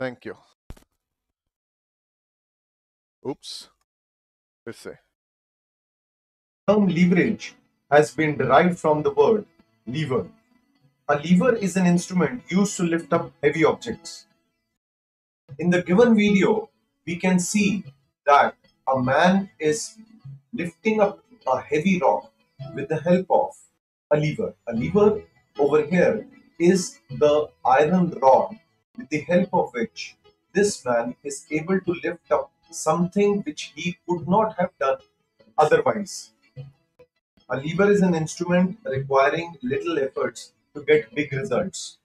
Thank you. Oops. Let's see. The term leverage has been derived from the word lever. A lever is an instrument used to lift up heavy objects. In the given video, we can see that a man is lifting up a heavy rock with the help of a lever. A lever over here is the iron rod with the help of which this man is able to lift up something which he could not have done otherwise. A lever is an instrument requiring little efforts to get big results.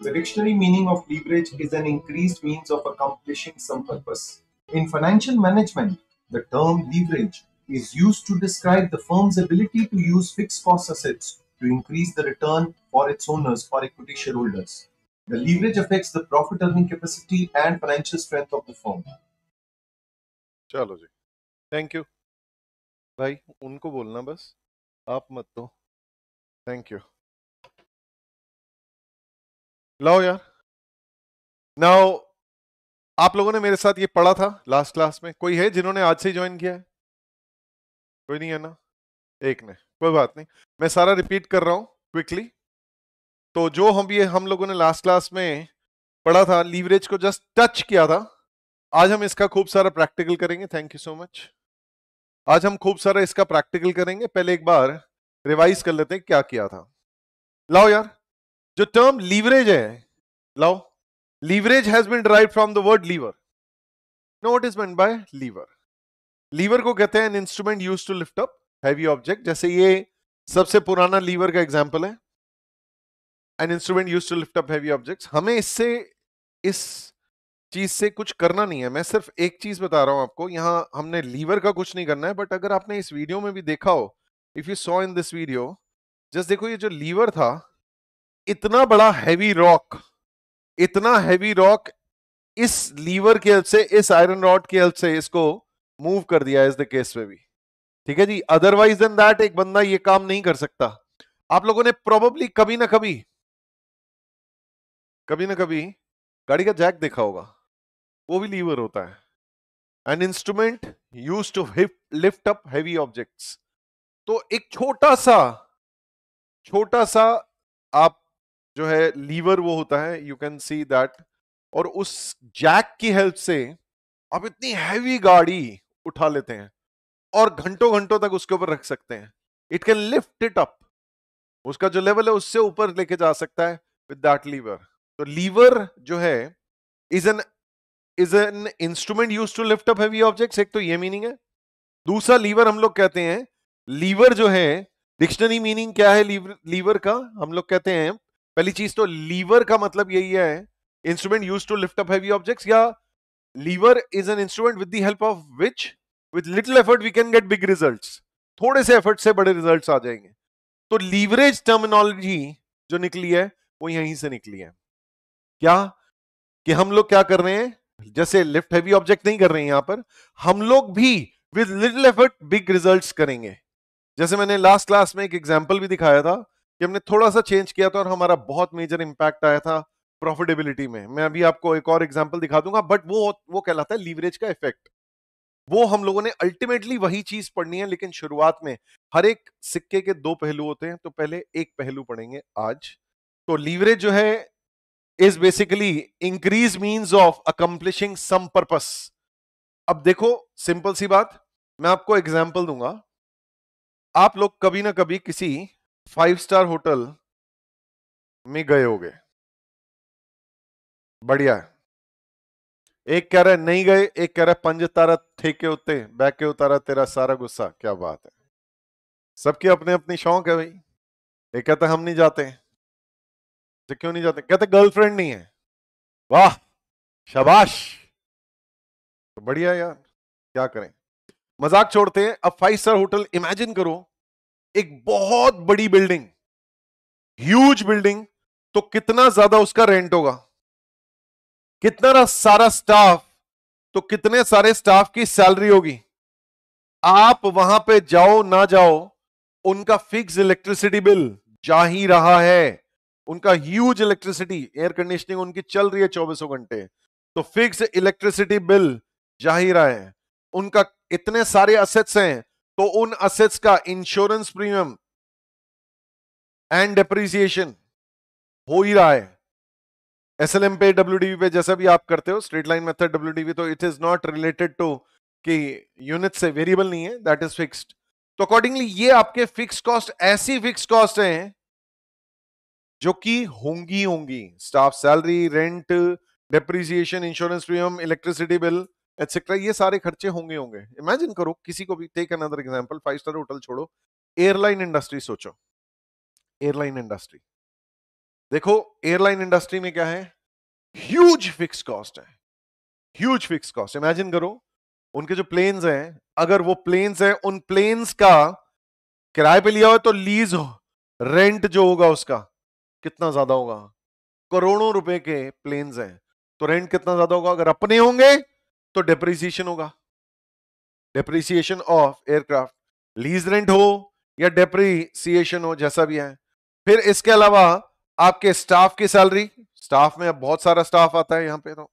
The dictionary meaning of leverage is an increased means of accomplishing some purpose. In financial management, the term leverage is used to describe the firm's ability to use fixed cost assets to increase the return for its owners or equity shareholders. The leverage affects the profit earning capacity and financial strength of the firm. चलो जी thank you भाई उनको बोलना बस आप मत दो thank you लाओ यार नाउ आप लोगों ने मेरे साथ ये पढ़ा था लास्ट क्लास में कोई है जिन्होंने आज से ज्वाइन किया है कोई नहीं है ना एक ने कोई बात नहीं मैं सारा रिपीट कर रहा हूं क्विकली तो जो हम ये हम लोगों ने लास्ट क्लास में पढ़ा था लीवरेज को जस्ट टच किया था आज हम इसका खूब सारा प्रैक्टिकल करेंगे थैंक यू सो मच आज हम खूब सारा इसका प्रैक्टिकल करेंगे पहले एक बार रिवाइज कर लेते हैं क्या किया था लाओ यार जो टर्म लीवरेज है लाओ leverage has been drive from the word lever now what is meant by lever lever को कहते हैं an instrument use to lift up heavy object जैसे ये सबसे पुराना लीवर का एग्जाम्पल है an instrument use to lift up heavy objects हमें इससे इस चीज से कुछ करना नहीं है मैं सिर्फ एक चीज बता रहा हूं आपको यहां हमने लीवर का कुछ नहीं करना है बट अगर आपने इस वीडियो में भी देखा हो if you saw in this video just देखो ये जो लीवर था इतना बड़ा हैवी रॉक इतना हैवी रॉक इस लीवर के हेल्प से इस आयरन रॉड के हेल्प से इसको मूव कर दिया इस द केस में भी ठीक है जी अदरवाइज देन दैट एक बंदा ये काम नहीं कर सकता आप लोगों ने प्रोबेबली कभी ना कभी कभी ना कभी गाड़ी का जैक देखा होगा वो भी लीवर होता है an instrument use to lift up heavy objects तो एक छोटा सा छोटा सा आप जो है लीवर वो होता है यू कैन सी दैट और उस जैक की हेल्प से आप इतनी हैवी गाड़ी उठा लेते हैं और घंटों घंटों तक उसके ऊपर रख सकते हैं it can lift it up उसका जो लेवल है उससे ऊपर लेके जा सकता है विद दैट लीवर तो लीवर जो है is an is an instrument use to lift up heavy objects एक तो ये मीनिंग है दूसरा लीवर हम लोग कहते हैं लीवर जो है डिक्शनरी मीनिंग क्या है लीवर लीवर का हम लोग कहते हैं पहली चीज तो लीवर का मतलब यही है instrument use to lift up heavy objects या lever is an instrument with the help of which with little effort we can get big result थोड़े से एफर्ट से बड़े रिजल्ट आ जाएंगे तो लीवरेज टर्मिनोलॉजी जो निकली है वो यहीं से निकली है क्या कि हम लोग क्या कर रहे हैं जैसे लिफ्ट हैवी ऑब्जेक्ट नहीं कर रहे हैं यहां पर हम लोग भी with little effort big results करेंगे जैसे मैंने लास्ट क्लास में एक एग्जाम्पल भी दिखाया था कि हमने थोड़ा सा चेंज किया था और हमारा बहुत मेजर इंपैक्ट आया था प्रॉफिटेबिलिटी में मैं अभी आपको एक और एग्जाम्पल दिखा दूंगा बट वो वो कहलाता है लीवरेज का इफेक्ट वो हम लोगों ने अल्टीमेटली वही चीज पढ़नी है लेकिन शुरुआत में हर एक सिक्के के दो पहलू होते हैं तो पहले एक पहलू पढ़ेंगे आज तो लीवरेज जो है is basically increase mean of accomplishing some purpose अब देखो सिंपल सी बात मैं आपको एग्जाम्पल दूंगा आप लोग कभी ना कभी किसी फाइव स्टार होटल में गए गए बढ़िया एक कह रहा है नहीं गए एक कह रहा है पंज तारा ठेके होते बैके उतारा तेरा सारा गुस्सा क्या बात है सबके अपने अपने शौक है भाई एक कहता हम नहीं जाते हैं तो क्यों नहीं जाते कहते गर्लफ्रेंड नहीं है वाह शबाश तो बढ़िया यार क्या करें मजाक छोड़ते हैं अब फाइव स्टार होटल इमेजिन करो एक बहुत बड़ी बिल्डिंग ह्यूज बिल्डिंग तो कितना ज्यादा उसका रेंट होगा कितना सारा स्टाफ तो कितने सारे स्टाफ की सैलरी होगी आप वहां पे जाओ ना जाओ उनका फिक्स इलेक्ट्रिसिटी बिल जा ही रहा है उनका ह्यूज इलेक्ट्रिसिटी एयर कंडीशनिंग उनकी चल रही है चौबीसों घंटे तो फिक्स इलेक्ट्रिसिटी बिल जाहिर है उनका इतने सारे असेट्स हैं तो उन असेट्स का इंश्योरेंस प्रीमियम एंड डेप्रिसिएशन हो ही रहा है एस एल एम पे डब्ल्यू पे जैसा भी आप करते हो स्ट्रेट लाइन मेथड डब्ल्यू तो it is not related to कि यूनिट से वेरिएबल नहीं है दैट इज फिक्स्ड तो अकॉर्डिंगली ये आपके फिक्स कॉस्ट ऐसी फिक्स कॉस्ट हैं जो कि होंगी होंगी staff salary rent depreciation insurance premium electricity bill etcetera ये सारे खर्चे होंगे होंगे इमेजिन करो किसी को भी take another example five star hotel छोड़ो एयरलाइन इंडस्ट्री सोचो एयरलाइन इंडस्ट्री देखो एयरलाइन इंडस्ट्री में क्या है ह्यूज फिक्स कॉस्ट है ह्यूज फिक्स कॉस्ट इमेजिन करो उनके जो प्लेन्स हैं अगर वो प्लेन्स हैं उन प्लेन्स का किराए पे लिया हो तो लीज रेंट जो होगा उसका कितना ज्यादा होगा करोड़ों रुपए के प्लेन्स हैं तो रेंट कितना ज्यादा होगा अगर अपने होंगे तो डेप्रिसिएशन होगा depreciation of aircraft lease rent हो या डेप्रिसिएशन हो जैसा भी है फिर इसके अलावा आपके स्टाफ की सैलरी स्टाफ में अब बहुत सारा स्टाफ आता है यहाँ पे तो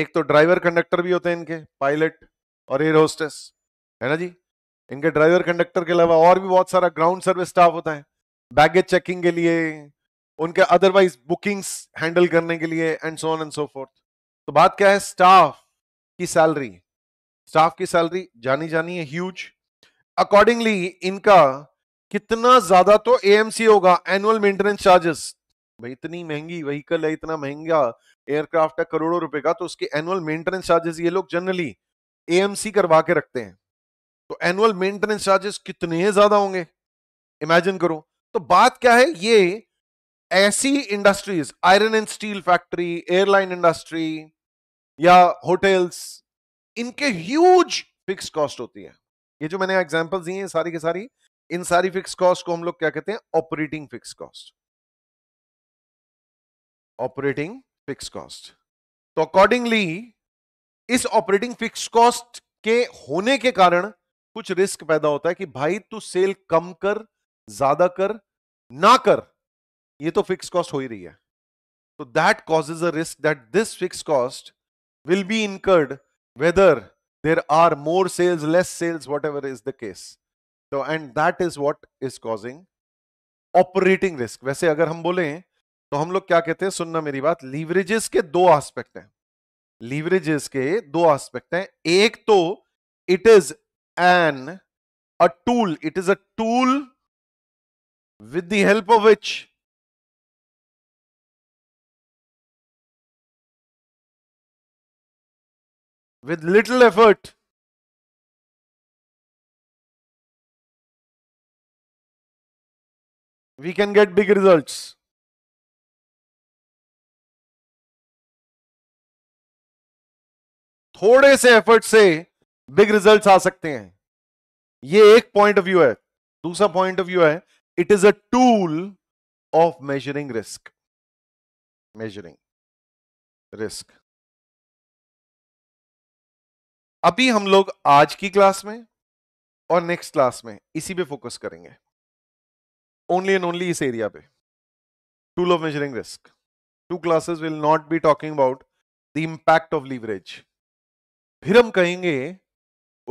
एक तो ड्राइवर कंडक्टर भी होते हैं इनके पायलट और एयर होस्टेस है ना जी इनके ड्राइवर कंडक्टर के अलावा और भी बहुत सारा ग्राउंड सर्विस स्टाफ होता है बैगेज चेकिंग के लिए उनके अदरवाइज बुकिंग्स हैंडल करने के लिए and so on and so forth तो बात क्या है स्टाफ की सैलरी स्टाफ की सैलरी जानी जानी है ह्यूज अकॉर्डिंगली इनका कितना ज्यादा तो एएमसी होगा एनुअल मेंटेनेंस चार्जेस भाई इतनी महंगी व्हीकल है इतना महंगा एयरक्राफ्ट है करोड़ों रुपए का तो उसके एनुअल मेंटेनेंस चार्जेस ये लोग जनरली एएमसी करवा के रखते हैं तो एनुअल मेंटेनेंस चार्जेस कितने ज्यादा होंगे इमेजिन करो तो बात क्या है ये ऐसी industries iron and steel factory airline industry या होटल्स इनके ह्यूज फिक्स कॉस्ट होती है ये जो मैंने एग्जांपल्स दी हैं सारी के सारी इन सारी फिक्स कॉस्ट को हम लोग क्या कहते हैं operating fix cost operating fix cost तो अकॉर्डिंगली इस ऑपरेटिंग फिक्स कॉस्ट के होने के कारण कुछ रिस्क पैदा होता है कि भाई तू सेल कम कर ज्यादा कर ना कर ये तो फिक्स कॉस्ट हो ही रही है तो that causes a risk that this fix cost be incurred whether there are more sales less sales sales ever is the case तो and that is what is causing operating risk वैसे अगर हम बोले तो हम लोग क्या कहते हैं सुनना मेरी बात लीवरेजेस के दो एस्पेक्ट हैं लीवरेजेस के दो एस्पेक्ट हैं एक तो it is an a tool it is a tool with the help of which with little effort. We can get big results. थोड़े से एफर्ट से बिग रिजल्ट्स आ सकते हैं ये एक पॉइंट ऑफ व्यू है दूसरा पॉइंट ऑफ व्यू है it is a tool of measuring risk measuring risk अभी हम लोग आज की क्लास में और नेक्स्ट क्लास में इसी पे फोकस करेंगे ओनली एंड ओनली इस एरिया पे tool of measuring risk two classes will not be talking about the impact of leverage फिर हम कहेंगे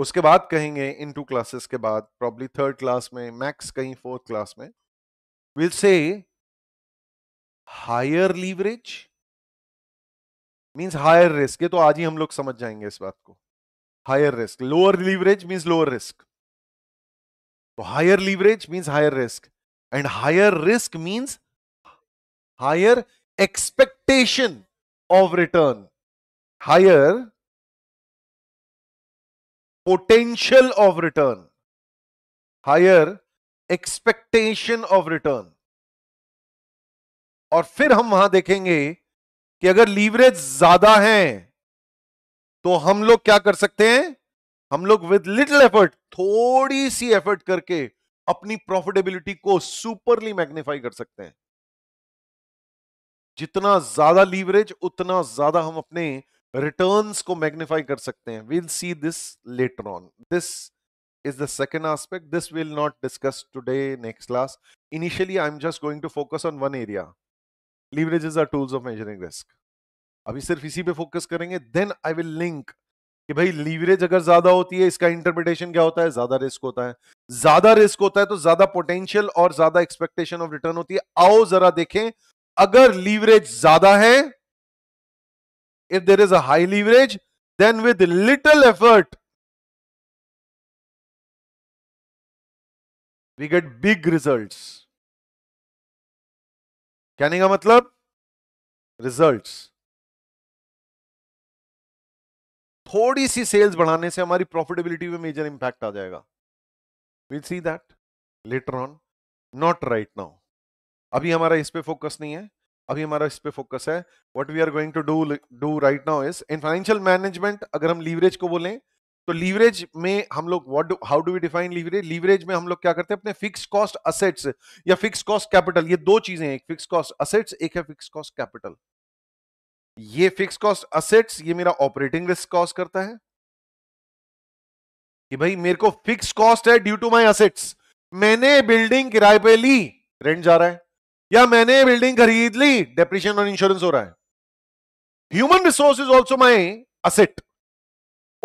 उसके बाद कहेंगे इन टू क्लासेस के बाद प्रॉब्ली थर्ड क्लास में मैक्स कहीं फोर्थ क्लास में will say higher leverage means higher risk ये तो आज ही हम लोग समझ जाएंगे इस बात को higher risk. Lower leverage means lower risk. So higher leverage means higher risk. And higher risk means higher expectation of return. Higher potential of return. Higher expectation of return. और फिर हम वहां देखेंगे कि अगर लीवरेज ज्यादा हैं तो हम लोग क्या कर सकते हैं हम लोग विद लिटिल एफर्ट थोड़ी सी एफर्ट करके अपनी प्रॉफिटेबिलिटी को सुपरली मैग्निफाई कर सकते हैं जितना ज्यादा लीवरेज उतना ज्यादा हम अपने रिटर्न को मैग्निफाई कर सकते हैं will see this later on this is the second aspect this will not discuss today next class initially I am just going to focus on one area leverage is are tools of measuring risk अभी सिर्फ इसी पे focus करेंगे then I will link कि भाई leverage अगर ज्यादा होती है इसका इंटरप्रिटेशन क्या होता है ज्यादा रिस्क होता है ज्यादा रिस्क होता है तो ज्यादा पोटेंशियल और ज्यादा एक्सपेक्टेशन ऑफ रिटर्न होती है आओ जरा देखें अगर लीवरेज ज्यादा है if there is a high leverage then with little effort we get big result कहने का मतलब रिजल्ट्स थोड़ी सी सेल्स बढ़ाने से हमारी प्रॉफिटेबिलिटी में मेजर इंपैक्ट आ जाएगा will see that later on not right now अभी हमारा इस पे फोकस नहीं है अभी हमारा इस पे फोकस है what we are going to do do right now is in financial management अगर हम लीवरेज को बोलें तो लीवरेज में हम लोग what how do we define leverage leverage में हम लोग क्या करते हैं अपने फिक्स कॉस्ट असेट्स या फिक्स कॉस्ट कैपिटल ये दो चीजें हैं एक फिक्स कॉस्ट असेट्स एक है फिक्स कॉस्ट कैपिटल ये फिक्स कॉस्ट असेट्स ये मेरा ऑपरेटिंग रिस्क कॉस्ट करता है कि भाई मेरे को फिक्स कॉस्ट है ड्यू टू माय असेट्स मैंने बिल्डिंग किराए पे ली रेंट जा रहा है या मैंने बिल्डिंग खरीद ली डेप्रिशन और इंश्योरेंस हो रहा है human resource is also my asset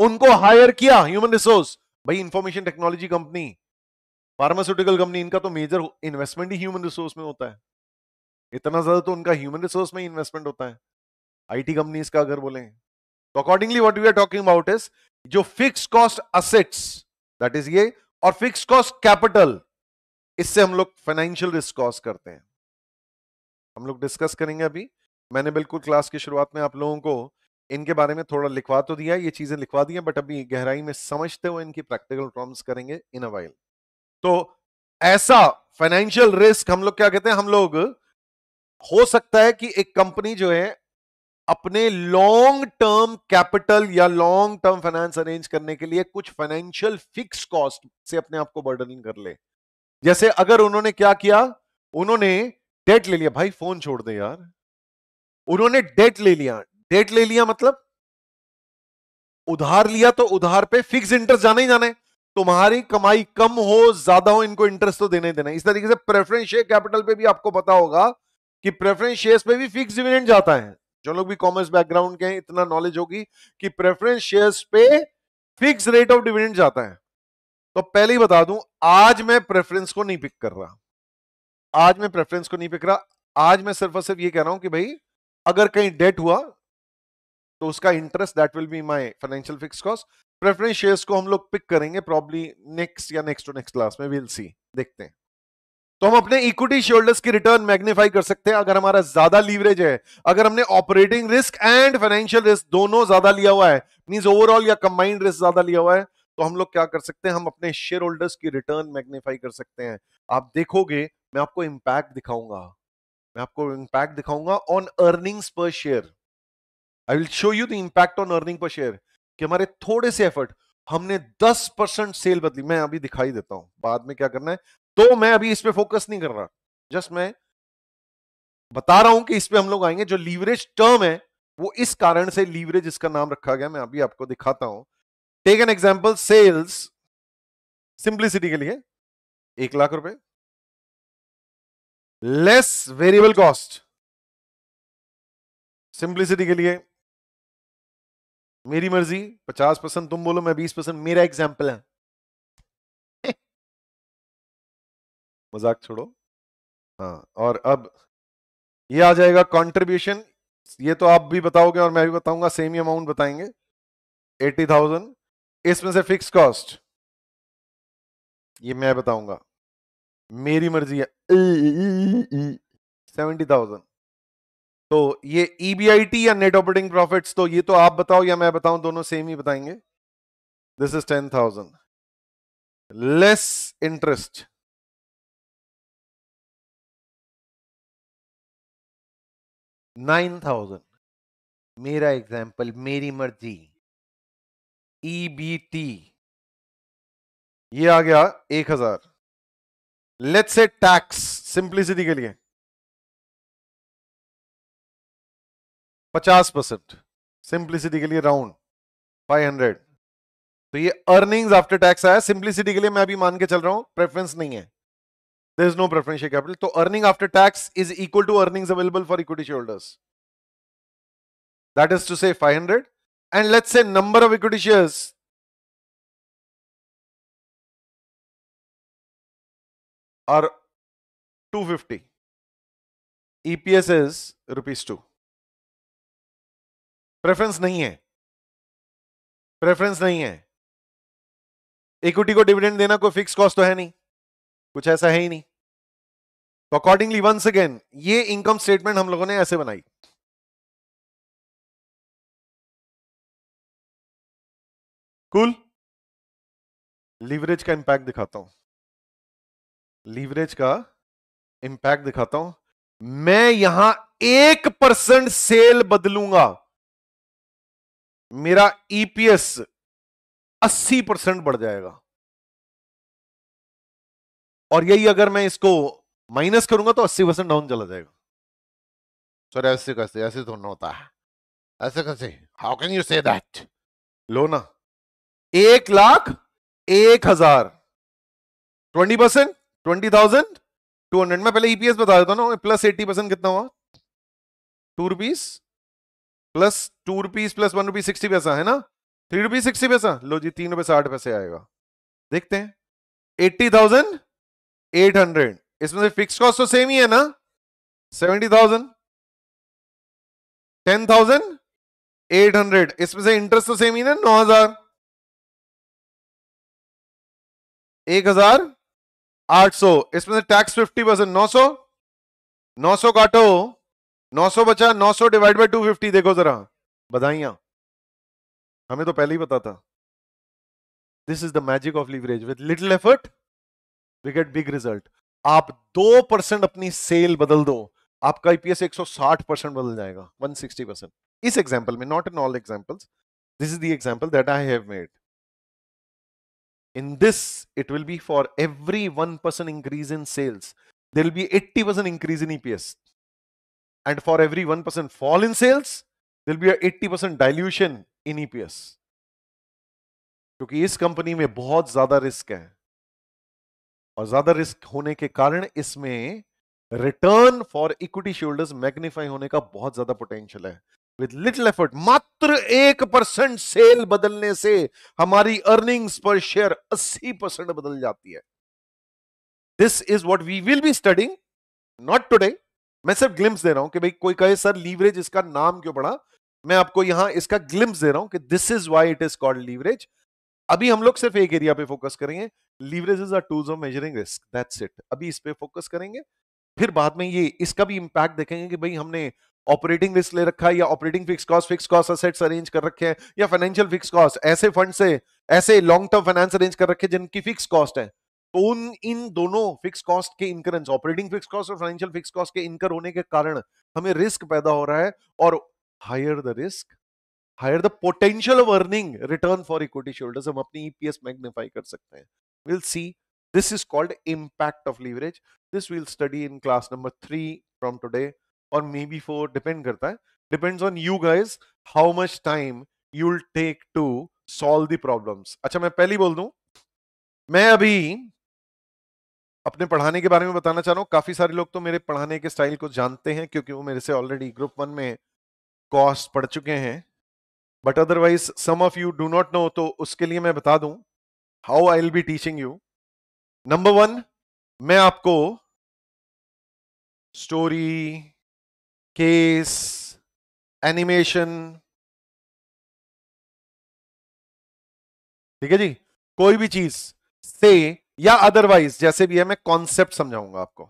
उनको हायर किया ह्यूमन रिसोर्स भाई information technology company pharmaceutical company इनका तो मेजर इन्वेस्टमेंट ही ह्यूमन रिसोर्स में होता है इतना ज्यादा तो उनका ह्यूमन रिसोर्स में इन्वेस्टमेंट होता है आईटी कंपनीज का अगर बोले तो accordingly what we are talking about is जो fix cost assets that is ये और फिक्स कॉस्ट कैपिटल इससे हम लोग फाइनेंशियल रिस्क कॉस्ट करते हैं हम लोग डिस्कस करेंगे अभी मैंने बिल्कुल क्लास की शुरुआत में आप लोगों को इनके बारे में थोड़ा लिखवा तो दिया ये चीजें लिखवा दी हैं बट अभी गहराई में समझते हुए इनकी प्रैक्टिकल टर्म्स करेंगे इन अ वाइल तो ऐसा फाइनेंशियल रिस्क हम लोग क्या कहते हैं हम लोग हो सकता है कि एक कंपनी जो है अपने लॉन्ग टर्म कैपिटल या लॉन्ग टर्म फाइनेंस अरेंज करने के लिए कुछ फाइनेंशियल फिक्स कॉस्ट से अपने आप को बर्डनिंग कर ले जैसे अगर उन्होंने क्या किया उन्होंने डेट ले लिया भाई फोन छोड़ दे यार उन्होंने डेट ले लिया डेट ले लिया मतलब उधार लिया तो उधार पे फिक्स इंटरेस्ट जाना ही जाना है तुम्हारी कमाई कम हो ज्यादा हो इनको इंटरेस्ट तो देने ही देना इस तरीके से प्रेफरेंस शेयर कैपिटल पे भी आपको पता होगा कि प्रेफरेंस शेयर्स पे भी फिक्स डिविडेंड जाता है जो लोग भी कॉमर्स बैकग्राउंड के हैं इतना नॉलेज होगी कि प्रेफरेंस शेयर्स पे फिक्स रेट ऑफ डिविडेंड जाता है तो पहले ही बता दूं आज मैं प्रेफरेंस को नहीं पिक कर रहा आज मैं प्रेफरेंस को नहीं पिक रहा आज मैं सिर्फ और सिर्फ ये कह रहा हूं कि भाई अगर कहीं डेट हुआ तो उसका interest that will be my financial fix cost preference shares को हम लोग पिक करेंगे प्रॉब्ली नेक्स्ट या नेक्स्ट टू नेक्स्ट क्लास में विल सी देखते हैं तो हम अपने इक्विटी शोल्डर्स की रिटर्न मैग्निफाई कर सकते हैं अगर हमारा ज्यादा लीवरेज है अगर हमने operating risk and financial risk दोनों ज्यादा लिया हुआ है मीन ओवरऑल या कंबाइंड रिस्क ज्यादा लिया हुआ है तो हम लोग क्या कर सकते हैं हम अपने शेयर होल्डर्स की रिटर्न मैग्नीफाई कर सकते हैं आप देखोगे मैं आपको इम्पैक्ट दिखाऊंगा मैं आपको इम्पैक्ट दिखाऊंगा on earnings per share I will show you the impact on earning per share कि हमारे थोड़े से एफर्ट हमने 10 परसेंट सेल बदली मैं अभी दिखाई देता हूं बाद में क्या करना है तो मैं अभी इस पर फोकस नहीं कर रहा जस्ट मैं बता रहा हूं कि इस पर हम लोग आएंगे जो लीवरेज टर्म है वो इस कारण से लीवरेज इसका नाम रखा गया मैं अभी आपको दिखाता हूं take an example sales simplicity के लिए एक लाख रुपए लेस वेरिएबल कॉस्ट सिंप्लिसिटी के लिए मेरी मर्जी पचास परसेंट तुम बोलो मैं बीस परसेंट मेरा एग्जाम्पल है मजाक छोड़ो हाँ और अब ये आ जाएगा कंट्रीब्यूशन ये तो आप भी बताओगे और मैं भी बताऊंगा सेम ही अमाउंट बताएंगे एटी थाउजेंड इसमें से फिक्स कॉस्ट ये मैं बताऊंगा मेरी मर्जी है सेवेंटी थाउजेंड तो ये ईबीआईटी e या नेट ऑपरेटिंग प्रॉफिट्स तो ये तो आप बताओ या मैं बताऊं दोनों सेम ही बताएंगे this is ten thousand less interest nine thousand मेरा एग्जाम्पल मेरी मर्जी ई बी टी ये आ गया एक हजार लेट्स से टैक्स सिंप्लिसिटी के लिए पचास परसेंट सिंप्लिसिटी के लिए राउंड फाइव हंड्रेड तो ये अर्निंग्स आफ्टर टैक्स आया सिंप्लिसिटी के लिए मैं अभी मान के चल रहा हूं प्रेफरेंस नहीं है there is no preferential capital so earning after tax is equal to earnings available for equity shareholders that is to say 500 and let's say number of equity shares are 250 eps is rupees 2 preference नहीं है preference नहीं है equity को dividend देना कोई fix cost तो है नहीं कुछ ऐसा है ही नहीं तो अकॉर्डिंगली वंस अगेन ये इनकम स्टेटमेंट हम लोगों ने ऐसे बनाई कूल लीवरेज का इंपैक्ट दिखाता हूं लीवरेज का इंपैक्ट दिखाता हूं मैं यहां एक परसेंट सेल बदलूंगा मेरा ईपीएस e अस्सी परसेंट बढ़ जाएगा और यही अगर मैं इसको माइनस करूंगा तो अस्सी परसेंट डाउन चला जाएगा सर ऐसे कैसे ऐसे तो ना होता है ऐसे कैसे how can you say that लो ना एक लाख एक हजार twenty percent twenty thousand two hundred में पहले ईपीएस e बता देता ना प्लस एट्टी परसेंट कितना हुआ two rupees plus two rupees plus one rupees sixty पैसा है ना थ्री रुपीज सिक्सटी पैसा लो जी तीन रुपए साठ पैसे आएगा देखते हैं एट्टी थाउजेंड एट हंड्रेड इसमें से फिक्स कॉस्ट तो सेम ही है ना seventy thousand ten thousand eight hundred इसमें से इंटरेस्ट तो सेम ही ना नौ हजार एक हजार आठ सौ इसमें से टैक्स फिफ्टी परसेंट नौ सौ नौ सौ काटो नौ सौ बचा नौ सौ डिवाइड बाई टू फिफ्टी देखो जरा बधाइया हमें तो पहले ही पता था this is the magic of leverage with little effort we get big result आप दो परसेंट अपनी सेल बदल दो आपका ईपीएस e 160 परसेंट बदल जाएगा 160 परसेंट इस एग्जाम्पल में not in all example this is deal that I have made in this it will be for every one percent increase in sales they will be 80 percent increase in EPS and for every one percent fall in sales they be eighty percent dilution in EPS क्योंकि इस company में बहुत ज्यादा risk है और ज्यादा risk होने के कारण इसमें return for equity shareholders magnify होने का बहुत ज्यादा पोटेंशियल है विद लिटिल एफर्ट मात्र एक परसेंट सेल बदलने से हमारी अर्निंग्स पर शेयर अस्सी परसेंट बदल जाती है this is what we will be studying not today मैं सिर्फ ग्लिम्स दे रहा हूं कि भाई कोई कहे सर लीवरेज इसका नाम क्यों पड़ा मैं आपको यहां इसका ग्लिम्स दे रहा हूं कि this is why it is called leverage अभी हम लोग सिर्फ एक एरिया पे फोकस करेंगे leverages are tools of measuring risk that's it अभी इस पे फोकस करेंगे फिर बाद में ये इसका भी इंपैक्ट देखेंगे कि भाई हमने ऑपरेटिंग रिस्क ले रखा है या operating fix cost fix cost assets arrange कर रखे हैं या फाइनेंशियल फिक्स कॉस्ट ऐसे फंड से ऐसे लॉन्ग टर्म फाइनेंस अरेंज कर रखे जिनकी फिक्स कॉस्ट है तो उन इन दोनों फिक्स कॉस्ट के इनकरेंस ऑपरेटिंग फिक्स कॉस्ट और फाइनेंशियल फिक्स कॉस्ट के इनकर होने के कारण हमें रिस्क पैदा हो रहा है और higher the risk higher the potential of earning return for equity shareholders हम अपनी ईपीएस e मैग्निफाई कर सकते हैं we'll see. This is called impact of leverage. This we'll study in class number 3 from today or maybe four, depend karta hai. Depends on you guys how much time you'll take to solve the problems. अच्छा मैं पहली bol dun main abhi अपने पढ़ाने के बारे में बताना चाह रहा हूँ काफी सारे लोग तो मेरे पढ़ाने के स्टाइल को जानते हैं क्योंकि वो मेरे से ऑलरेडी ग्रुप वन में कॉस्ट पढ़ चुके हैं but otherwise some of you do not know तो उसके लिए मैं बता दूं how I will be teaching you number one मैं आपको स्टोरी केस एनिमेशन ठीक है जी कोई भी चीज से या अदरवाइज जैसे भी है मैं कॉन्सेप्ट समझाऊंगा आपको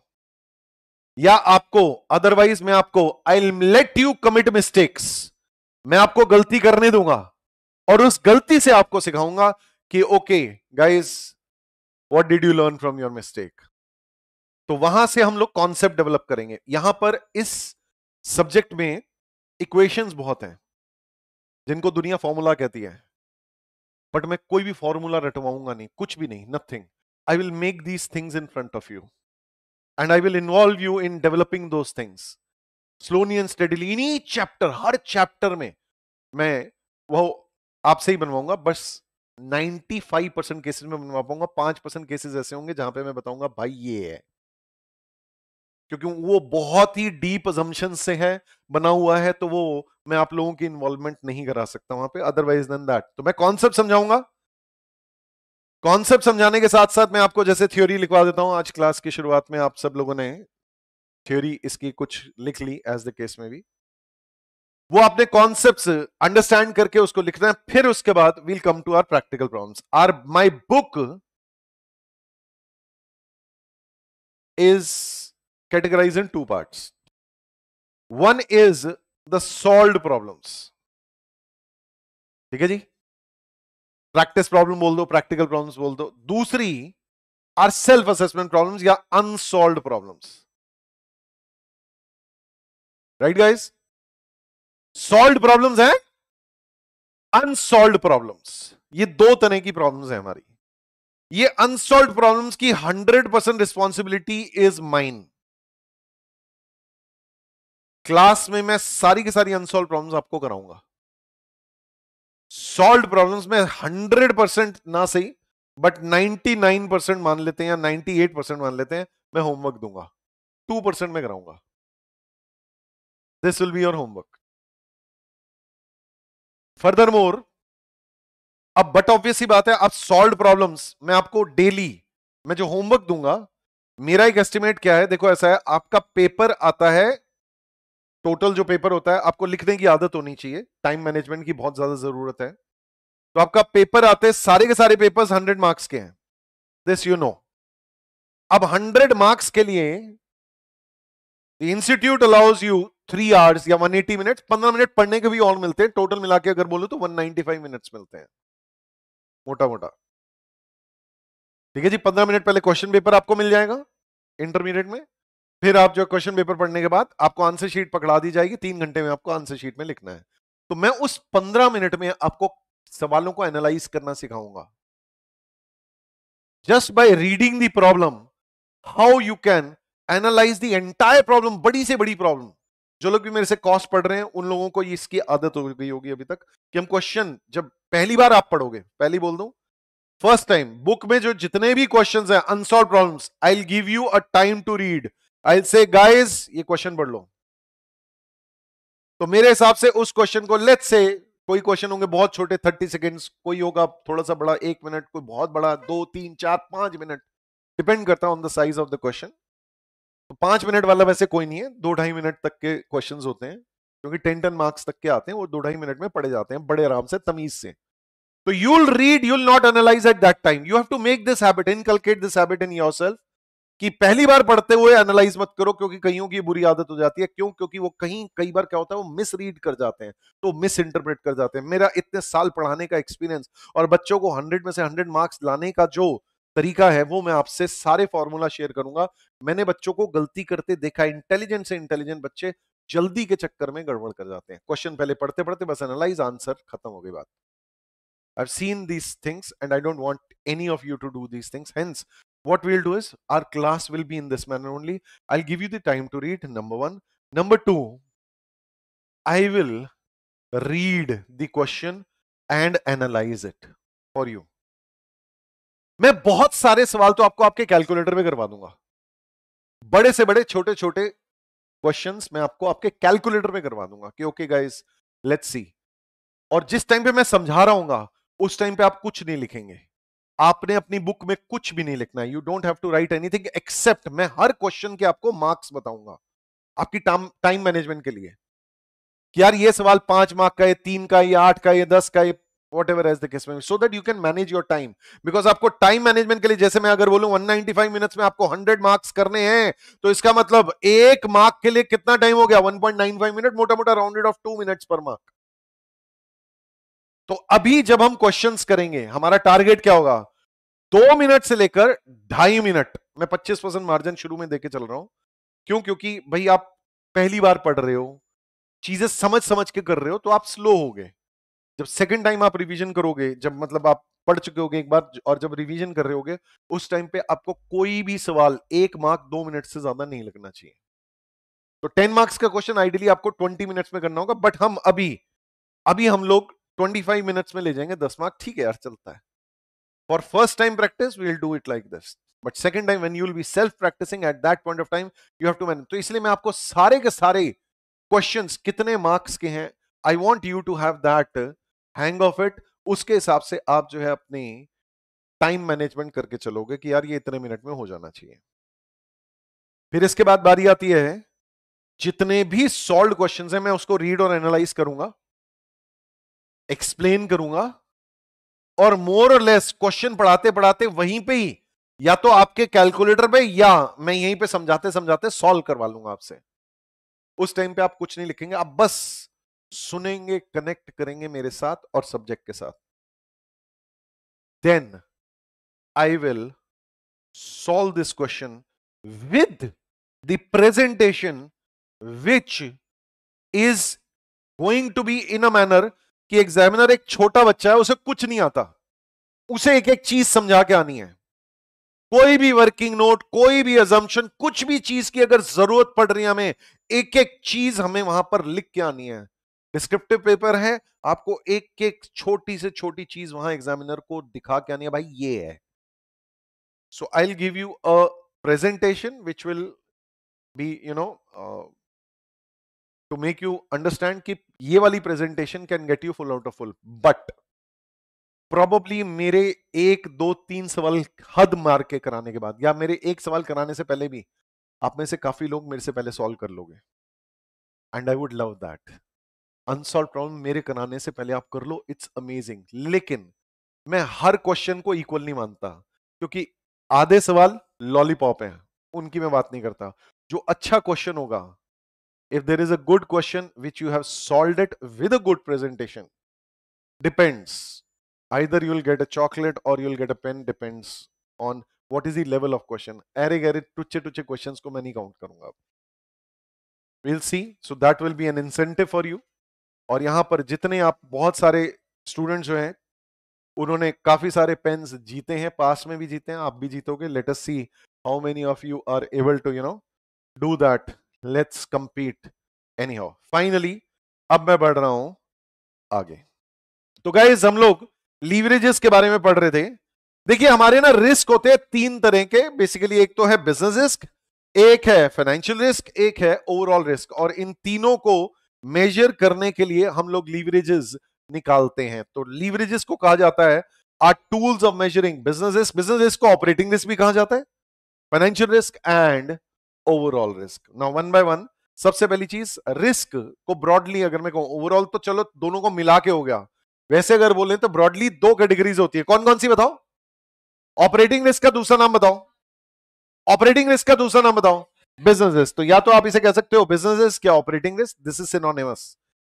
या आपको अदरवाइज मैं आपको I let you commit mistakes मैं आपको गलती करने दूंगा और उस गलती से आपको सिखाऊंगा कि okay guys what did you learn from your mistake तो वहां से हम लोग कॉन्सेप्ट डेवलप करेंगे यहां पर इस सब्जेक्ट में इक्वेशंस बहुत हैं जिनको दुनिया फॉर्मूला कहती है बट मैं कोई भी फॉर्मूला रटवाऊंगा नहीं कुछ भी नहीं nothing I will make these things in front of you and I will involve you in developing those things slowly and steadily ई चैप्टर हर चैप्टर में मैं वो आपसे ही बनवाऊंगा बस नाइन्टी फाइव परसेंट केसेज में बनवा पाऊंगा पांच परसेंट केसेज ऐसे होंगे जहां पे मैं बताऊंगा भाई ये है क्योंकि वो बहुत ही डीप अजम्पन से है बना हुआ है तो वो मैं आप लोगों की इन्वॉल्वमेंट नहीं करा सकता वहां पे अदरवाइज देन दैट तो मैं कॉन्सेप्ट समझाऊंगा कॉन्सेप्ट समझाने के साथ साथ मैं आपको जैसे थ्योरी लिखवा देता हूं आज क्लास की शुरुआत में आप सब लोगों ने थ्योरी इसकी कुछ लिख ली एज द केस में भी वो अपने कॉन्सेप्ट अंडरस्टैंड करके उसको लिखना है फिर उसके बाद we'll come to our practical problem our my book is categorise in two part one is the solve problems ठीक है जी प्रैक्टिस प्रॉब्लम बोल दो प्रैक्टिकल प्रॉब्लम्स बोल दो दूसरी आर सेल्फ असेसमेंट प्रॉब्लम्स या unsolve problems right guys solve problems हैं unsolve problems ये दो तरह की प्रॉब्लम्स हैं हमारी ये अनसॉल्व प्रॉब्लम्स की hundred percent responsibility is mine class में मैं सारी की सारी अनसॉल्व प्रॉब्लम्स आपको कराऊंगा सॉल्व प्रॉब्लम्स में हंड्रेड परसेंट ना सही बट नाइनटी नाइन परसेंट मान लेते हैं या नाइनटी एट परसेंट मान लेते हैं मैं होमवर्क दूंगा टू परसेंट में कराऊंगा this will be your homework furthermore अब बट ऑब्वियस ही बात है अब सॉल्व प्रॉब्लम्स मैं आपको डेली मैं जो होमवर्क दूंगा मेरा एक एस्टिमेट क्या है देखो ऐसा है आपका पेपर आता है टोटल जो पेपर होता है आपको लिखने की आदत होनी चाहिए टाइम मैनेजमेंट की बहुत ज्यादा जरूरत है तो आपका पेपर आते सारे के सारे पेपर्स हंड्रेड मार्क्स के हैं दिस यू नो अब हंड्रेड मार्क्स के लिए institute allows you three hours या वन एटी मिनट पंद्रह मिनट पढ़ने के भी और मिलते हैं टोटल मिला के अगर बोलो तो वन फाइव मिनट्स मिलते हैं मोटा मोटा ठीक है जी पंद्रह मिनट पहले क्वेश्चन पेपर आपको मिल जाएगा इंटरमीडिएट में फिर आप जो क्वेश्चन पेपर पढ़ने के बाद आपको आंसर शीट पकड़ा दी जाएगी तीन घंटे में आपको आंसर शीट में लिखना है तो मैं उस पंद्रह मिनट में आपको सवालों को एनालाइज करना सिखाऊंगा just by reading the problem how you can analyse the entire problem बड़ी से बड़ी प्रॉब्लम जो लोग भी मेरे से कॉस्ट पढ़ रहे हैं उन लोगों को इसकी आदत हो गई होगी अभी तक कि हम क्वेश्चन जब पहली बार आप पढ़ोगे पहली बोल दू फर्स्ट टाइम बुक में जो जितने भी क्वेश्चन है unsolved problem I give you a time to read I say guys ये क्वेश्चन पढ़ लो तो मेरे हिसाब से उस क्वेश्चन को लेट से कोई क्वेश्चन होंगे बहुत छोटे थर्टी सेकेंड्स कोई होगा थोड़ा सा बड़ा एक मिनट कोई बहुत बड़ा दो तीन चार पांच मिनट डिपेंड करता है on the size of the question तो पांच मिनट वाला वैसे कोई नहीं है दो ढाई मिनट तक के क्वेश्चन होते हैं क्योंकि टेन टेन मार्क्स तक के आते हैं वो दो ढाई मिनट में पढ़े जाते हैं बड़े आराम से तमीज से तो you'll read you'll not analyse at that time you have to make this habit inculcate this habit in yourself कि पहली बार पढ़ते हुए एनालाइज मत करो क्योंकि कईयों की बुरी आदत हो जाती है क्यों क्योंकि वो कहीं कई बार क्या होता है वो मिस रीड कर जाते हैं तो मिस इंटरप्रेट कर जाते हैं मेरा इतने साल पढ़ाने का एक्सपीरियंस और बच्चों को हंड्रेड में से हंड्रेड मार्क्स लाने का जो तरीका है वो मैं आपसे सारे फॉर्मूला शेयर करूंगा मैंने बच्चों को गलती करते देखा इंटेलिजेंट से इंटेलिजेंट बच्चे जल्दी के चक्कर में गड़बड़ कर जाते हैं क्वेश्चन पहले पढ़ते पढ़ते बस एनालाइज आंसर खत्म हो गई बात I seen these things and I don't want any of you to do these things hence what we'll do is our class will be in this manner only I give you time to read number one number two I will read the question and analyse it for you मैं बहुत सारे सवाल तो आपको आपके calculator में करवा दूंगा बड़े से बड़े छोटे छोटे क्वेश्चंस मैं आपको आपके कैलकुलेटर में करवा दूंगा कि ओके गाइस लेट्स सी और जिस टाइम पे मैं समझा रहा हूंगा उस टाइम पे आप कुछ नहीं लिखेंगे आपने अपनी बुक में कुछ भी नहीं लिखना है you don't have to write anything except मैं हर क्वेश्चन के आपको मार्क्स बताऊंगा आपकी टाइम मैनेजमेंट के लिए कि यार ये सवाल पांच मार्क का है तीन का ये आठ का ये दस का ये whatever as the case so that you can manage your time because आपको टाइम मैनेजमेंट के लिए जैसे मैं अगर बोलूं 195 मिनट्स में आपको 100 मार्क्स करने हैं तो इसका मतलब एक मार्क के लिए कितना टाइम हो गया 1.95 मिनट मोटा मोटा rounded off to minutes per mark तो अभी जब हम क्वेश्चंस करेंगे हमारा टारगेट क्या होगा दो मिनट से लेकर ढाई मिनट मैं पच्चीस परसेंट मार्जिन शुरू में देके चल रहा हूं क्यों क्योंकि भाई आप पहली बार पढ़ रहे हो चीजें समझ समझ के कर रहे हो तो आप स्लो हो गए जब सेकंड टाइम आप रिवीजन करोगे जब मतलब आप पढ़ चुके होगे एक बार और जब रिवीजन कर रहे होगे उस टाइम पे आपको कोई भी सवाल एक मार्क दो मिनट से ज्यादा नहीं लगना चाहिए तो टेन मार्क्स का क्वेश्चन आइडियली आपको ट्वेंटी मिनट्स में करना होगा बट हम अभी अभी हम लोग ट्वेंटी फाइव मिनट्स में ले जाएंगे दस मार्क ठीक है यार चलता है for first time practice we will do it like this but second time when you'll be self practising at that point of time you have to man तो इसलिए मैं आपको सारे के सारे क्वेश्चन कितने मार्क्स के हैं I want you to have that hang of it उसके हिसाब से आप जो है अपनी टाइम मैनेजमेंट करके चलोगे कि यार ये इतने मिनट में हो जाना चाहिए फिर इसके बाद बारी आती है जितने भी सॉल्व क्वेश्चंस हैं मैं उसको रीड और एनालाइज करूंगा एक्सप्लेन करूंगा और मोर और लेस क्वेश्चन पढ़ाते पढ़ाते वहीं पे ही या तो आपके कैलकुलेटर पे या मैं यहीं पे समझाते समझाते सॉल्व करवा लूंगा आपसे उस टाइम पे आप कुछ नहीं लिखेंगे आप बस सुनेंगे कनेक्ट करेंगे मेरे साथ और सब्जेक्ट के साथ then I will solve this question with the presentation which is going to be in a manner कि एग्जामिनर एक छोटा बच्चा है उसे कुछ नहीं आता उसे एक एक चीज समझा के आनी है कोई भी वर्किंग नोट कोई भी एजम्पन कुछ भी चीज की अगर जरूरत पड़ रही है हमें एक एक चीज हमें वहां पर लिख के आनी है डिस्क्रिप्टिव पेपर है आपको एक एक छोटी से छोटी चीज वहां एग्जामिनर को दिखा क्या नहीं भाई ये है so I give you a presentation which will be you know to make you understand कि ये वाली presentation can get you full out of full but probably मेरे एक दो तीन सवाल हद मार के कराने के बाद या मेरे एक सवाल कराने से पहले भी आप में से काफी लोग मेरे से पहले सॉल्व कर लोगे and I would love that unsolved problem मेरे कराने से पहले आप कर लो इट्स अमेजिंग लेकिन मैं हर क्वेश्चन को इक्वल नहीं मानता क्योंकि आधे सवाल लॉलीपॉप हैं उनकी मैं बात नहीं करता जो अच्छा क्वेश्चन होगा if there is a good question which you have solved it with a good presentation depends either you'll get a chocolate और you'll get a pen depends on what is the of question एरे अरे टुच्चे टुच्चे question को मैं नहीं count करूंगा we'll see so that will be an incentive for you और यहाँ पर जितने आप बहुत सारे स्टूडेंट जो हैं उन्होंने काफ़ी सारे पेन्स जीते हैं पास में भी जीते हैं आप भी जीतोगे let see how many of you are able to you know do that let's compete anyhow finally अब मैं बढ़ रहा हूं आगे तो गाइज हम लोग लीवरेजेस के बारे में पढ़ रहे थे देखिए हमारे ना रिस्क होते हैं तीन तरह के बेसिकली एक तो है बिजनेस रिस्क एक है फाइनेंशियल रिस्क एक है ओवरऑल रिस्क और इन तीनों को मेजर करने के लिए हम लोग लीवरेजेस निकालते हैं तो लीवरेजेस को कहा जाता है are tools of measuring business business risk को ऑपरेटिंग रिस्क भी कहा जाता है financial risk and overall risk now one by one सबसे पहली चीज रिस्क को ब्रॉडली अगर मैं कहूं ओवरऑल तो चलो दोनों को मिला के हो गया वैसे अगर बोले तो ब्रॉडली दो कैटेगरीज होती है कौन कौन सी बताओ ऑपरेटिंग रिस्क का दूसरा नाम बताओ ऑपरेटिंग रिस्क का दूसरा नाम बताओ बिजनेसेस तो या तो आप इसे कह सकते हो बिजनेसेस क्या operating risk this is synonymous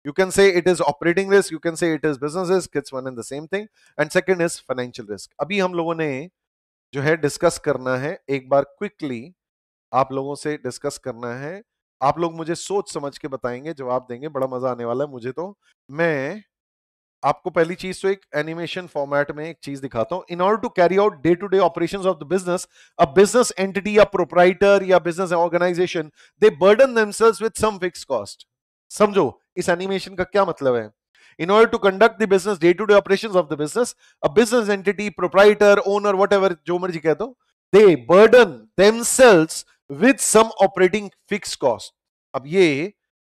you can say it is operating risk you can say it is business risk it's one and the same thing and second is financial risk अभी हम लोगों ने जो है discuss करना है एक बार quickly आप लोगों से डिस्कस करना है आप लोग मुझे सोच समझ के बताएंगे जवाब देंगे बड़ा मजा आने वाला है मुझे तो मैं आपको पहली चीज तो एक एनिमेशन फॉर्मेट में एक चीज दिखाता हूं in order to carry out day to day operation of the business a business entity या प्रोपराइटर या business organisation they burden themselves with some fix cost समझो इस एनिमेशन का क्या मतलब है in order to conduct the business day to day operations of the business a business entity proprietor owner whatever jo marzi keh do they burden themselves with some operating fixed cost ab ye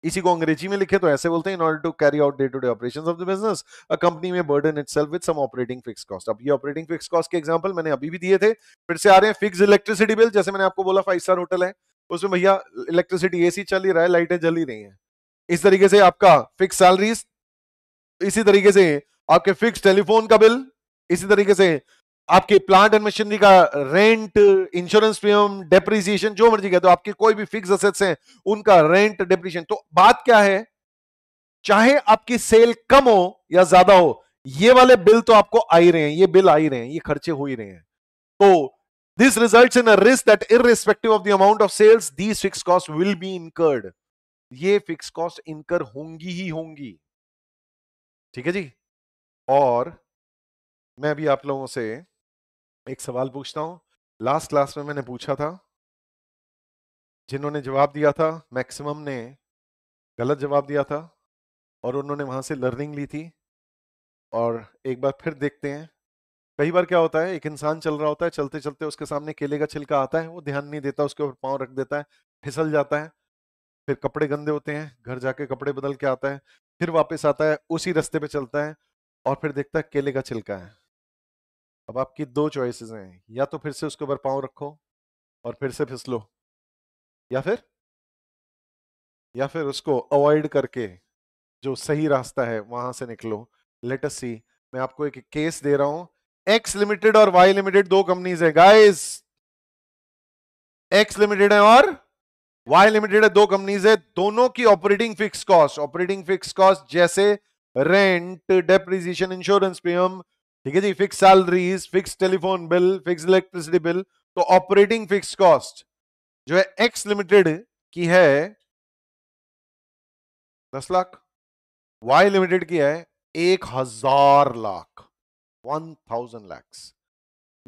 इसी को अंग्रेजी में लिखे तो ऐसे बोलते हैं in order to carry out day to day operations of the business a company में burden itself with some operating fix cost अब ये ऑपरेटिंग फिक्स कॉस्ट के एग्जांपल मैंने अभी भी दिए थे फिर से आ रहे हैं फिक्स इलेक्ट्रिसिटी बिल जैसे मैंने आपको बोला फाइव स्टार होटल है उसमें भैया इलेक्ट्रिसिटी एसी चल ही रहा है लाइटें जल ही रही है इस तरीके से आपका फिक्स सैलरीज इसी तरीके से आपके फिक्स टेलीफोन का बिल इसी तरीके से आपके प्लांट एंड मशीनरी का रेंट इंश्योरेंस प्रीमियम डेप्रिसिएशन जो मर्जी कहते हो आपके कोई भी फिक्स असेट्स हैं उनका रेंट डेप्रिसिएशन तो बात क्या है चाहे आपकी सेल कम हो या ज्यादा हो ये वाले बिल तो आपको आ ही रहे हैं ये बिल आ ही रहे हैं ये खर्चे हो ही रहे हैं तो this result in a risk that irrespective of the amount of sales these fix cost will be incurred ये फिक्स कॉस्ट इनकर होंगी ही होंगी ठीक है जी और मैं भी आप लोगों से एक सवाल पूछता हूँ लास्ट क्लास में मैंने पूछा था जिन्होंने जवाब दिया था मैक्सिमम ने गलत जवाब दिया था और उन्होंने वहाँ से लर्निंग ली थी और एक बार फिर देखते हैं कई बार क्या होता है एक इंसान चल रहा होता है चलते चलते उसके सामने केले का छिलका आता है वो ध्यान नहीं देता उसके ऊपर पाँव रख देता है फिसल जाता है फिर कपड़े गंदे होते हैं घर जाके कपड़े बदल के आता है फिर वापस आता है उसी रास्ते पे चलता है और फिर देखता है केले का छिलका है अब आपकी दो चॉइसेस हैं या तो फिर से उसके ऊपर पाँव रखो और फिर से फिसलो या फिर या फिर उसको अवॉइड करके जो सही रास्ता है वहां से निकलो लेट अस सी मैं आपको एक केस दे रहा हूं एक्स लिमिटेड और वाई लिमिटेड दो कंपनीज है गाइस एक्स लिमिटेड है और वाई लिमिटेड है दो कंपनीज है दोनों की operating fix cost operating fix cost जैसे रेंट डेप्रिजिएशन इंश्योरेंस प्रीमियम ठीक है जी fix salaries fix telephone bill fix electricity bill तो ऑपरेटिंग फिक्स कॉस्ट जो है एक्स लिमिटेड की है दस लाख वाई लिमिटेड की है एक हजार lakh one thousand lakhs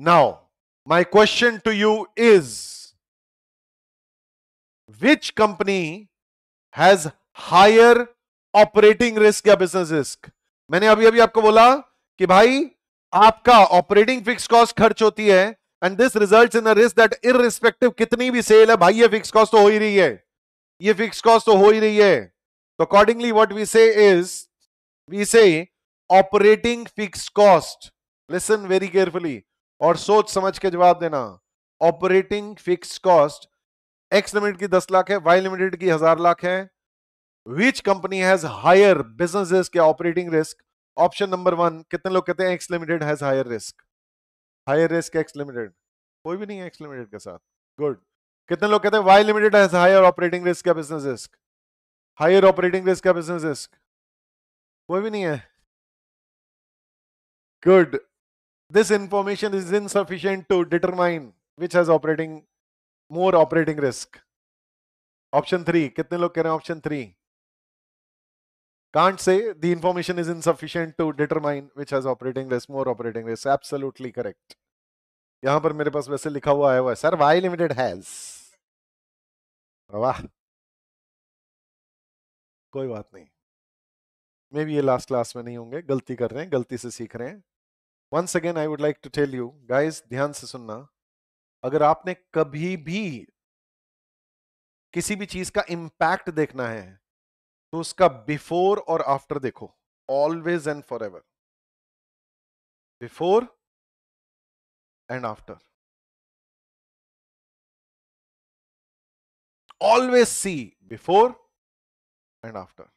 now my question to you is which company has higher operating risk या बिजनेस रिस्क मैंने अभी अभी आपको बोला कि भाई आपका ऑपरेटिंग फिक्स कॉस्ट खर्च होती है and this result in risk that irrespective कितनी भी सेल है भाई ये फिक्स कॉस्ट तो हो ही रही है ये फिक्स कॉस्ट तो हो ही रही है तो accordingly what we say is we say operating fix cost listen very carefully और सोच समझ के जवाब देना operating fix cost X limited की दस लाख है वाई लिमिटेड की हजार लाख है which company has higher business के operating risk option number one कितने लोग कहते हैं X limited has higher risk higher risk X limited कोई भी नहीं है एक्स लिमिटेड के साथ गुड कितने लोग कहते हैं Y limited has higher operating risk या business risk higher operating risk या बिजनेस रिस्क कोई भी नहीं है good this information is insufficient to determine which has operating more operating risk option three कितने लोग कह रहे हैं option three can't say the information is insufficient to determine which has operating risk, more operating risk. Absolutely correct. यहां पर मेरे पास वैसे लिखा हुआ आया हुआ है सर वाई लिमिटेड हैज वाह कोई बात नहीं मे बी ये लास्ट क्लास में नहीं होंगे गलती कर रहे हैं गलती से सीख रहे हैं once again I would like to tell you guys ध्यान से सुनना अगर आपने कभी भी किसी भी चीज का इम्पैक्ट देखना है तो उसका बिफोर और आफ्टर देखो always and for forever before and after always see before and after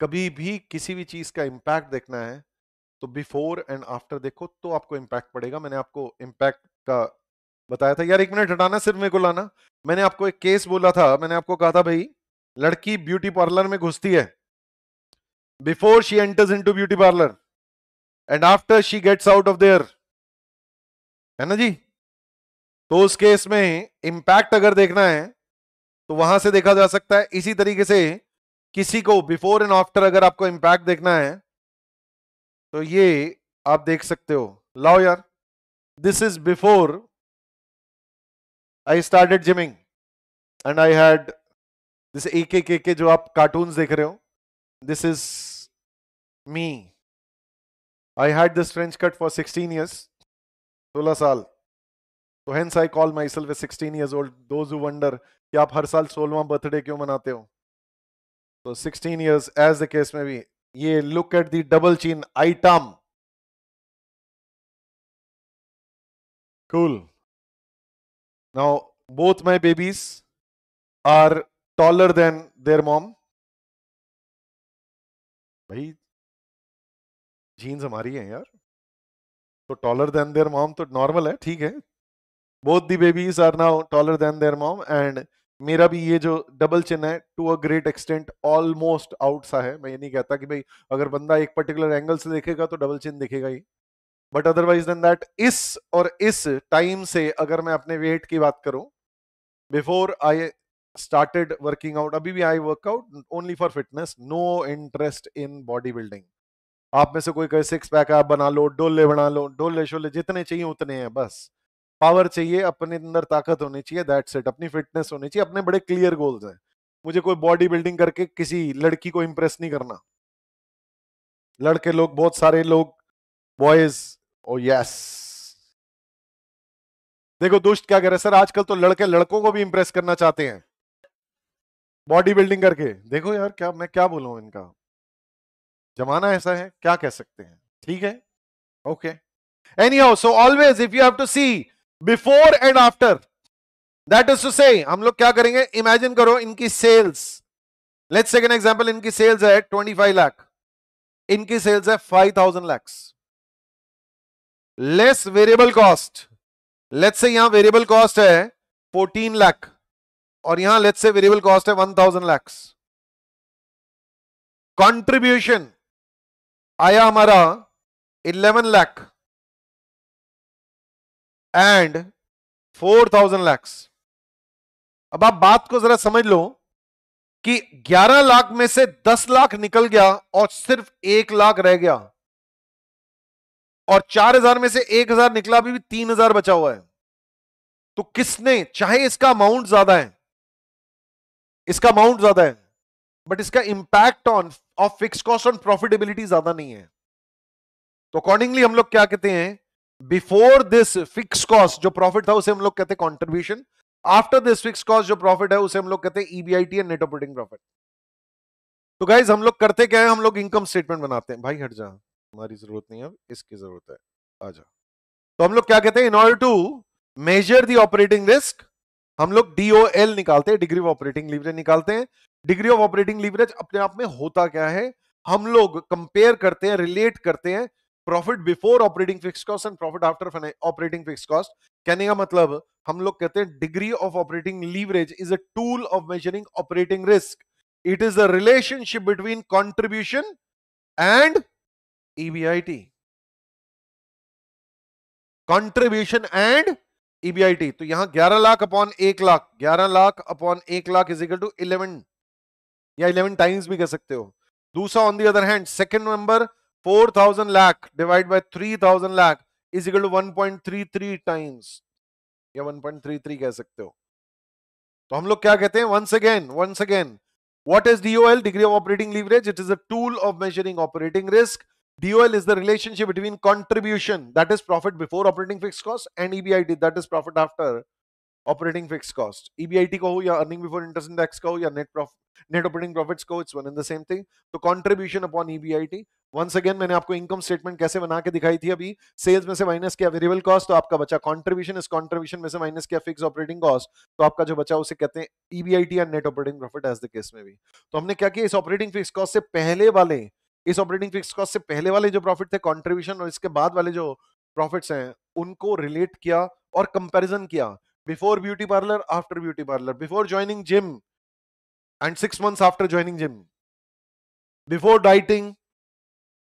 कभी भी किसी भी चीज का इंपैक्ट देखना है तो बिफोर एंड आफ्टर देखो तो आपको इंपैक्ट पड़ेगा मैंने आपको इंपैक्ट का बताया था यार एक मिनट हटाना सिर्फ मेरे को लाना मैंने आपको एक केस बोला था मैंने आपको कहा था भाई लड़की ब्यूटी पार्लर में घुसती है before she enters into beauty parlour and after she gets out of there है ना जी तो उस केस में इंपैक्ट अगर देखना है तो वहां से देखा जा सकता है इसी तरीके से किसी को बिफोर एंड आफ्टर अगर आपको इंपैक्ट देखना है तो ये आप देख सकते हो लाओ यार this is before I started gymming and I had जैसे एक एक एक जो आप कार्टून देख रहे हो this is me I had this French cut for sixteen years सोलह साल तो hence I call myself sixteen years old those who wonder कि आप हर साल सोलवा बर्थडे क्यों मनाते हो तो sixteen years as the case में भी ये look at the double chin item cool now both my babies are taller than their mom भाई जीन्स हमारी है यार तो टॉलर देन देयर मॉम तो नॉर्मल है ठीक है both the babies are now taller than their mom and मेरा भी ये जो डबल चिन है to a great extent almost out सा है मैं ये नहीं कहता कि भाई अगर बंदा एक पर्टिकुलर एंगल से देखेगा तो डबल चिन दिखेगा ही बट अदरवाइज देन दैट इस और इस टाइम से अगर मैं अपने वेट की बात करूं before I started working out abhi bhi i work out only for fitness no interest in bodybuilding aap mein se koi कहे six pack aap bana lo dolle bana lo dolle shole jitne chahiye utne hai bas power चाहिए अपने अंदर ताकत होनी चाहिए that set अपनी fitness होनी चाहिए अपने बड़े क्लियर गोल्स हैं मुझे कोई बॉडी बिल्डिंग करके किसी लड़की को इम्प्रेस नहीं करना लड़के लोग बहुत सारे लोग बॉयज ओ यस देखो दुष्ट क्या कह रहे हैं सर आजकल तो लड़के लड़कों को भी इम्प्रेस करना चाहते हैं बॉडी बिल्डिंग करके देखो यार क्या मैं क्या बोलूं इनका जमाना ऐसा है क्या कह सकते हैं ठीक है okay anyhow so always if you have to see before and after that is to say हम लोग क्या करेंगे इमेजिन करो इनकी सेल्स लेट्स एन एग्जांपल इनकी सेल्स है 25 लाख इनकी सेल्स है 5000 lakhs less variable cost let's say यहां वेरिएबल कॉस्ट है 14 लाख और यहां लेट से वेरिएबल कॉस्ट है वन थाउजेंड लैक्स कॉन्ट्रीब्यूशन आया हमारा eleven lakh and four thousand lakhs अब आप बात को जरा समझ लो कि ग्यारह लाख में से दस लाख निकल गया और सिर्फ एक लाख रह गया और चार हजार में से एक हजार निकला अभी भी हजार बचा हुआ है तो किसने चाहे इसका अमाउंट ज्यादा है इसका अमाउंट ज्यादा है बट इसका impact on of fix cost on profitability ज्यादा नहीं है तो अकॉर्डिंगली हम लोग क्या कहते हैं बिफोर दिस फिक्स कॉस्ट जो प्रॉफिट था उसे हम लोग कहते हैं contribution after this fix cost जो प्रॉफिट है उसे हम लोग कहते हैं EBIT and net operating profit तो गाइज हम लोग करते क्या है हम लोग इनकम स्टेटमेंट बनाते हैं भाई हट जा हमारी जरूरत नहीं है इसकी जरूरत है आ जा तो हम लोग क्या कहते हैं in order to measure the operating risk हम लोग डीओएल निकालते हैं डिग्री ऑफ ऑपरेटिंग लीवरेज निकालते हैं डिग्री ऑफ ऑपरेटिंग लीवरेज अपने आप में होता क्या है हम लोग कंपेयर करते हैं रिलेट करते हैं profit before operating fix cost and profit after operating fix cost कहने का मतलब हम लोग कहते हैं degree of operating leverage is a tool of measuring operating risk it is the relationship between contribution and EBIT contribution and EBIT e तो यहां 11 lakh upon एक लाख 11 लाख अपॉन एक लाख इजिकल टू 11 या 11 टाइम्स भी कह सकते हो दूसरा on the other hand second number 4000 lakh divide by 3000 lakh is equal to 1.33 times या 1.33 कह सकते हो तो हम लोग क्या कहते हैं once again once again What is DOL, degree of operating leverage it is a tool of measuring operating risk DOL is the relationship between contribution, that is profit before operating fixed cost, and EBIT, that is profit after operating fixed cost. EBIT का हो या earning before interest and tax का हो या net profit, net operating profits का हो, it's one and the same thing. तो contribution upon EBIT. Once again मैंने आपको income statement कैसे बना के दिखाई थी अभी sales में से minus किया variable cost तो आपका बचा contribution इस contribution में से minus किया fixed operating cost तो आपका जो बचा उसे कहते हैं EBIT या net operating profit as the case में भी. तो हमने क्या किया इस operating fixed cost से पहले वाले इस ऑपरेटिंग फिक्स कॉस्ट से पहले वाले जो प्रॉफिट थे कॉन्ट्रीब्यूशन और इसके बाद वाले जो प्रॉफिट्स हैं उनको रिलेट किया और कंपेरिजन किया before beauty parlour after beauty parlour before joining gym and six month after joining gym before dieting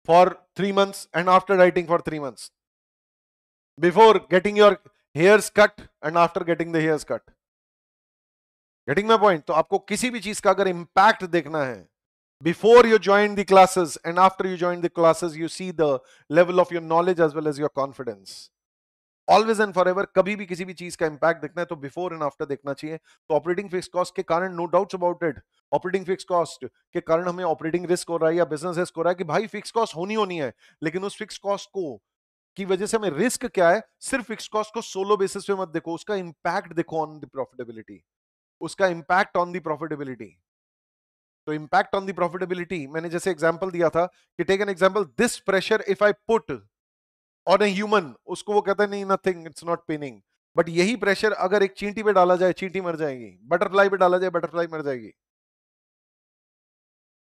for three months and after dieting for three months before getting your hairs cut and after getting the hairs cut getting my point तो आपको किसी भी चीज का अगर impact देखना है before you join the classes and after you join the classes you see the level of your knowledge as well as your confidence always and for ever कभी भी किसी भी चीज का इंपैक्ट देखना है तो बिफोर एंड आफ्टर देखना चाहिए तो ऑपरेटिंग फिक्स कॉस्ट के कारण no doubts about it operating fix cost के कारण हमें ऑपरेटिंग रिस्क हो रहा है या बिजनेस रिस्क हो रहा है कि भाई फिक्स कॉस्ट होनी होनी है लेकिन उस फिक्स कॉस्ट को की वजह से हमें रिस्क क्या है सिर्फ फिक्स कॉस्ट को सोलो बेसिस पे मत देखो उसका इंपैक्ट देखो ऑन द प्रॉफिटेबिलिटी उसका इंपैक्ट ऑन द प्रॉफिटेबिलिटी तो इंपैक्ट ऑन दी प्रॉफिटेबिलिटी मैंने जैसे एग्जांपल दिया था कि take an example this pressure if I put on a human उसको वो कहता है नहीं nothing it's not paining but यही प्रेशर अगर एक चींटी पे डाला जाए चींटी मर जाएगी बटरफ्लाई पे डाला जाए बटरफ्लाई मर जाएगी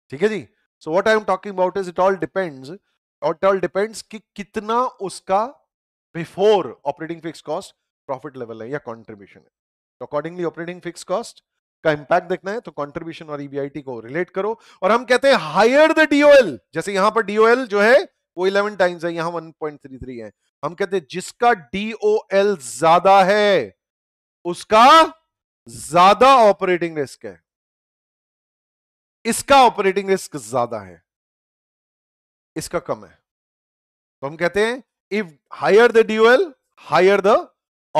ठीक है जी so what I am talking about is it all depends it all depends कि कितना उसका before operating fix cost profit level है या कॉन्ट्रीब्यूशन है अकॉर्डिंगली ऑपरेटिंग फिक्स कॉस्ट का इंपैक्ट देखना है तो कंट्रीब्यूशन और ईबीआईटी e को रिलेट करो और हम कहते हैं हायर द डीओएल जैसे यहां पर डीओएल जो है वो 11 टाइम्स है यहां 1.33 है हम कहते हैं जिसका डीओएल ज्यादा है उसका ज्यादा ऑपरेटिंग रिस्क है इसका ऑपरेटिंग रिस्क ज्यादा है इसका कम है तो हम कहते हैं if higher the DOL higher the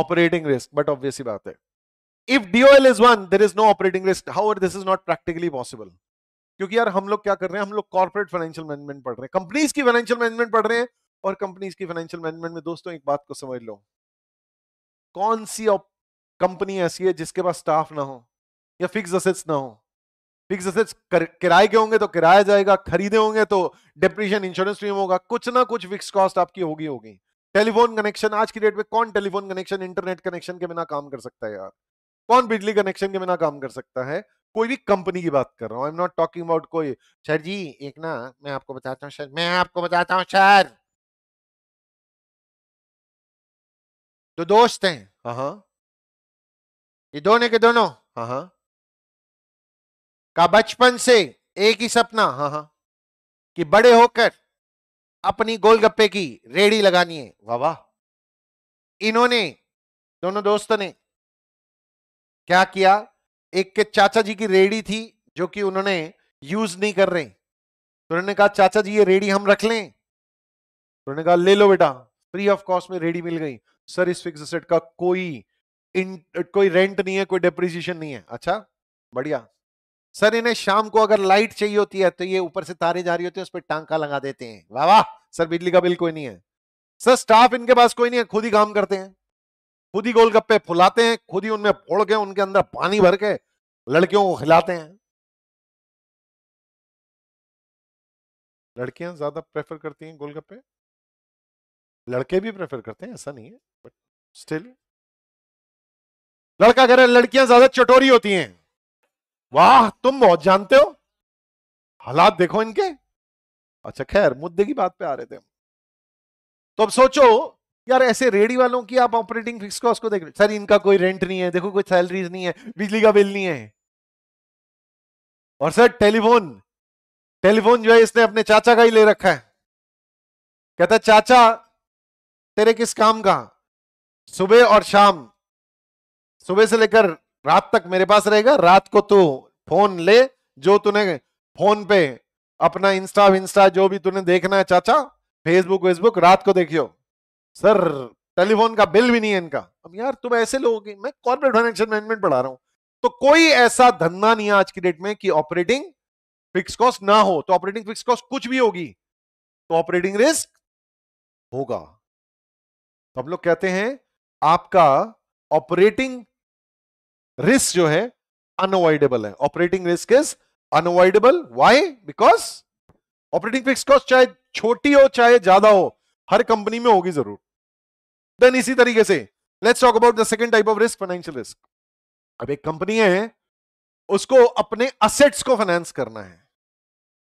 operating risk but obviously बात है if DOL is one there is no operating risk how are this is not practically possible क्योंकि यार हम लोग क्या कर रहे हैं हम लोग कॉर्पोरेट फाइनेंशियल मैनेजमेंट पढ़ रहे हैं कंपनीज की फाइनेंशियल मैनेजमेंट पढ़ रहे हैं और कंपनीज की फाइनेंशियल मैनेजमेंट में दोस्तों एक बात को समझ लो कौन सी कंपनी ऐसी है जिसके पास स्टाफ ना हो या फिक्स असेट्स ना हो फिक्स असेट्स किराए के होंगे तो किराया जाएगा खरीदे होंगे तो डिप्रीशन इंश्योरेंस प्रीमियम होगा कुछ ना कुछ फिक्स कॉस्ट आपकी होगी होगी टेलीफोन कनेक्शन आज की डेट में कौन टेलीफोन कनेक्शन इंटरनेट कनेक्शन के बिना काम कर सकता है यार कौन बिजली कनेक्शन के बिना काम कर सकता है कोई भी कंपनी की बात कर रहा हूँ I am not talking about कोई सर जी एक ना मैं आपको बताता हूँ सर मैं आपको बताता हूँ सर तो दोस्त हैं हाँ, हाँ ये दोनों के दोनों हाँ, हाँ का बचपन से एक ही सपना हाँ, हाँ। कि बड़े होकर अपनी गोलगप्पे की रेडी लगानी है वाह वाह इन्होंने दोनों दोस्तों ने क्या किया एक के चाचा जी की रेडी थी जो कि उन्होंने यूज नहीं कर रही तो उन्होंने कहा चाचा जी ये रेडी हम रख लें तो उन्होंने कहा ले लो बेटा फ्री ऑफ कॉस्ट में रेडी मिल गई सर इस फिक्स एसेट का कोई इन, कोई रेंट नहीं है कोई डिप्रिसिएशन नहीं है अच्छा बढ़िया सर इन्हें शाम को अगर लाइट चाहिए होती है तो ये ऊपर से तारे जा रही होती है उस पर टांका लगा देते हैं वाह वाह सर बिजली का बिल कोई नहीं है सर स्टाफ इनके पास कोई नहीं है खुद ही काम करते हैं खुद ही गोलगप्पे फुलाते हैं खुद ही उनमें फोड़ के उनके अंदर पानी भर के लड़कियों को खिलाते हैं लड़कियां ज्यादा प्रेफर करती हैं गोलगप्पे लड़के भी प्रेफर करते हैं ऐसा नहीं है बट स्टिल लड़का कह रहे लड़कियां ज्यादा चटोरी होती हैं वाह तुम बहुत जानते हो हालात देखो इनके अच्छा खैर मुद्दे की बात पे आ रहे थे हम तो अब सोचो यार ऐसे रेडी वालों की आप ऑपरेटिंग फिक्स कॉस्ट को देख रहे सर इनका कोई रेंट नहीं है देखो कोई सैलरीज नहीं है बिजली का बिल नहीं है और सर टेलीफोन टेलीफोन जो है इसने अपने चाचा का ही ले रखा है कहता चाचा तेरे किस काम का सुबह और शाम सुबह से लेकर रात तक मेरे पास रहेगा रात को तू फोन ले जो तूने फोन पे अपना इंस्टा विंस्टा जो भी तूने देखना है चाचा फेसबुक वेसबुक रात को देखियो सर टेलीफोन का बिल भी नहीं है इनका अब यार तुम ऐसे लोग मैं कॉर्पोरेट फाइनेंशियल मैनेजमेंट पढ़ा रहा हूं तो कोई ऐसा धंधा नहीं है आज की डेट में कि ऑपरेटिंग फिक्स कॉस्ट ना हो तो ऑपरेटिंग फिक्स कॉस्ट कुछ भी होगी तो ऑपरेटिंग रिस्क होगा तो हम लोग कहते हैं आपका ऑपरेटिंग रिस्क जो है अनवॉइडेबल है operating risk is unavoidable why because operating fix cost चाहे छोटी हो चाहे ज्यादा हो हर कंपनी में होगी जरूर देन इसी तरीके से let's talk about the second type of risk financial risk अब एक कंपनी है उसको अपने असेट्स को फाइनेंस करना है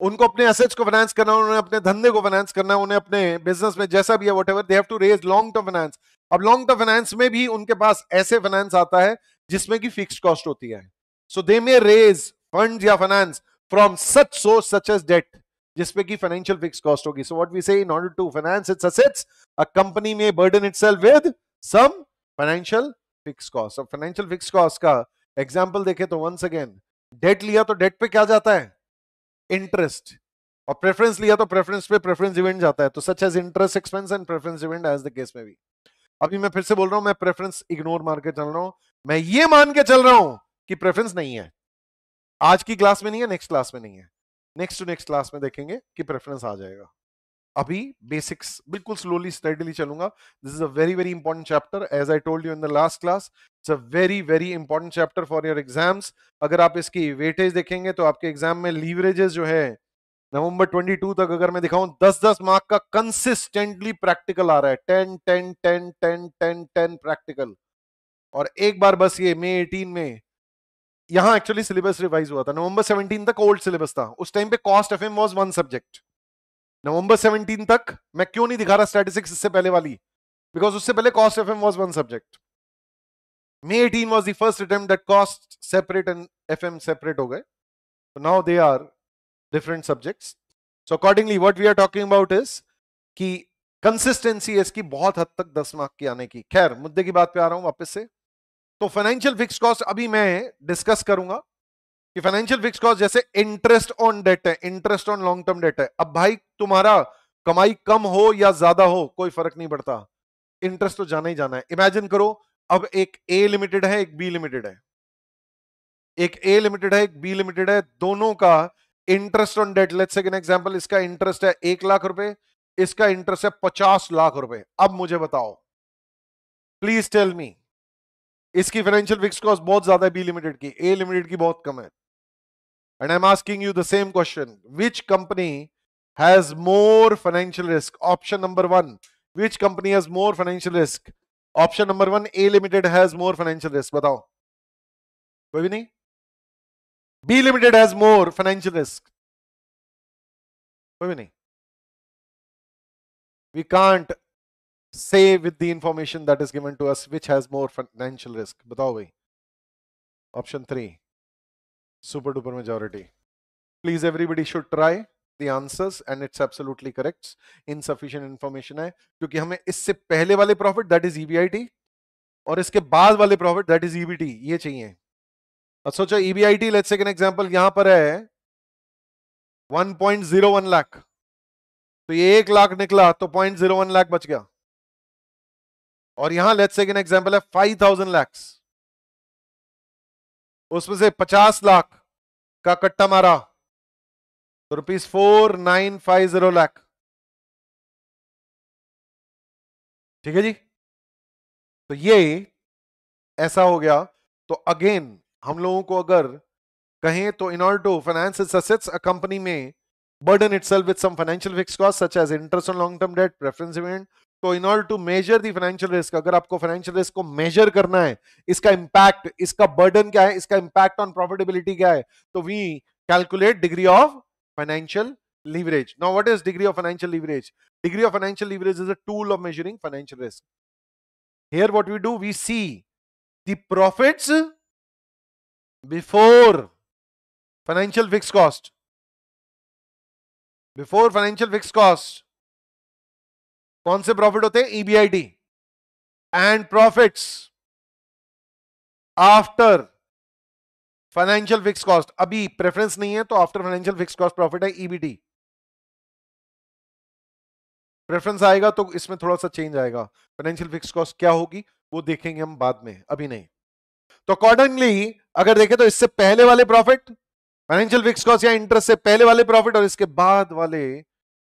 उनको अपने असेट्स को फाइनेंस करना है उन्हें अपने धंधे को फाइनेंस करना है उन्हें अपने बिजनेस में जैसा भी है whatever they've to raise long term finance अब लॉन्ग टर्म फाइनेंस में भी उनके पास ऐसे फाइनेंस आता है जिसमें कि फिक्स कॉस्ट होती है so they may raise fund या finance from such source such as debt जिसपे की फाइनेंशियल फिक्स कॉस्ट होगी सो what we say in order to finance its assets a company में burden itself with some financial fix cost और financial fix cost का example देखे तो once again date लिया तो डेट पे क्या जाता है इंटरेस्ट और प्रेफरेंस लिया तो प्रेफरेंस पे प्रेफरेंस इवेंट जाता है तो such as interest expense and preference event as the case में भी अभी मैं फिर से बोल रहा हूं मैं प्रेफरेंस इग्नोर मार के चल रहा हूं मैं ये मान के चल रहा हूं कि प्रेफरेंस नहीं है आज की क्लास में नहीं है नेक्स्ट क्लास में नहीं है नेक्स्ट टू नेक्स्ट क्लास में देखेंगे कि प्रेफरेंस आ जाएगा अभी बेसिक्स बिल्कुल स्लोली स्टडीली चलूंगा this is a very very important chapter as I told you in the last class it's a very very important chapter for your exams अगर आप इसकी वेटेज देखेंगे तो आपके एग्जाम में लीवरेजेस जो है नवंबर 22 तक अगर मैं दिखाऊं 10-10 मार्क का कंसिस्टेंटली प्रैक्टिकल आ रहा है 10 10 10 10 10 10 प्रैक्टिकल और एक बार बस ये मई 18 में यहां एक्चुअली सिलेबस रिवाइज हुआ था नवंबर 17 तक ओल्ड सिलेबस था उस टाइम पे cost F was one subject November 17 तक मैं क्यों नहीं दिखा रहा स्टैटिस्टिक्स इससे पहले वाली बिकॉज उससे पहले cost F was one subject May 18 was the first attempt that cost separate and FM separate हो गए now they are different subjects so accordingly what we are talking about is कि consistency है इसकी बहुत हद तक दस मार्क की आने की खैर मुद्दे की बात पे आ रहा हूं वापस से तो फाइनेंशियल फिक्स कॉस्ट अभी मैं डिस्कस करूंगा कि फाइनेंशियल फिक्स कॉस्ट जैसे इंटरेस्ट ऑन डेट है interest on long term debt है अब भाई तुम्हारा कमाई कम हो या ज्यादा हो कोई फर्क नहीं पड़ता इंटरेस्ट तो जाना ही जाना है इमेजिन करो अब एक ए लिमिटेड है एक बी लिमिटेड है एक ए लिमिटेड है एक बी लिमिटेड है दोनों का interest on debt let's an example इसका इंटरेस्ट है एक लाख रुपए इसका इंटरेस्ट है पचास लाख रुपए अब मुझे बताओ प्लीज टेल मी इसकी फाइनेंशियल फिक्स कॉस्ट बहुत ज्यादा है बी लिमिटेड की ए लिमिटेड की बहुत कम है and I am asking you the same question which company has more financial risk option number one which company has more financial risk option number one A limited has more financial risk बताओ कोई भी नहीं B limited has more financial risk कोई भी नहीं we can't say with the information that is given to us which has more financial risk बताओ भाई option 3 super duper majority please everybody should try the answers and it's absolutely correct insufficient information है क्योंकि हमें इससे पहले वाले profit that is EBIT और इसके बाद वाले प्रॉफिट दैट इज EBT ये चाहिए और सोचो EBIT लेट्स से एग्जांपल यहां पर है 1.01 लाख तो ये एक लाख निकला तो 0.01 लाख बच गया और यहां लेट्स एक एग्जांपल है फाइव थाउजेंड लैक्स उसमें से पचास लाख का कट्टा मारा तो rupees four nine five zero lakh ठीक है जी तो ये ऐसा हो गया तो अगेन हम लोगों को अगर कहें तो in order to finance its assets a company में burden itself with some financial fix cost such as interest on long term debt preference event तो in order to measure the financial risk अगर आपको financial risk को major करना है इसका impact इसका burden क्या है इसका इंपैक्ट ऑन प्रॉफिटेबिलिटी क्या है तो we calculate degree of financial leverage now what is degree of financial leverage degree of financial leverage is a tool of measuring financial risk here what we do we see the profits before financial fixed cost before financial fixed cost कौन से profit होते हैं EBIT and profits after financial fix cost अभी preference नहीं है तो after financial fix cost profit है EBT e preference आएगा तो इसमें थोड़ा सा चेंज आएगा फाइनेंशियल फिक्स कॉस्ट क्या होगी वो देखेंगे हम बाद में अभी नहीं तो अकॉर्डिंगली अगर देखें तो इससे पहले वाले प्रॉफिट फाइनेंशियल फिक्स कॉस्ट या इंटरेस्ट से पहले वाले प्रॉफिट और इसके बाद वाले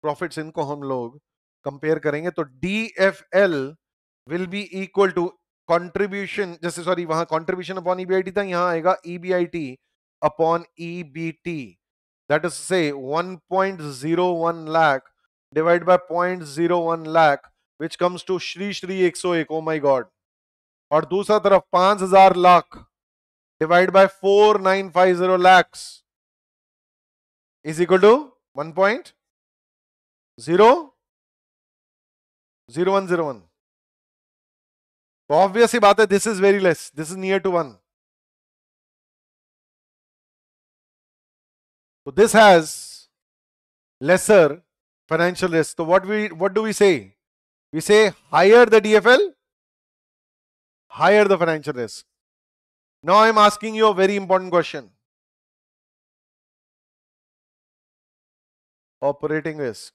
प्रॉफिट्स इनको हम लोग कंपेयर करेंगे तो D F L will be equal to contribution जैसे सॉरी वहां कॉन्ट्रीब्यूशन अपॉन ईबीआईटी था यहां आएगा EBIT upon E B T that is say one point zero one lakh divide by one lakh which comes to श्री श्री एक सौ एक ओ माई गॉड और दूसरा तरफ पांच हजार lakh divide by four nine five zero lakh is equal to one point zero zero So zero one तो obvious this is very less. This is near to one. So this has lesser financial risk so what we what do we say we say higher the dfl higher the financial risk now i am asking you a very important question operating risk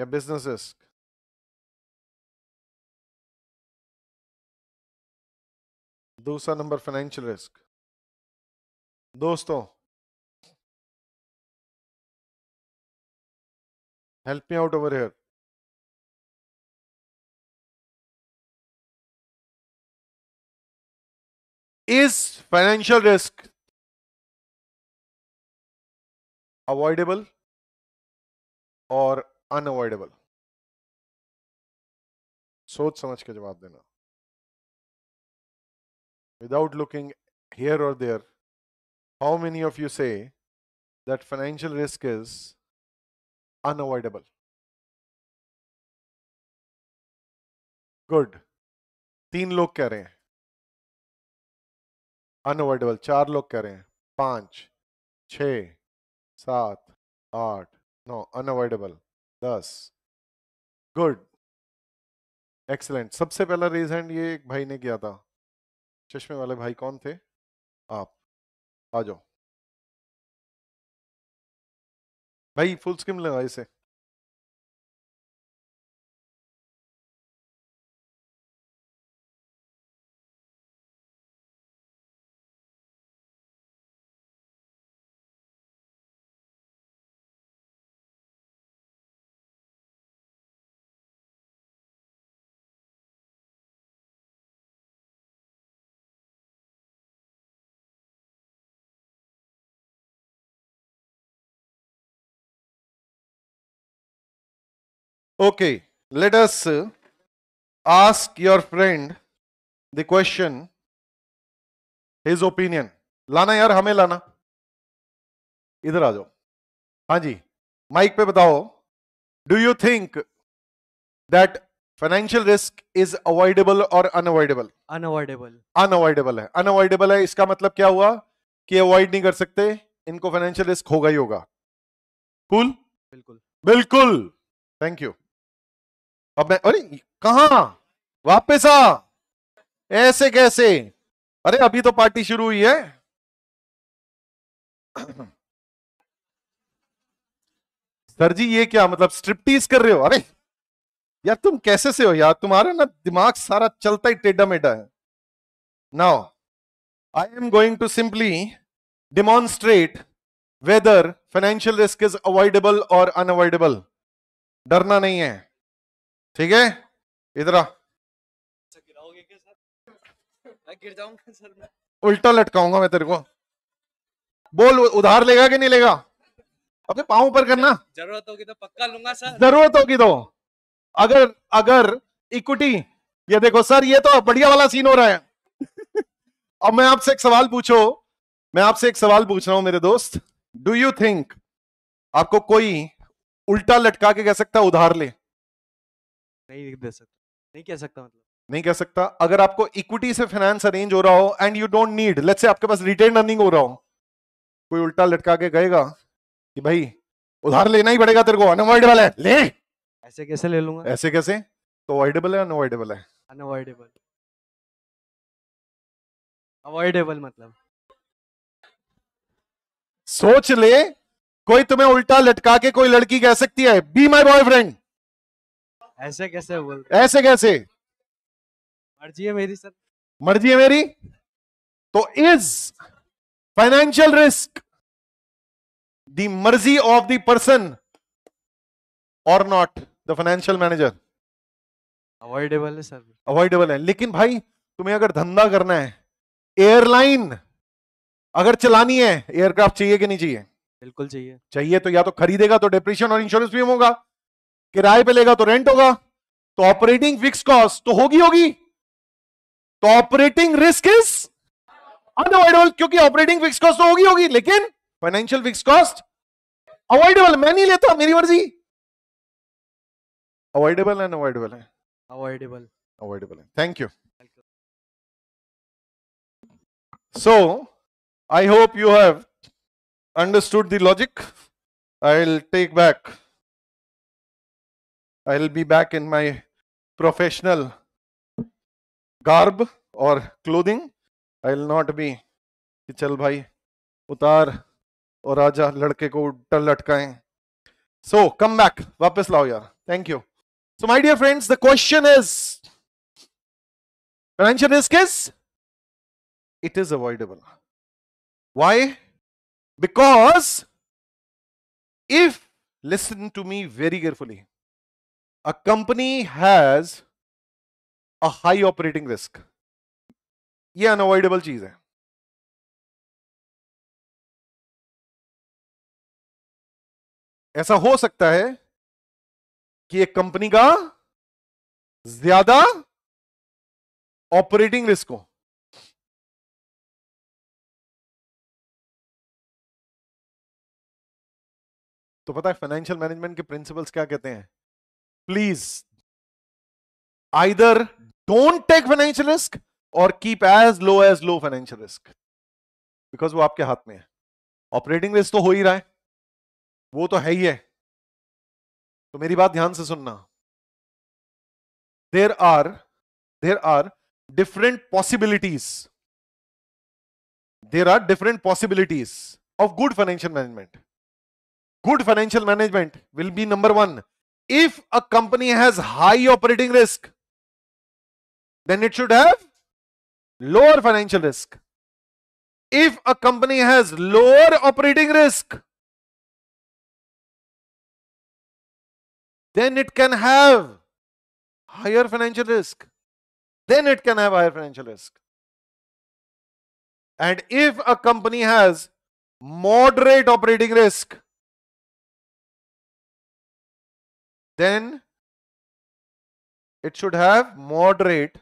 Yeah, business दूसरा नंबर financial risk दोस्तों help me out over here is financial risk avoidable और unavoidable सोच समझ के जवाब देना without looking here और there how many of you say that financial risk is unavoidable good तीन लोग कह रहे हैं अनअवॉइडेबल चार लोग कह रहे हैं पांच छ सात आठ नौ अनअवॉइडेबल दस गुड एक्सलेंट सबसे पहला रेज हैंड ये एक भाई ने किया था चश्मे वाले भाई कौन थे आप आ जाओ भाई फुल स्किम लगा इसे okay let us uh, ask your friend the question, his opinion. लाना यार हमें लाना इधर आ जाओ हाँ जी माइक पे बताओ do you think that financial risk is avoidable और अनअवॉइडेबल अनअवॉइडेबल अनअवॉइडेबल है अनअवॉइडेबल है इसका मतलब क्या हुआ कि अवॉइड नहीं कर सकते इनको फाइनेंशियल रिस्क होगा ही होगा कूल बिल्कुल बिल्कुल थैंक यू अब मैं अरे कहा वापस आ ऐसे कैसे अरे अभी तो पार्टी शुरू हुई है सर जी ये क्या मतलब स्ट्रिप्टीज कर रहे हो अरे यार तुम कैसे से हो यार तुम्हारा ना दिमाग सारा चलता ही टेढ़ा मेढा है now I am going to simply demonstrate whether financial risk is avoidable और अनअवॉइडेबल डरना नहीं है ठीक है इधर उल्टा लटकाऊंगा मैं तेरे को बोल उधार लेगा कि नहीं लेगा अपने पाँव ऊपर करना जरूरत होगी तो पक्का लूंगा सर जरूरत होगी तो अगर अगर इक्विटी ये देखो सर ये तो बढ़िया वाला सीन हो रहा है अब मैं आपसे एक सवाल पूछो मैं आपसे एक सवाल पूछ रहा हूं मेरे दोस्त डू यू थिंक आपको कोई उल्टा लटका के कह सकता उधार ले नहीं दे सकता नहीं कह सकता मतलब नहीं कह सकता अगर आपको इक्विटी से फाइनेंस अरेंज हो रहा हो and you don't need let's say आपके पास रिटेन अर्निंग हो रहा हो कोई उल्टा लटका के कहेगा कि भाई उधार लेना ही पड़ेगा तेरे को अनवॉइडेबल है ले ऐसे कैसे ले लूंगा ऐसे कैसे तो अवॉइडेबल है अनवॉइडेबल है अनवॉइडेबल अवॉइडेबल मतलब सोच ले कोई तुम्हें उल्टा लटका के कोई लड़की कह सकती है बी माई बॉयफ्रेंड ऐसे कैसे बोल ऐसे कैसे मर्जी है मेरी सर मर्जी है मेरी तो इज फाइनेंशियल रिस्क द मर्जी ऑफ द पर्सन और not the financial manager avoidable है सर अवॉइडेबल है लेकिन भाई तुम्हें अगर धंधा करना है एयरलाइन अगर चलानी है एयरक्राफ्ट चाहिए कि नहीं चाहिए बिल्कुल चाहिए चाहिए तो या तो खरीदेगा तो डिप्रेशन और इंश्योरेंस भी होगा किराए पे लेगा तो रेंट होगा तो ऑपरेटिंग फिक्स कॉस्ट तो होगी होगी तो ऑपरेटिंग रिस्क इज अनबल क्योंकि ऑपरेटिंग फिक्स कॉस्ट तो होगी होगी लेकिन फाइनेंशियल फिक्स कॉस्ट अवॉइडेबल मैं नहीं लेता मेरी मर्जी अवॉइडेबल एंड अवॉइडेबल है अवॉइडेबल अवॉइडेबल है thank you so I hope you have understood the logic I will take back I'll be back in my professional garb or clothing. I'll not be कि चल भाई उतार और आजा लड़के को उल्टा लटकाएं सो कम बैक वापस लाओ यार thank you so my dear friends the question is financial risk is it is avoidable. Why? Because if, listen to me very carefully, a company has a high operating risk ये unavoidable चीज है ऐसा हो सकता है कि एक company का ज्यादा ऑपरेटिंग रिस्क हो तो पता है फाइनेंशियल मैनेजमेंट के प्रिंसिपल्स क्या कहते हैं please either don't take financial risk और keep as low as low financial risk because वो आपके हाथ में है ऑपरेटिंग रिस्क तो हो ही रहा है वो तो है ही है तो मेरी बात ध्यान से सुनना there are there are different possibilities there are different possibilities of good financial management good financial management will be number one if a company has high operating risk, then it should have lower financial risk. If a company has lower operating risk, then it can have higher financial risk. Then it can have higher financial risk. And if a company has moderate operating risk, then it should have moderate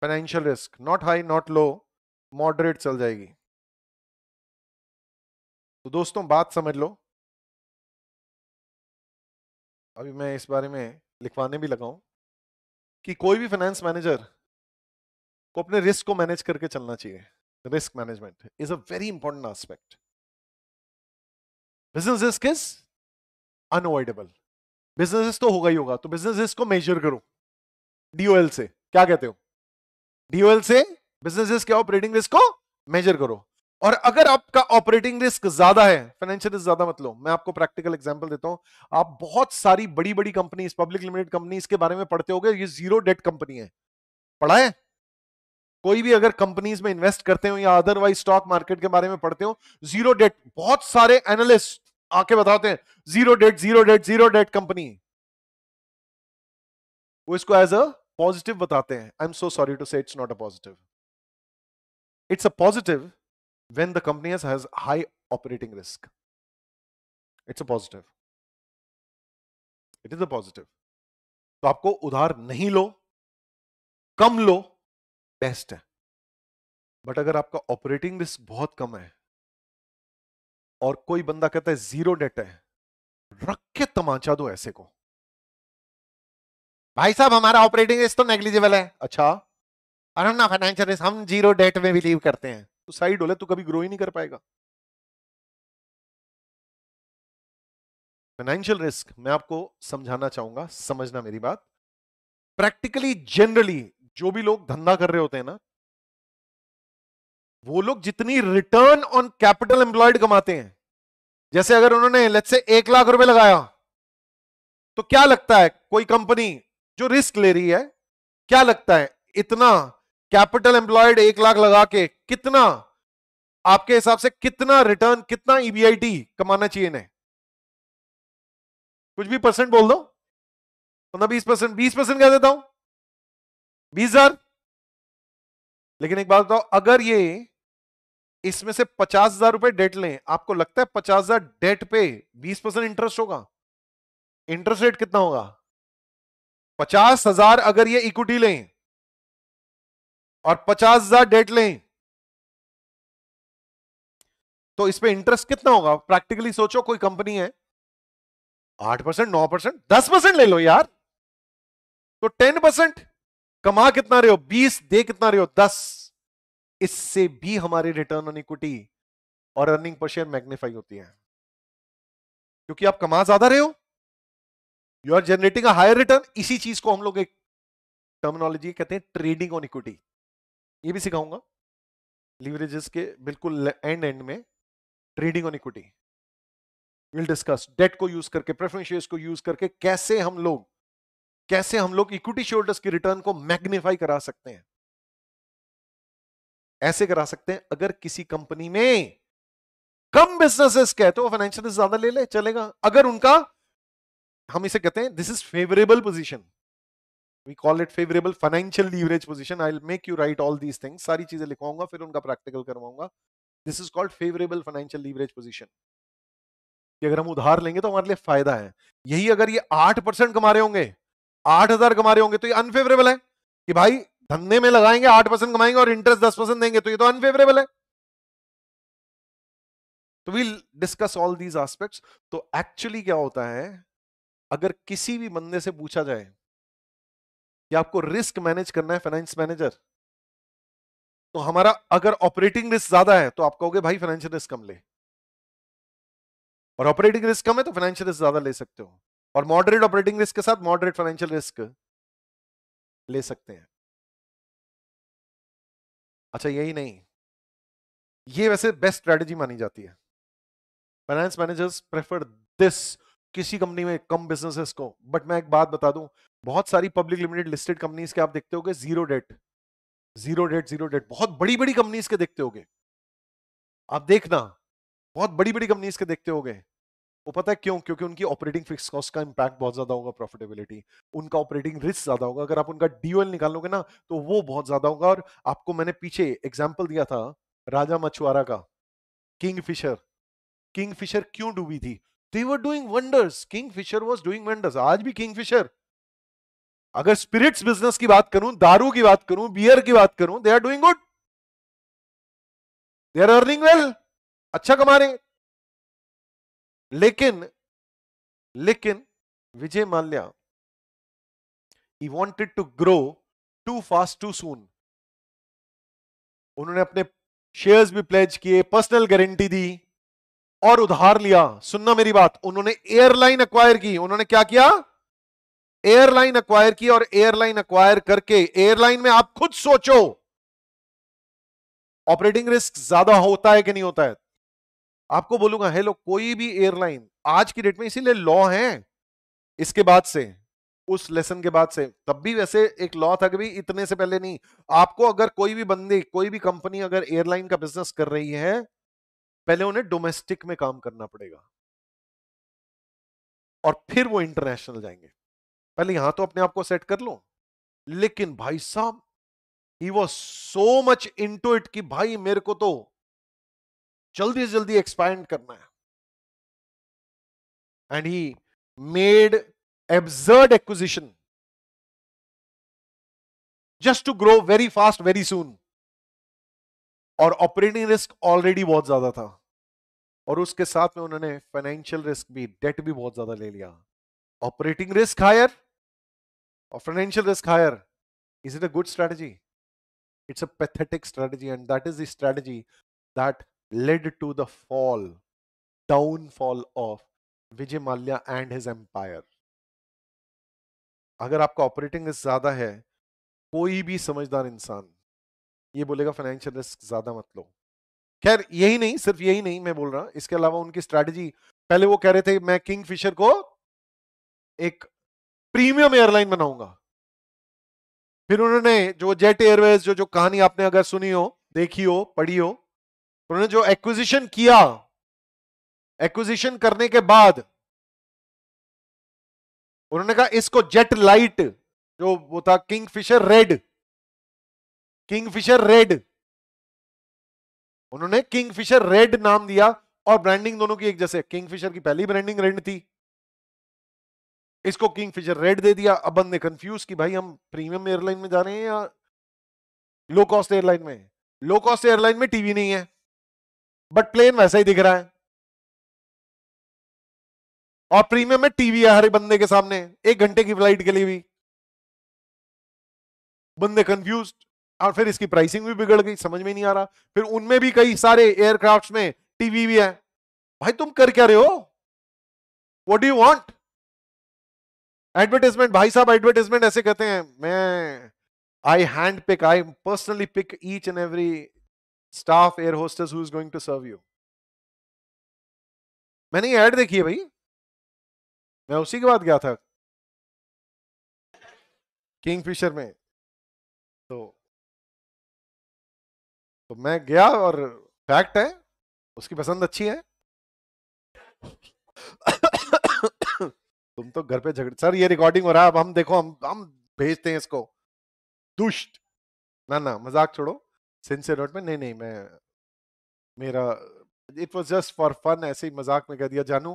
financial risk not high not low moderate चल जाएगी तो दोस्तों बात समझ लो अभी मैं इस बारे में लिखवाने भी लगाऊं कि कोई भी फाइनेंस मैनेजर को अपने रिस्क को मैनेज करके चलना चाहिए risk management is a very important aspect business risk is unavoidable business तो होगा ही होगा तो बिजनेस को मेजर करो डीओएल से क्या कहते हो डीओएल से बिजनेस के ऑपरेटिंग रिस्क को मेजर करो और अगर आपका ऑपरेटिंग रिस्क ज्यादा है फाइनेंशियल रिस्क ज्यादा मत लो मैं आपको प्रैक्टिकल एग्जांपल देता हूं आप बहुत सारी बड़ी बड़ी कंपनीज पब्लिक लिमिटेड कंपनी के बारे में पढ़ते हो ये जीरो डेट कंपनी है पढ़ा है कोई भी अगर कंपनीज में इन्वेस्ट करते हो या अदरवाइज स्टॉक मार्केट के बारे में पढ़ते हो जीरो डेट बहुत सारे एनालिस्ट आके बताते हैं zero debt zero debt zero debt company वो इसको एज अ पॉजिटिव बताते हैं I am so sorry to say it's not a positive it's a positive when the company has high operating risk it's a positive it is a positive तो आपको उधार नहीं लो कम लो best है but अगर आपका operating risk बहुत कम है और कोई बंदा कहता है जीरो डेट है रख के तमाचा दो ऐसे को भाई साहब हमारा ऑपरेटिंग रिस्क तो नेग्लिजिबल है अच्छा और हम ना फाइनेंशियल रिस्क हम जीरो डेट में बिलीव करते हैं तो साइड होले तू कभी ग्रो ही नहीं कर पाएगा फाइनेंशियल रिस्क मैं आपको समझाना चाहूंगा समझना मेरी बात प्रैक्टिकली जनरली जो भी लोग धंधा कर रहे होते हैं ना वो लोग जितनी रिटर्न ऑन कैपिटल एम्प्लॉयड कमाते हैं जैसे अगर उन्होंने लेट्स से एक लाख रुपए लगाया तो क्या लगता है कोई कंपनी जो रिस्क ले रही है क्या लगता है इतना कैपिटल एम्प्लॉयड एक लाख लगा के कितना आपके हिसाब से कितना रिटर्न कितना ईबीआईटी e कमाना चाहिए इन्हें कुछ भी परसेंट बोल दो पंद्रह बीस परसेंट बीस परसेंट कह देता हूं बीस हजार लेकिन एक बात बताओ अगर ये इसमें से पचास हजार रुपए डेट लें आपको लगता है पचास हजार डेट पे बीस परसेंट इंटरेस्ट होगा इंटरेस्ट रेट कितना होगा पचास हजार अगर ये इक्विटी लें और पचास हजार डेट लें तो इस इंटरेस्ट कितना होगा प्रैक्टिकली सोचो कोई कंपनी है आठ परसेंट नौ परसेंट दस परसेंट ले लो यार तो टेन परसेंट कमा कितना रहे हो बीस दे कितना रहे हो दस इससे भी हमारे रिटर्न ऑन इक्विटी और अर्निंग पर शेयर मैग्निफाई होती है क्योंकि आप कमा ज्यादा रहे हो you are generating a higher return इसी चीज को हम लोग एक टर्मिनोलॉजी कहते हैं ट्रेडिंग ऑन इक्विटी ये भी सिखाऊंगा लिवरेजेस के बिल्कुल एंड एंड में trading on equity will discuss debt को यूज करके प्रेफरेंस शेयर्स को यूज करके कैसे हम लोग कैसे हम लोग इक्विटी शोल्डर्स के रिटर्न को मैग्निफाई करा सकते हैं ऐसे करा सकते हैं अगर किसी कंपनी में कम बिजनेसेस कहते हो फाइनेंशियल ज्यादा ले ले चलेगा अगर उनका हम इसे कहते हैं this is favourable position we call it favourable financial leverage position I make you write all these things सारी चीजें लिखवाऊंगा फिर उनका प्रैक्टिकल करवाऊंगा this is called favourable financial leverage position कि अगर हम उधार लेंगे तो हमारे लिए फायदा है यही अगर ये आठ परसेंट कमा रहे होंगे आठ हजार कमा रहे होंगे तो ये अनफेवरेबल है कि भाई धंधे में लगाएंगे आठ परसेंट कमाएंगे और इंटरेस्ट दस परसेंट देंगे तो ये तो अनफेवरेबल है तो we'll discuss all these aspect तो एक्चुअली क्या होता है अगर किसी भी बंदे से पूछा जाए कि आपको रिस्क मैनेज करना है फाइनेंस मैनेजर तो हमारा अगर ऑपरेटिंग रिस्क ज्यादा है तो आप कहोगे भाई फाइनेंशियल रिस्क कम ले और ऑपरेटिंग रिस्क कम है तो फाइनेंशियल रिस्क ज्यादा ले सकते हो और मॉडरेट ऑपरेटिंग रिस्क के साथ मॉडरेट फाइनेंशियल रिस्क ले सकते हैं अच्छा यही नहीं ये वैसे बेस्ट स्ट्रेटेजी मानी जाती है फाइनेंस मैनेजर्स प्रेफर दिस किसी कंपनी में कम बिजनेस को बट मैं एक बात बता दूं बहुत सारी पब्लिक लिमिटेड लिस्टेड कंपनीज के आप देखते हो zero debt zero debt zero debt बहुत बड़ी बड़ी कंपनीज के देखते हो आप देखना बहुत बड़ी बड़ी कंपनीज के देखते हो वो पता है क्यों क्योंकि उनकी ऑपरेटिंग फिक्स कॉस्ट का इंपैक्ट बहुत ज्यादा होगा प्रॉफिटेबिलिटी उनका ऑपरेटिंग रिस्क ज्यादा होगा अगर आप उनका डीओएल निकालोगे ना तो वो बहुत ज्यादा होगा और आपको मैंने पीछे एग्जाम्पल दिया था राजा मछुआरा का किंग फिशर किंग फिशर क्यों डूबी थी they were doing wonders Kingfisher was doing wonders आज भी किंग फिशर अगर स्पिरिट्स बिजनेस की बात करूं दारू की बात करूं बियर की बात करूं they are doing good they are earning well अच्छा कमा रहे हैं लेकिन लेकिन Vijay Mallya he wanted to grow too fast too soon उन्होंने अपने शेयर्स भी प्लेज किए पर्सनल गारंटी दी और उधार लिया सुनना मेरी बात उन्होंने एयरलाइन अक्वायर की उन्होंने क्या किया एयरलाइन अक्वायर की और एयरलाइन अक्वायर करके एयरलाइन में आप खुद सोचो ऑपरेटिंग रिस्क ज्यादा होता है कि नहीं होता है आपको बोलूंगा हेलो कोई भी एयरलाइन आज की डेट में इसीलिए लॉ है इसके बाद से उस लेसन के बाद से तब भी वैसे एक लॉ था कि भाई इतने से पहले नहीं आपको अगर कोई भी बंदे कोई भी कंपनी अगर एयरलाइन का बिजनेस कर रही है पहले उन्हें डोमेस्टिक में काम करना पड़ेगा और फिर वो इंटरनेशनल जाएंगे पहले यहां तो अपने आप को सेट कर लो लेकिन भाई साहब he was so much into it कि भाई मेरे को तो जल्दी जल्दी एक्सपैंड करना है and he made absurd acquisition just to grow very fast very soon और ऑपरेटिंग रिस्क ऑलरेडी बहुत ज्यादा था और उसके साथ में उन्होंने फाइनेंशियल रिस्क भी डेट भी बहुत ज्यादा ले लिया ऑपरेटिंग रिस्क हायर और financial risk higher is it a good strategy it's a pathetic strategy and that is the strategy that led to the fall, downfall of Vijay Mallya and his empire अगर आपका operating risk ज्यादा है कोई भी समझदार इंसान ये बोलेगा फाइनेंशियल रिस्क ज्यादा मत लो खैर यही नहीं सिर्फ यही नहीं मैं बोल रहा इसके अलावा उनकी स्ट्रैटेजी पहले वो कह रहे थे मैं किंग फिशर को एक प्रीमियम एयरलाइन बनाऊंगा फिर उन्होंने जो जेट एयरवेज जो जो कहानी आपने अगर सुनी हो देखी हो पढ़ी हो उन्होंने जो एक्विजिशन किया एक्विजिशन करने के बाद उन्होंने कहा इसको जेट लाइट जो वो था Kingfisher red Kingfisher red उन्होंने किंग फिशर रेड नाम दिया और ब्रांडिंग दोनों की एक जैसे किंग फिशर की पहली ब्रांडिंग रेड थी इसको किंग फिशर रेड दे दिया अब बंद ने कंफ्यूज कि भाई हम प्रीमियम एयरलाइन में जा रहे हैं या लो कॉस्ट एयरलाइन में लो कॉस्ट एयरलाइन में टीवी नहीं है बट प्लेन वैसा ही दिख रहा है और प्रीमियम में टीवी है हर बंदे के सामने एक घंटे की फ्लाइट के लिए भी बंदे कंफ्यूज और फिर इसकी प्राइसिंग भी बिगड़ गई समझ में नहीं आ रहा फिर उनमें भी कई सारे एयरक्राफ्ट में टीवी भी है भाई तुम कर क्या रहे हो वट डू वॉन्ट एडवर्टाइजमेंट भाई साहब एडवर्टाइजमेंट ऐसे कहते हैं मैं I hand pick I personally pick each and every staff air hostess who is going to serve you मैंने ये ऐड देखी है भाई मैं उसी के बाद गया था किंगफिशर में तो तो मैं गया और फैक्ट है उसकी पसंद अच्छी है तुम तो घर पे झगड़ सर ये रिकॉर्डिंग हो रहा है अब हम देखो हम हम भेजते हैं इसको दुष्ट ना ना मजाक छोड़ो सिंसियर नोट में नहीं नहीं मैं मेरा it was just for fun ऐसे ही मजाक में कह दिया जानू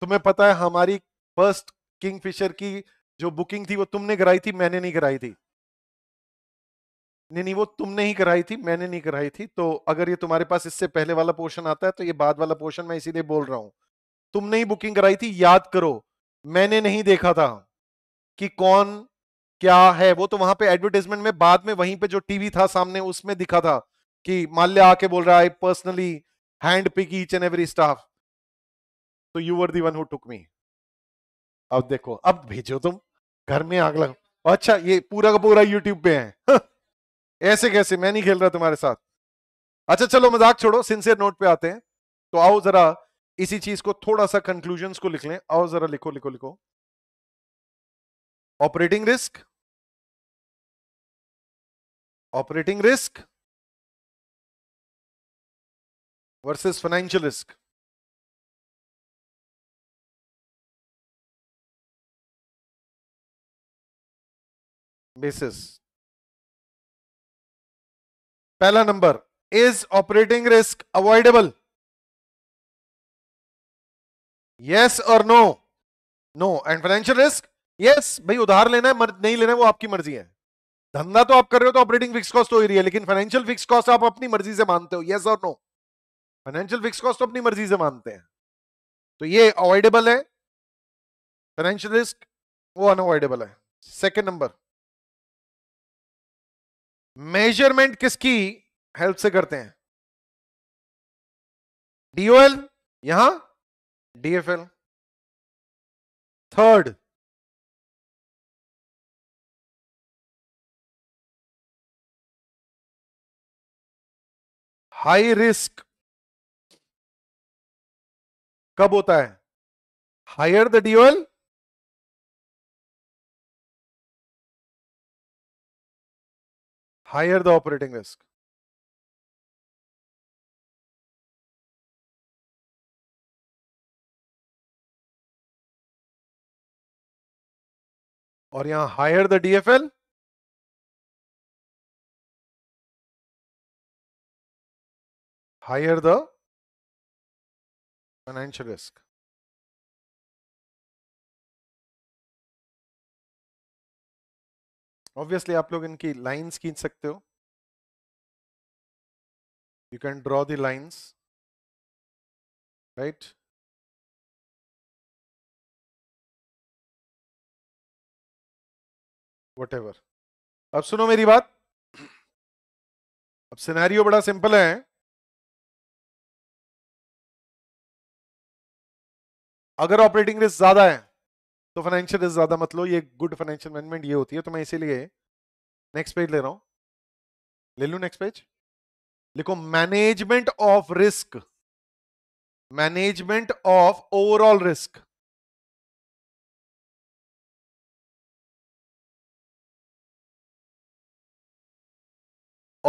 तुम्हें पता है हमारी फर्स्ट किंग फिशर की जो बुकिंग थी वो तुमने कराई थी मैंने नहीं कराई थी नहीं नहीं वो तुमने ही कराई थी मैंने नहीं कराई थी तो अगर ये तुम्हारे पास इससे पहले वाला पोर्शन आता है तो ये बाद वाला पोर्शन मैं इसीलिए बोल रहा हूं तुमने ही बुकिंग कराई थी याद करो मैंने नहीं देखा था कि कौन क्या है वो तो वहां पे एडवर्टाइजमेंट में बाद में वहीं पे जो टीवी था सामने उसमें दिखा था कि माल्या आके बोल रहा है personally hand pick each and every staff तो you were the one who took me अब देखो अब भेजो तुम घर में आग लग अच्छा ये पूरा का पूरा यूट्यूब पे है हाँ। ऐसे कैसे मैं नहीं खेल रहा तुम्हारे साथ अच्छा चलो मजाक छोड़ो सिंसियर नोट पे आते हैं तो आओ जरा इसी चीज को थोड़ा सा कंक्लूजन को लिख लें आओ जरा लिखो लिखो लिखो operating risk operating risk versus financial risk basis पहला number is operating risk avoidable yes और no no and financial risk yes भाई उधार लेना है मर, नहीं लेना है वो आपकी मर्जी है धंधा तो आप कर रहे हो तो ऑपरेटिंग फिक्स कॉस्ट हो ही रही है लेकिन फाइनेंशियल फिक्स कॉस्ट आप अपनी मर्जी से मानते हो यस और नो फाइनेंशियल फिक्स कॉस्ट अपनी मर्जी से मानते हैं तो ये अवॉइडेबल है फाइनेंशियल रिस्क वो अनबल है सेकेंड नंबर मेजरमेंट किसकी हेल्प से करते हैं डीओएल यहां डीएफएल थर्ड हाई रिस्क कब होता है higher the DOL higher the operating risk और यहां higher the DFL higher the financial risk. Obviously आप लोग इनकी लाइन्स खींच सकते हो you can draw the lines right whatever अब सुनो मेरी बात अब सिनेरियो बड़ा सिंपल है अगर ऑपरेटिंग रिस्क ज्यादा है तो फाइनेंशियल रिस्क ज्यादा मत लो ये गुड फाइनेंशियल मैनेजमेंट ये होती है तो मैं इसीलिए नेक्स्ट पेज ले रहा हूं ले लू नेक्स्ट पेज लिखो management of risk management of overall risk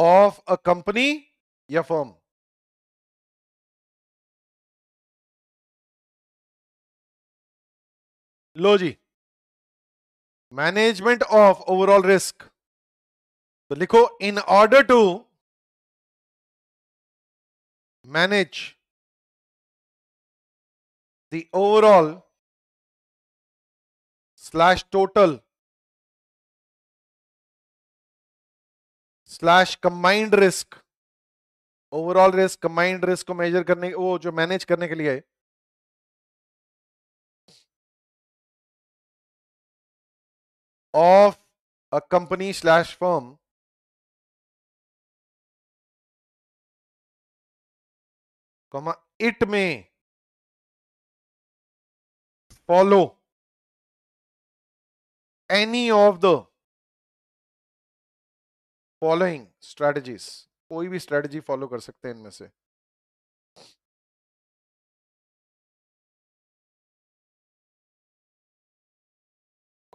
of a company या फर्म लो जी मैनेजमेंट ऑफ ओवरऑल रिस्क तो लिखो in order to manage the overall slash total slash combined risk overall risk combined risk को measure करने वो जो manage करने के लिए है of a company slash firm comma it may follow any of the following strategies कोई भी स्ट्रेटजी फॉलो कर सकते हैं इनमें से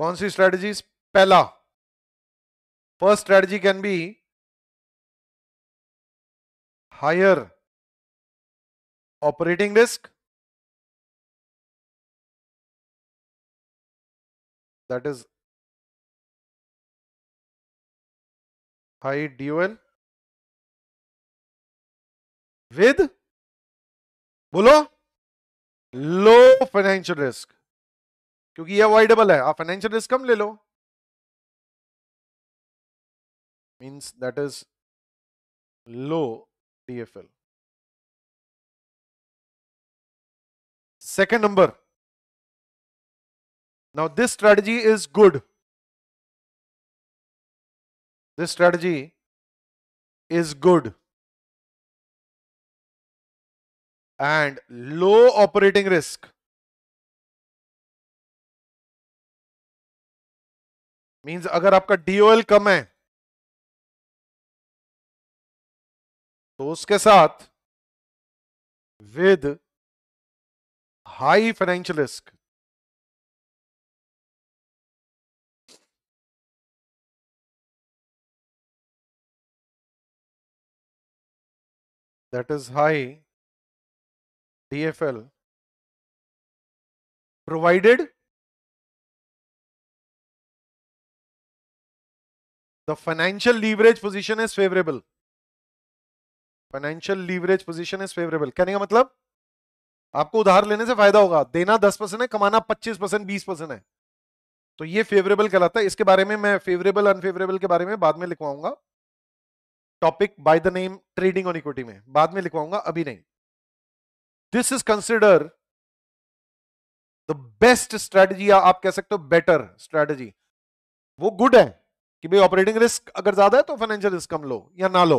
कौन सी स्ट्रेटजीज पहला first strategy can be higher operating risk that is high DOL with बोलो लो फाइनेंशियल रिस्क क्योंकि ये अवॉइडेबल है आप फाइनेंशियल रिस्क कम ले लो means that is low D F L second number now this strategy is good this strategy is good and low operating risk means अगर आपका डीओएल कम है तो उसके साथ with high financial risk that is high DFL provided the financial leverage position is favorable financial leverage position is favourable कहने का मतलब आपको उधार लेने से फायदा होगा देना दस परसेंट है कमाना पच्चीस परसेंट बीस परसेंट है तो ये फेवरेबल कहलाता है इसके बारे में मैं फेवरेबल अनफेवरेबल के बारे में बाद में लिखवाऊंगा topic by the name trading on equity में बाद में लिखवाऊंगा अभी नहीं this is consider the best strategy आप कह सकते हो बेटर स्ट्रेटजी वो गुड है कि भाई ऑपरेटिंग रिस्क अगर ज्यादा है तो फाइनेंशियल रिस्क कम लो या ना लो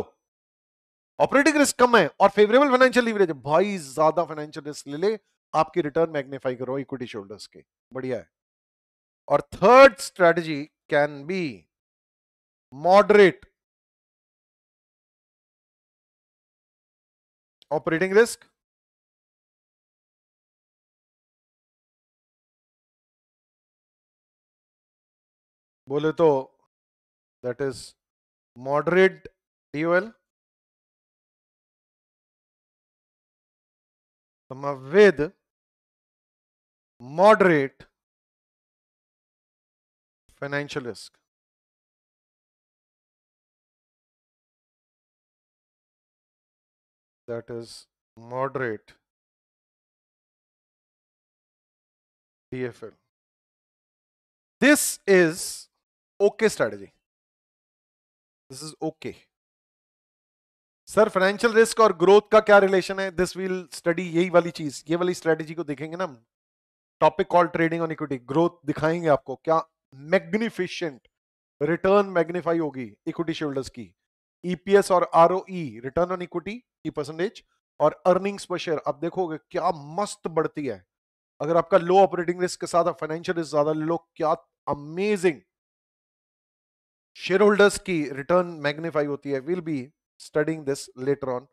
ऑपरेटिंग रिस्क कम है और फेवरेबल फाइनेंशियल लीवरेज भाई ज्यादा फाइनेंशियल रिस्क ले ले आपकी रिटर्न मैग्निफाई करो इक्विटी शोल्डर्स के बढ़िया है और third strategy can be moderate operating risk बोले तो that is moderate DOL. comma with moderate financial risk. That is moderate DFL. This is okay strategy. This is okay sir financial risk और growth का क्या relation है this will study यही वाली चीज ये वाली स्ट्रेटेजी को देखेंगे ना topic call trading on equity growth दिखाएंगे आपको क्या मैग्निफिशियंट रिटर्न मैग्निफाई होगी इक्विटी शोल्डर्स की ईपीएस e और आरओई रिटर्न ऑन इक्विटी की परसेंटेज और अर्निंग्स पर शेयर आप देखोगे क्या मस्त बढ़ती है अगर आपका लो ऑपरेटिंग रिस्क के साथ फाइनेंशियल रिस्क ज्यादा लो क्या अमेजिंग शेयर होल्डर्स की रिटर्न मैग्निफाई होती है will be studying this later on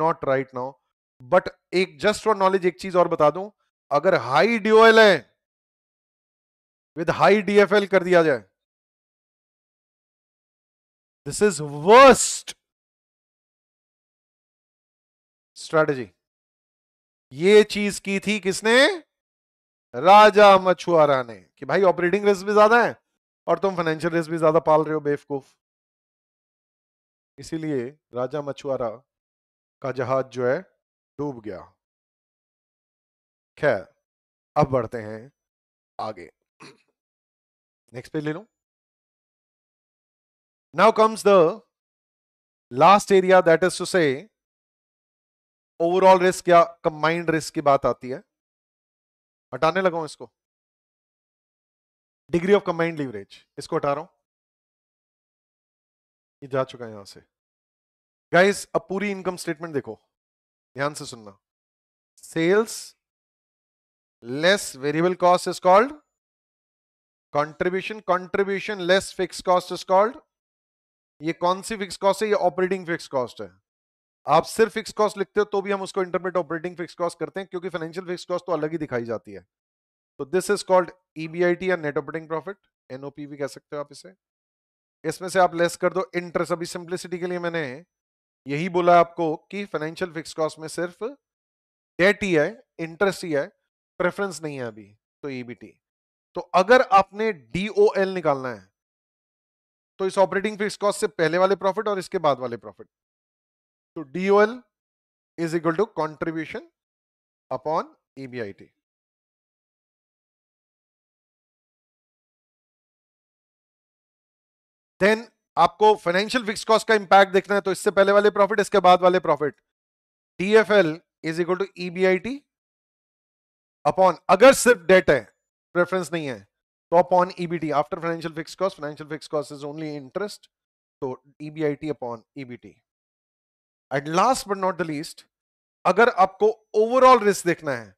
not right now but एक जस्ट फॉर नॉलेज एक चीज और बता दूं अगर हाई डीओएल है विद हाई डीएफएल कर दिया जाए दिस इज वर्स्ट स्ट्रेटजी ये चीज की थी किसने राजा मछुआरा ने कि भाई ऑपरेटिंग रिस्क भी ज्यादा है और तुम फाइनेंशियल रिस्क भी ज़्यादा पाल रहे हो बेवकूफ़ इसीलिए राजा मछुआरा का जहाज जो है डूब गया खैर अब बढ़ते हैं आगे नेक्स्ट पेज ले लो now comes the last area that is to say overall risk या कंबाइंड रिस्क की बात आती है हटाने लगा इसको डिग्री ऑफ कंबाइंड लीवरेज इसको हटा रहा हूं ये जा चुका है यहां से गाइस अब पूरी इनकम स्टेटमेंट देखो ध्यान से सुनना sales less variable cost is called contribution contribution less fix cost is called ये कौन सी फिक्स कॉस्ट है ये ऑपरेटिंग फिक्स कॉस्ट है आप सिर्फ फिक्स कॉस्ट लिखते हो तो भी हम उसको इंटरप्रेट ऑपरेटिंग फिक्स कॉस्ट करते हैं क्योंकि फाइनेंशियल फिक्स कॉस्ट तो अलग ही दिखाई जाती है तो दिस इज कॉल्ड ईबीआईटी या नेट ऑपरेटिंग प्रॉफिट एनओपी भी कह सकते हो आप इसे इसमें से आप लेस कर दो इंटरेस्ट अभी सिंप्लिसिटी के लिए मैंने यही बोला आपको कि फाइनेंशियल फिक्स कॉस्ट में सिर्फ डेट ही है इंटरेस्ट ही है प्रेफरेंस नहीं है अभी तो ईबीटी e तो अगर आपने डीओएल निकालना है तो इस ऑपरेटिंग फिक्स कॉस्ट से पहले वाले प्रॉफिट और इसके बाद वाले प्रॉफिट तो DOL is equal to contribution upon EBIT then आपको फाइनेंशियल फिक्स कॉस्ट का इंपैक्ट देखना है तो इससे पहले वाले प्रॉफिट इसके बाद वाले profit D F L is equal to E B I T upon अगर सिर्फ डेट है प्रेफरेंस नहीं है तो upon EBT after financial fix cost financial fix cost is only interest तो EBIT upon EBT at last but not the least अगर आपको overall risk देखना है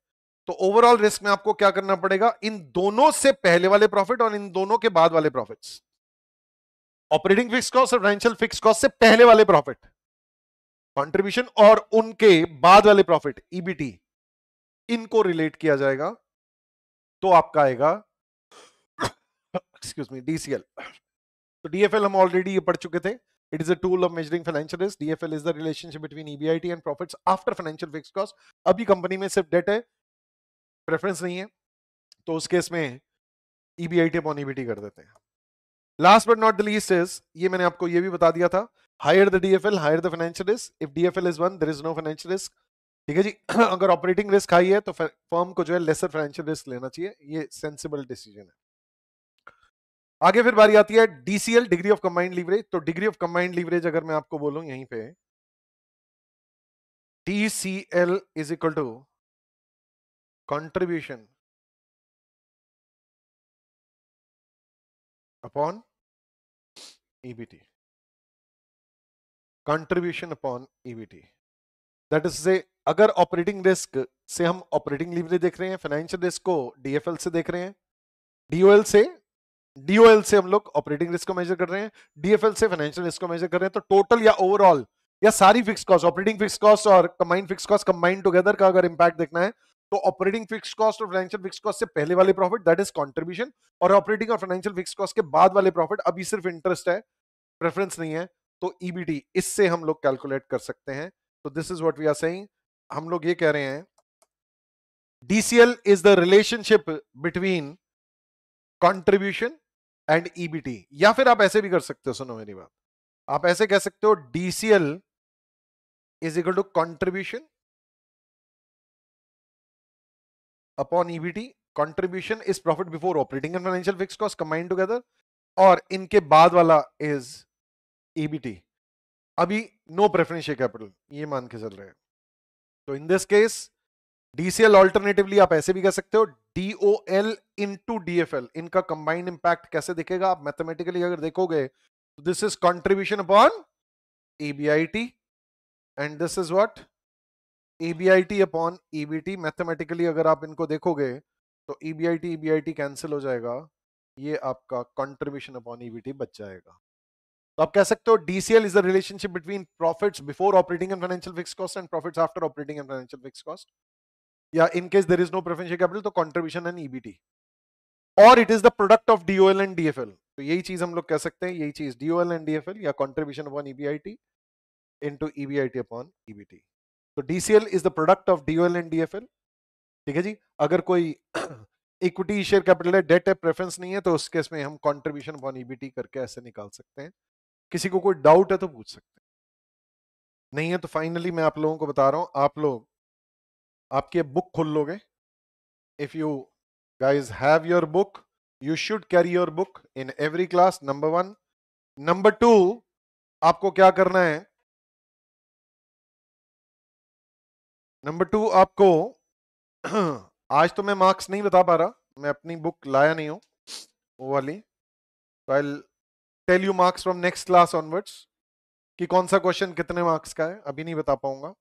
तो ओवरऑल रिस्क में आपको क्या करना पड़ेगा इन दोनों से पहले वाले प्रॉफिट और इन दोनों के बाद वाले प्रॉफिट्स ऑपरेटिंग फिक्स कॉस्ट और फाइनेंशियल फिक्स कॉस्ट से पहले वाले प्रॉफिट कंट्रीब्यूशन और उनके बाद वाले प्रॉफिट ईबीटी e इनको रिलेट किया जाएगा तो आपका आएगा एक्सक्यूज मी डीसीएल तो डीएफएल हम ऑलरेडी ये पढ़ चुके थे it is a tool of measuring financial risk DFL is the relationship between EBIT and profits after financial fix cost अभी कंपनी में सिर्फ डेट है प्रेफरेंस नहीं है तो उस केस में ईबीआईटी अपॉन ईबीटी कर देते हैं last but not the least is ये मैंने आपको ये भी बता दिया था higher the DFL higher the financial risk if DFL is one there is no financial risk ठीक है जी अगर ऑपरेटिंग रिस्क हाई है तो फर्म को जो है लेसर फाइनेंशियल रिस्क लेना चाहिए ये सेंसिबल डिसीजन है आगे फिर बारी आती है DCL degree of combined leverage तो डिग्री ऑफ कंबाइंड लीवरेज अगर मैं आपको बोलूं यहीं पे L is equal to contribution upon EBT. Contribution upon EBT. That is अगर ऑपरेटिंग रिस्क से हम ऑपरेटिंग लीवरेज देख रहे हैं फाइनेंशियल रिस्क को डीएफएल से देख रहे हैं डीओएल से डीओएल से हम लोग ऑपरेटिंग रिस्क को मेजर कर रहे हैं डीएफएल से फाइनेंशियल रिस्क को मेजर कर रहे हैं तो टोटल या ओवरऑल या सारी fix cost operating fix cost और combined fix cost combined together का अगर इंपैक्ट देखना है तो ऑपरेटिंग फिक्स कॉस्ट और फाइनेंशियल फिक्स कॉस्ट से पहले वाले प्रॉफिट दैट इज कॉन्ट्रीब्यूशन और ऑपरेटिंग और फाइनेंशियल फिक्स कॉस्ट के बाद वाले प्रॉफिट अभी सिर्फ इंटरेस्ट है प्रेफरेंस नहीं है तो ईबीडी e इससे हम लोग कैलकुलेट कर सकते हैं तो this is what we are saying हम लोग ये कह रहे हैं DCL is the relationship between contribution and EBT या फिर आप ऐसे भी कर सकते हो सुनो मेरी बात आप ऐसे कह सकते हो DCL is equal to contribution upon EBT contribution is profit before operating and financial fix cost combined together और इनके बाद वाला इज ईबीटी अभी नो प्रेफरेंशियल कैपिटल ये मान के चल रहे हैं तो in this case DCL alternatively आप ऐसे भी कह सकते हो डीओएल इनटू डीएफएल इनका कंबाइंड इंपैक्ट कैसे दिखेगा आप मैथमेटिकली अगर देखोगे तो this is contribution upon EBIT and this is what EBIT upon EBT mathematically अगर आप इनको देखोगे तो ईबीआईटी ईबीआईटी कैंसिल हो जाएगा ये आपका कंट्रीब्यूशन अपॉन ईबीटी बच जाएगा तो आप कह सकते हो DCL is the relationship between profits before operating and financial fix cost and profits after operating and financial fix cost या in case there is no preferential capital तो कॉन्ट्रीब्यूशन एंड ईबीटी और it is the product of DOL and DFL तो यही चीज हम लोग कह सकते हैं यही चीज डीओएल एंड डीएफएल या contribution upon EBIT into EBIT upon EBT तो DCL is the product of DOL and DFL ठीक है जी अगर कोई इक्विटी शेयर कैपिटल है डेट है प्रेफरेंस नहीं है तो उस केस में हम कॉन्ट्रीब्यूशन अपॉन ईबीटी e करके ऐसे निकाल सकते हैं किसी को कोई डाउट है तो पूछ सकते हैं नहीं है तो फाइनली मैं आप लोगों को बता रहा हूँ आप लोग आपकी बुक खोल लोगे if you guys have your book you should carry your book in every class number one number two आपको क्या करना है नंबर टू आपको हाँ, आज तो मैं मार्क्स नहीं बता पा रहा मैं अपनी बुक लाया नहीं हूँ वो वाली तो I tell you marks from next class onwards कि कौन सा क्वेश्चन कितने मार्क्स का है अभी नहीं बता पाऊंगा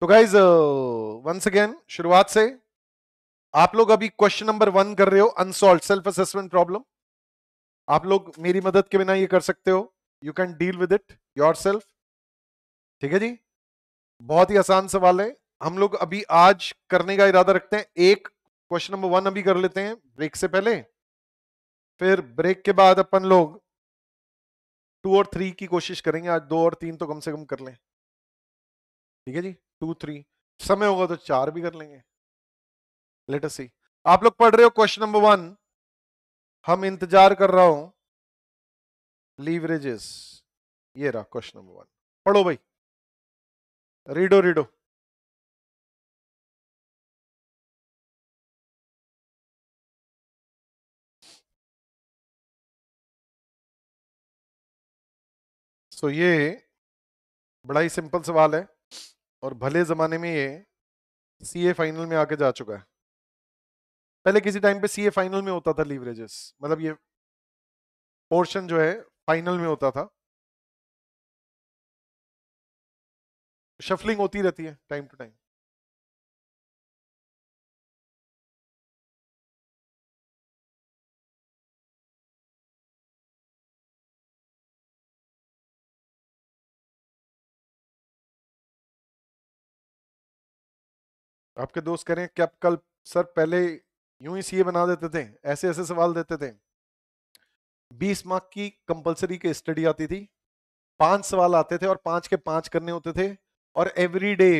तो गाइज वंस अगेन शुरुआत से आप लोग अभी क्वेश्चन नंबर वन कर रहे हो अनसॉल्व सेल्फ असेसमेंट प्रॉब्लम आप लोग मेरी मदद के बिना ये कर सकते हो you can deal with it yourself ठीक है जी बहुत ही आसान सवाल है हम लोग अभी आज करने का इरादा रखते हैं एक क्वेश्चन नंबर वन अभी कर लेते हैं ब्रेक से पहले फिर ब्रेक के बाद अपन लोग टू और थ्री की कोशिश करेंगे आज दो और तीन तो कम से कम कर लें ठीक है जी टू थ्री समय होगा तो चार भी कर लेंगे अस सी आप लोग पढ़ रहे हो क्वेश्चन नंबर वन हम इंतजार कर रहा हूं लीवरेजेस ये रहा क्वेश्चन नंबर वन पढ़ो भाई रीडो रीडो सो ये बड़ा ही सिंपल सवाल है और भले ज़माने में ये सी ए फाइनल में आके जा चुका है पहले किसी टाइम पे सी ए फाइनल में होता था लीवरेजेस मतलब ये पोर्शन जो है फाइनल में होता था शफलिंग होती रहती है टाइम टू टाइम आपके दोस्त कह रहे हैं कि आप कल सर पहले यूं ही सीए बना देते थे ऐसे ऐसे सवाल देते थे बीस मार्क की कंपलसरी की स्टडी आती थी पांच सवाल आते थे और पांच के पांच करने होते थे और एवरी डे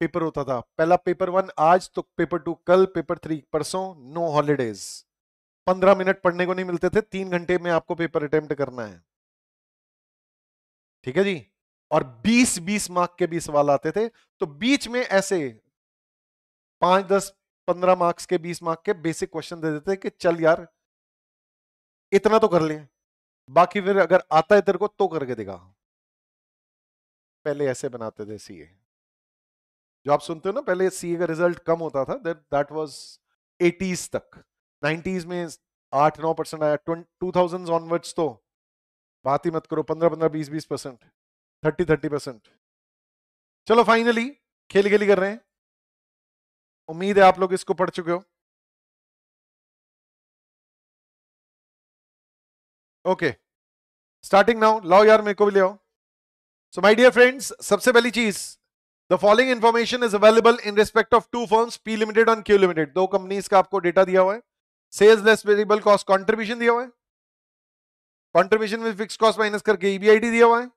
पेपर होता था पहला पेपर वन आज तो पेपर टू कल पेपर थ्री परसों नो हॉलीडेज पंद्रह मिनट पढ़ने को नहीं मिलते थे तीन घंटे में आपको पेपर अटेम्प्ट करना है ठीक है जी और 20 20 मार्क के भी सवाल आते थे तो बीच में ऐसे पांच दस पंद्रह मार्क्स के बीस मार्क्स के बेसिक क्वेश्चन दे देते कि चल यार इतना तो कर ले बाकी फिर अगर आता है तेरे को तो करके दिखा पहले ऐसे बनाते थे सीए जो आप सुनते हो ना पहले सीए का रिजल्ट कम होता था दैट वाज एटीज तक नाइन्टीज में आठ नौ परसेंट आया टू थाउजेंड ऑनवर्ड्स तो बात ही मत करो पंद्रह पंद्रह बीस बीस परसेंट थर्टी थर्टी परसेंट चलो फाइनली खेली खेली कर रहे हैं उम्मीद है आप लोग इसको पढ़ चुके हो ओके स्टार्टिंग नाउ लाओ यार मेरे को भी ले आओ सो माय डियर फ्रेंड्स सबसे पहली चीज the following information is available in respect of two firms P limited and Q limited दो कंपनीज का आपको डेटा दिया हुआ है sales less variable cost contribution दिया हुआ है कॉन्ट्रीब्यूशन में फिक्स कॉस्ट माइनस करके ईबीआईटी e दिया हुआ है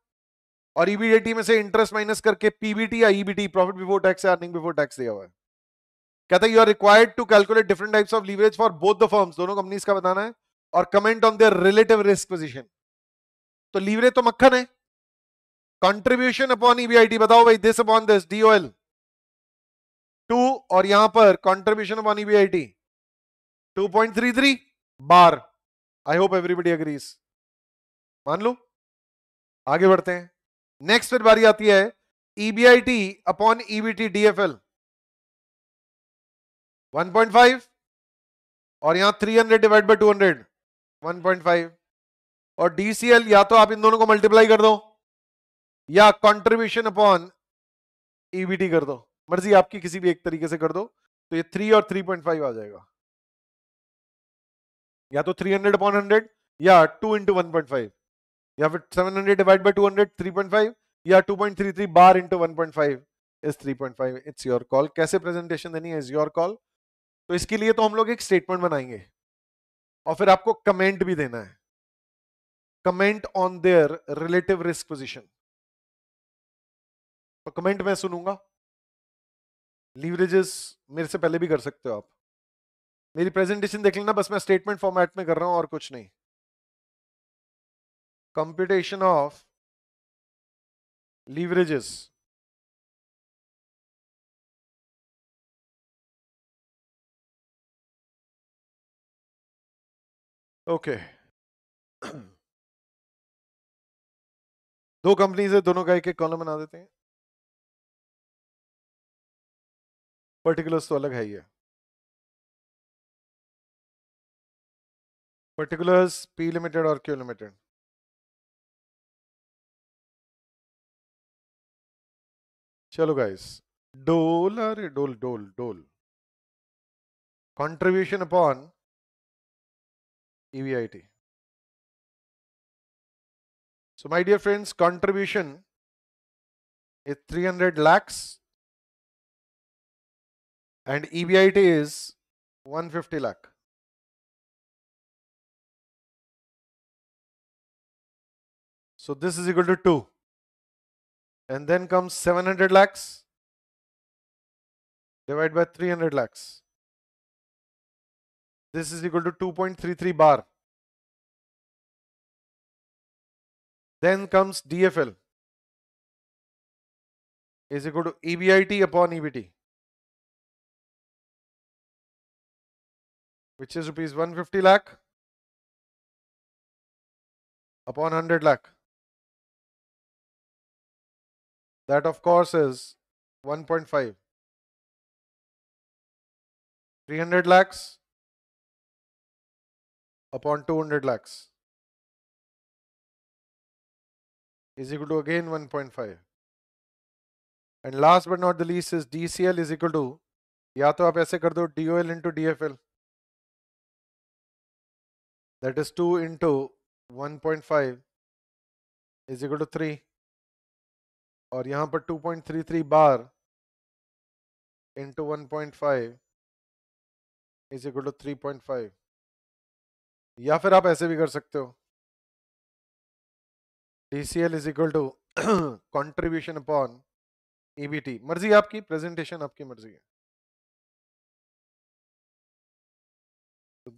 और ईबीआईटी e में से इंटरेस्ट माइनस करके पीबीटी या EBT profit before tax earning before tax दिया हुआ है कहता है you are required to calculate different types of leverage for both the firms दोनों कंपनीज का बताना है और comment on their relative risk position तो लीवरेज तो मक्खन है कंट्रीब्यूशन अपॉन ईबीआईटी बताओ भाई this upon this DOL two और यहां पर कंट्रीब्यूशन अपॉन ईबीआईटी थ्री बार आई होप एवरीबडी अग्रीज मान लो आगे बढ़ते हैं नेक्स्ट फिर बारी आती है ईबीआईटी अपॉन ईबीटी डीएफएल 1.5 और यहां 300 डिवाइड बाई टू और डीसीएल या तो आप इन दोनों को मल्टीप्लाई कर दो या कंट्रीब्यूशन अपॉन ईबीटी कर दो मर्जी आपकी किसी भी एक तरीके से कर दो तो ये थ्री और थ्री पॉइंट फाइव आ जाएगा या तो थ्री हंड्रेड अपॉन हंड्रेड या two into one point five या फिर seven hundred divide by two hundred three point five या टू पॉइंट थ्री थ्री बार into one point five is three point five it's your call कैसे presentation देनी है is your call तो इसके लिए तो हम लोग एक स्टेटमेंट बनाएंगे और फिर आपको कमेंट भी देना है comment on their relative risk position तो कमेंट मैं सुनूंगा लीवरेजेस मेरे से पहले भी कर सकते हो आप मेरी प्रेजेंटेशन देख लेना बस मैं स्टेटमेंट फॉर्मेट में कर रहा हूं और कुछ नहीं कंप्यूटेशन ऑफ लीवरेजेस ओके दो कंपनीज है दोनों का एक एक कॉलम बना देते हैं पर्टिकुलर्स तो अलग है ही है पर्टिकुलर्स पी लिमिटेड और क्यू लिमिटेड चलो गाइस डोल अरे DOL DOL DOL contribution upon EVIT. So my dear friends, contribution is 300 lakhs and EBIT is 150 lakh. So this is equal to 2. And then comes 700 lakhs divided by 300 lakhs. This is equal to 2.33 bar. Then comes DFL is equal to EBIT upon EBT, which is rupees 150 lakh upon 100 lakh. That of course is 1.5. 300 lakhs upon 200 lakhs is equal to again 1.5 and last but not the least is dcl is equal to ya to aap aise do dol into dfl that is 2 into 1.5 is equal to 3 aur yahan par 2.33 bar into 1.5 is equal to 3.5 या फिर आप ऐसे भी कर सकते हो C L is equal to contribution upon EBT मर्जी आपकी प्रेजेंटेशन आपकी मर्जी है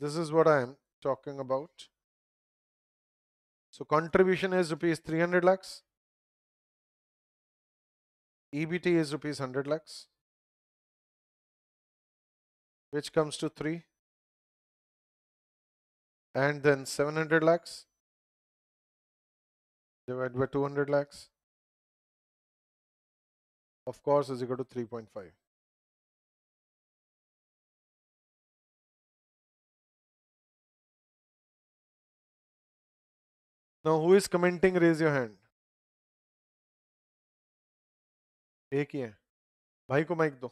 this is what I am talking about so contribution is rupees three hundred lakhs EBT is rupees hundred lakhs which comes to three and then 700 lakhs divided by 200 lakhs of course is equal to 3.5 now who is commenting raise your hand एक ही है भाई को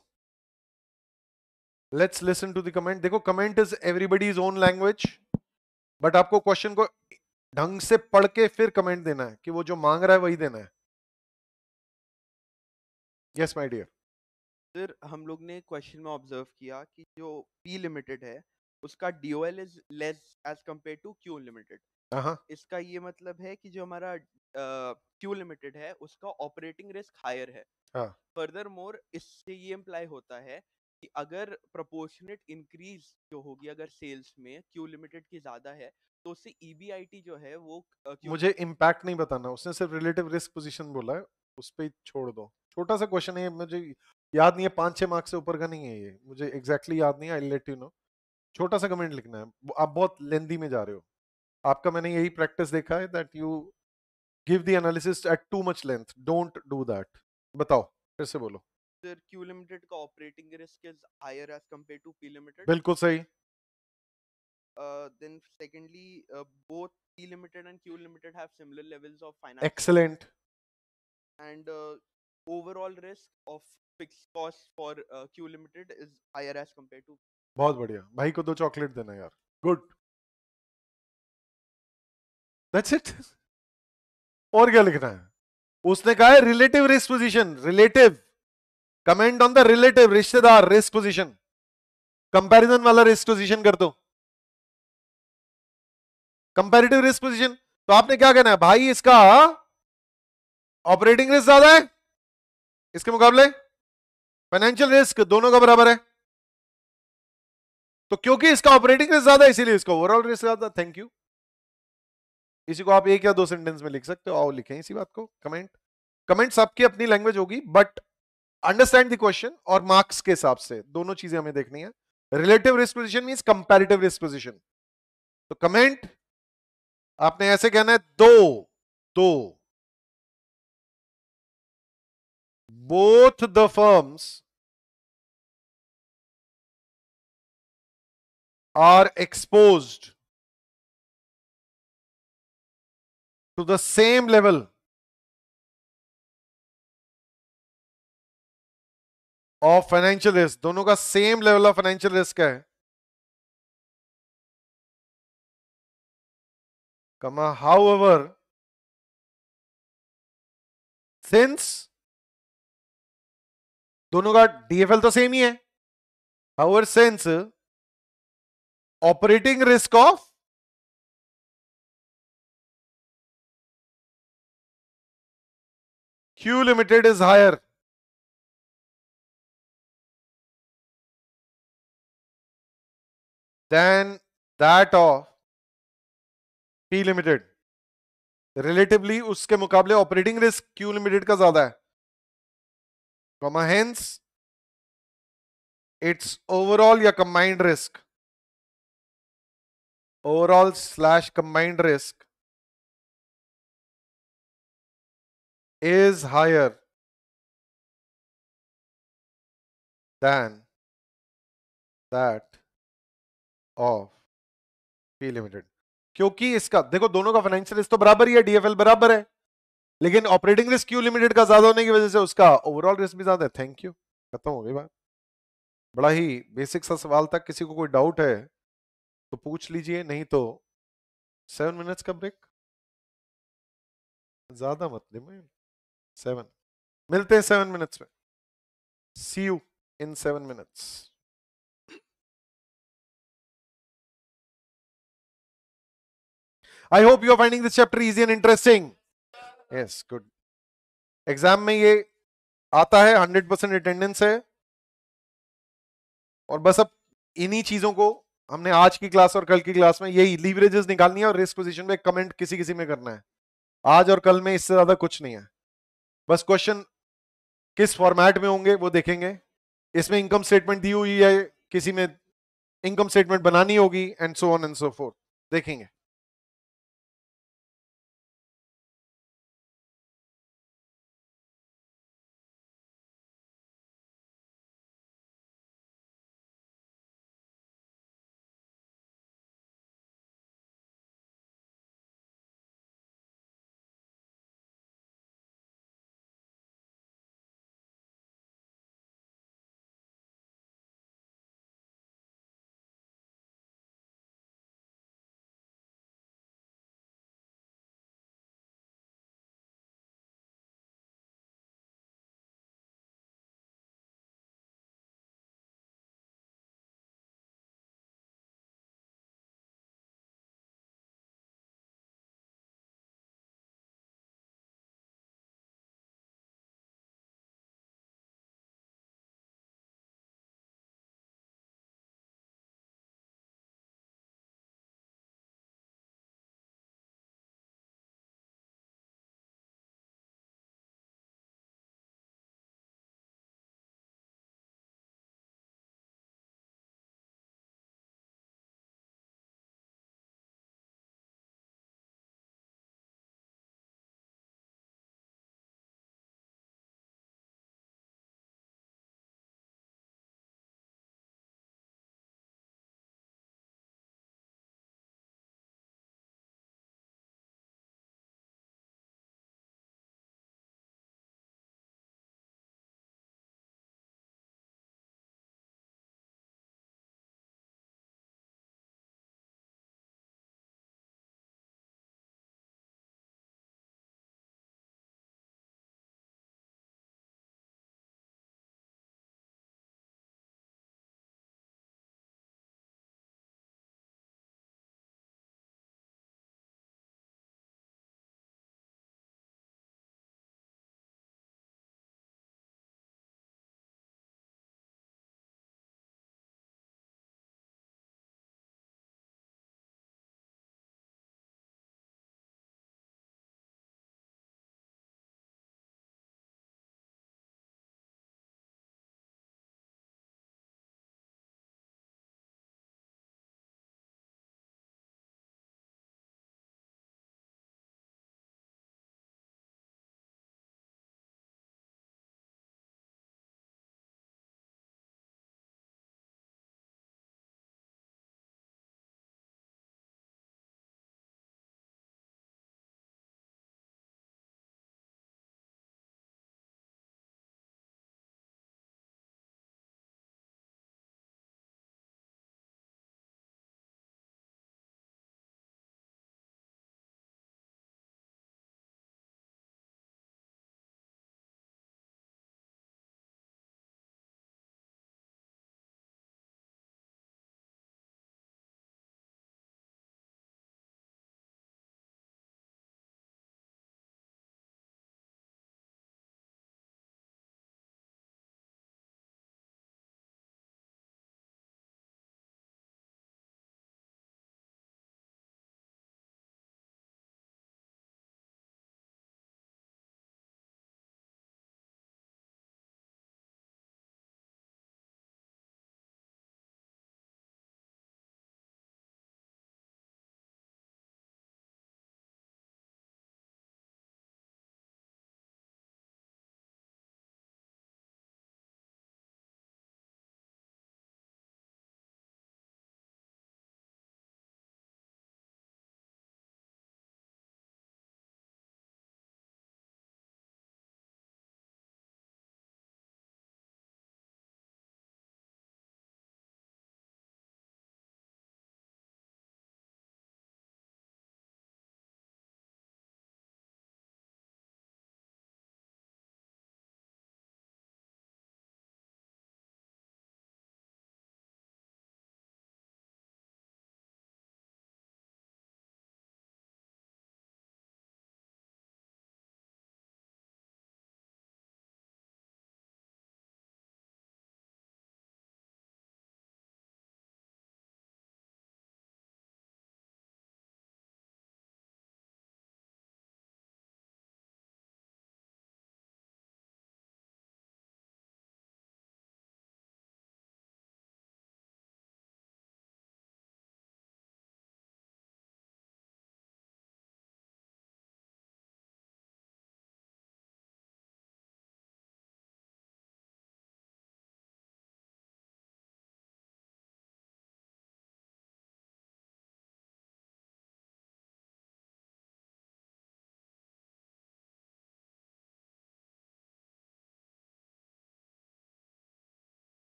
Let's listen to the comment. Comment comment is everybody's own language. But आपको question को ढंग से पढ़ के फिर कमेंट देना है कि वो जो मांग रहा है वही देना है यस माय डियर सर हम लोग ने क्वेश्चन में ऑब्जर्व किया कि जो पी लिमिटेड है उसका DOL is less as compare to Q limited इसका ये मतलब है कि जो हमारा क्यू uh, लिमिटेड है उसका ऑपरेटिंग रिस्क हायर है फर्दर हाँ। मोर इससे ये इम्प्लाई होता है कि अगर प्रोपोर्शनेट इंक्रीज जो होगी अगर सेल्स में क्यू लिमिटेड की ज्यादा है तो उससे ईबीआईटी e जो है वो मुझे इम्पैक्ट नहीं बताना उसने सिर्फ रिलेटिव रिस्क पोजीशन बोला है उस पर छोड़ दो छोटा सा क्वेश्चन है मुझे याद नहीं है पांच छह मार्क्स से ऊपर का नहीं है ये मुझे एग्जैक्टली exactly याद नहीं आई लेट यू नो छोटा सा कमेंट लिखना है आप बहुत लेंदी में जा रहे हो आपका मैंने यही प्रैक्टिस देखा है that you give the analysis at too much length don't do that बताओ फिर से बोलो फिर क्यू लिमिटेड का operating risk is higher as compare to P limited बिल्कुल सही then secondly both P limited and Q limited have similar levels of finance excellent and overall risk of fixed cost for Q limited is higher as compare to बहुत बढ़िया भाई को दो तो chocolate देना यार गुड दैट्स इट और क्या लिखना है उसने कहा है relative risk position relative comment on the relative रिश्तेदार रिस्क पोजिशन कंपेरिजन वाला रिस्क पोजिशन कर दो कंपेरिटिव रिस्क पोजिशन तो आपने क्या कहना है भाई इसका ऑपरेटिंग रिस्क ज्यादा है इसके मुकाबले फाइनेंशियल रिस्क दोनों का बराबर है तो क्योंकि इसका ऑपरेटिंग रिस्क ज्यादा इसीलिए इसका ओवरऑल रिस्क ज्यादा थैंक यू इसी को आप एक या दो सेंटेंस में लिख सकते हो और लिखें इसी बात को कमेंट कमेंट सबकी अपनी लैंग्वेज होगी बट अंडरस्टैंड द क्वेश्चन और मार्क्स के हिसाब से दोनों चीजें हमें देखनी है relative risk position mean comparative risk position तो कमेंट आपने ऐसे कहना है दो दो both the firms are exposed to the same level और फाइनेंशियल रिस्क दोनों का same level of financial risk है कमा हाउ एवर सिंस दोनों का डीएफएल तो सेम ही है however since operating risk of Q limited is higher than that of P limited. Relatively उसके मुकाबले ऑपरेटिंग रिस्क Q limited का ज्यादा है comma hence its overall या combined risk overall slash combined risk is higher than that of P limited क्योंकि इसका देखो दोनों का फाइनेंशियल रिस्क तो बराबर ही है डीएफएल बराबर है लेकिन ऑपरेटिंग रिस्क क्यू लिमिटेड का ज्यादा होने की वजह से उसका ओवरऑल रिस्क भी ज्यादा है थैंक यू खत्म हो गई बात बड़ा ही बेसिक सा सवाल था किसी को कोई डाउट है तो पूछ लीजिए नहीं तो सेवन मिनट्स का ब्रेक ज्यादा मत ले सेवन मिलते हैं सेवन मिनट्स में see you in seven minutes I hope you are finding this chapter easy and interesting yes good exam में ये आता है हंड्रेड परसेंट अटेंडेंस है और बस अब इन्हीं चीजों को हमने आज की क्लास और कल की क्लास में यही लीवरेजेस निकालनी है और रिस्क पोजिशन में कमेंट किसी किसी में करना है आज और कल में इससे ज्यादा कुछ नहीं है बस क्वेश्चन किस फॉर्मेट में होंगे वो देखेंगे इसमें इनकम स्टेटमेंट दी हुई है किसी में इनकम स्टेटमेंट बनानी होगी and so on and so forth देखेंगे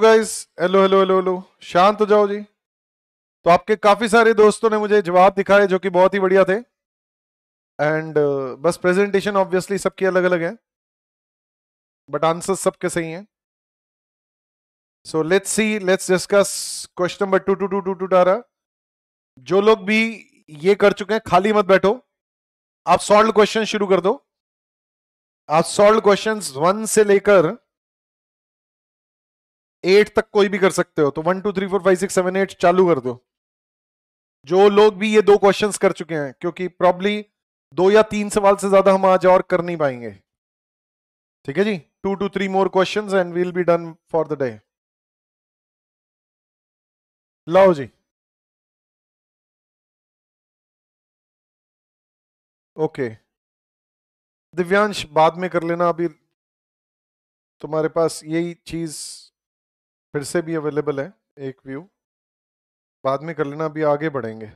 guys hello hello hello hello शांत हो जाओ जी तो आपके काफ़ी सारे दोस्तों ने मुझे जवाब दिखाए जो कि बहुत ही बढ़िया थे एंड uh, बस प्रेजेंटेशन ऑब्वियसली सबकी अलग अलग है बट आंसर सबके सही हैं so let's see let's discuss question number two two two two two टारा जो लोग भी ये कर चुके हैं खाली मत बैठो आप सॉल्व क्वेश्चन शुरू कर दो आप सॉल्व क्वेश्चन वन से लेकर एट तक कोई भी कर सकते हो तो one two three four five six seven eight चालू कर दो जो लोग भी ये दो क्वेश्चंस कर चुके हैं क्योंकि प्रॉब्ली दो या तीन सवाल से ज्यादा हम आज और कर नहीं पाएंगे ठीक है जी two two three more question and we'll be done for the day लाओ जी ओके दिव्यांश बाद में कर लेना अभी तुम्हारे पास यही चीज़ फिर से भी अवेलेबल है एक व्यू बाद में कर लेना अभी आगे बढ़ेंगे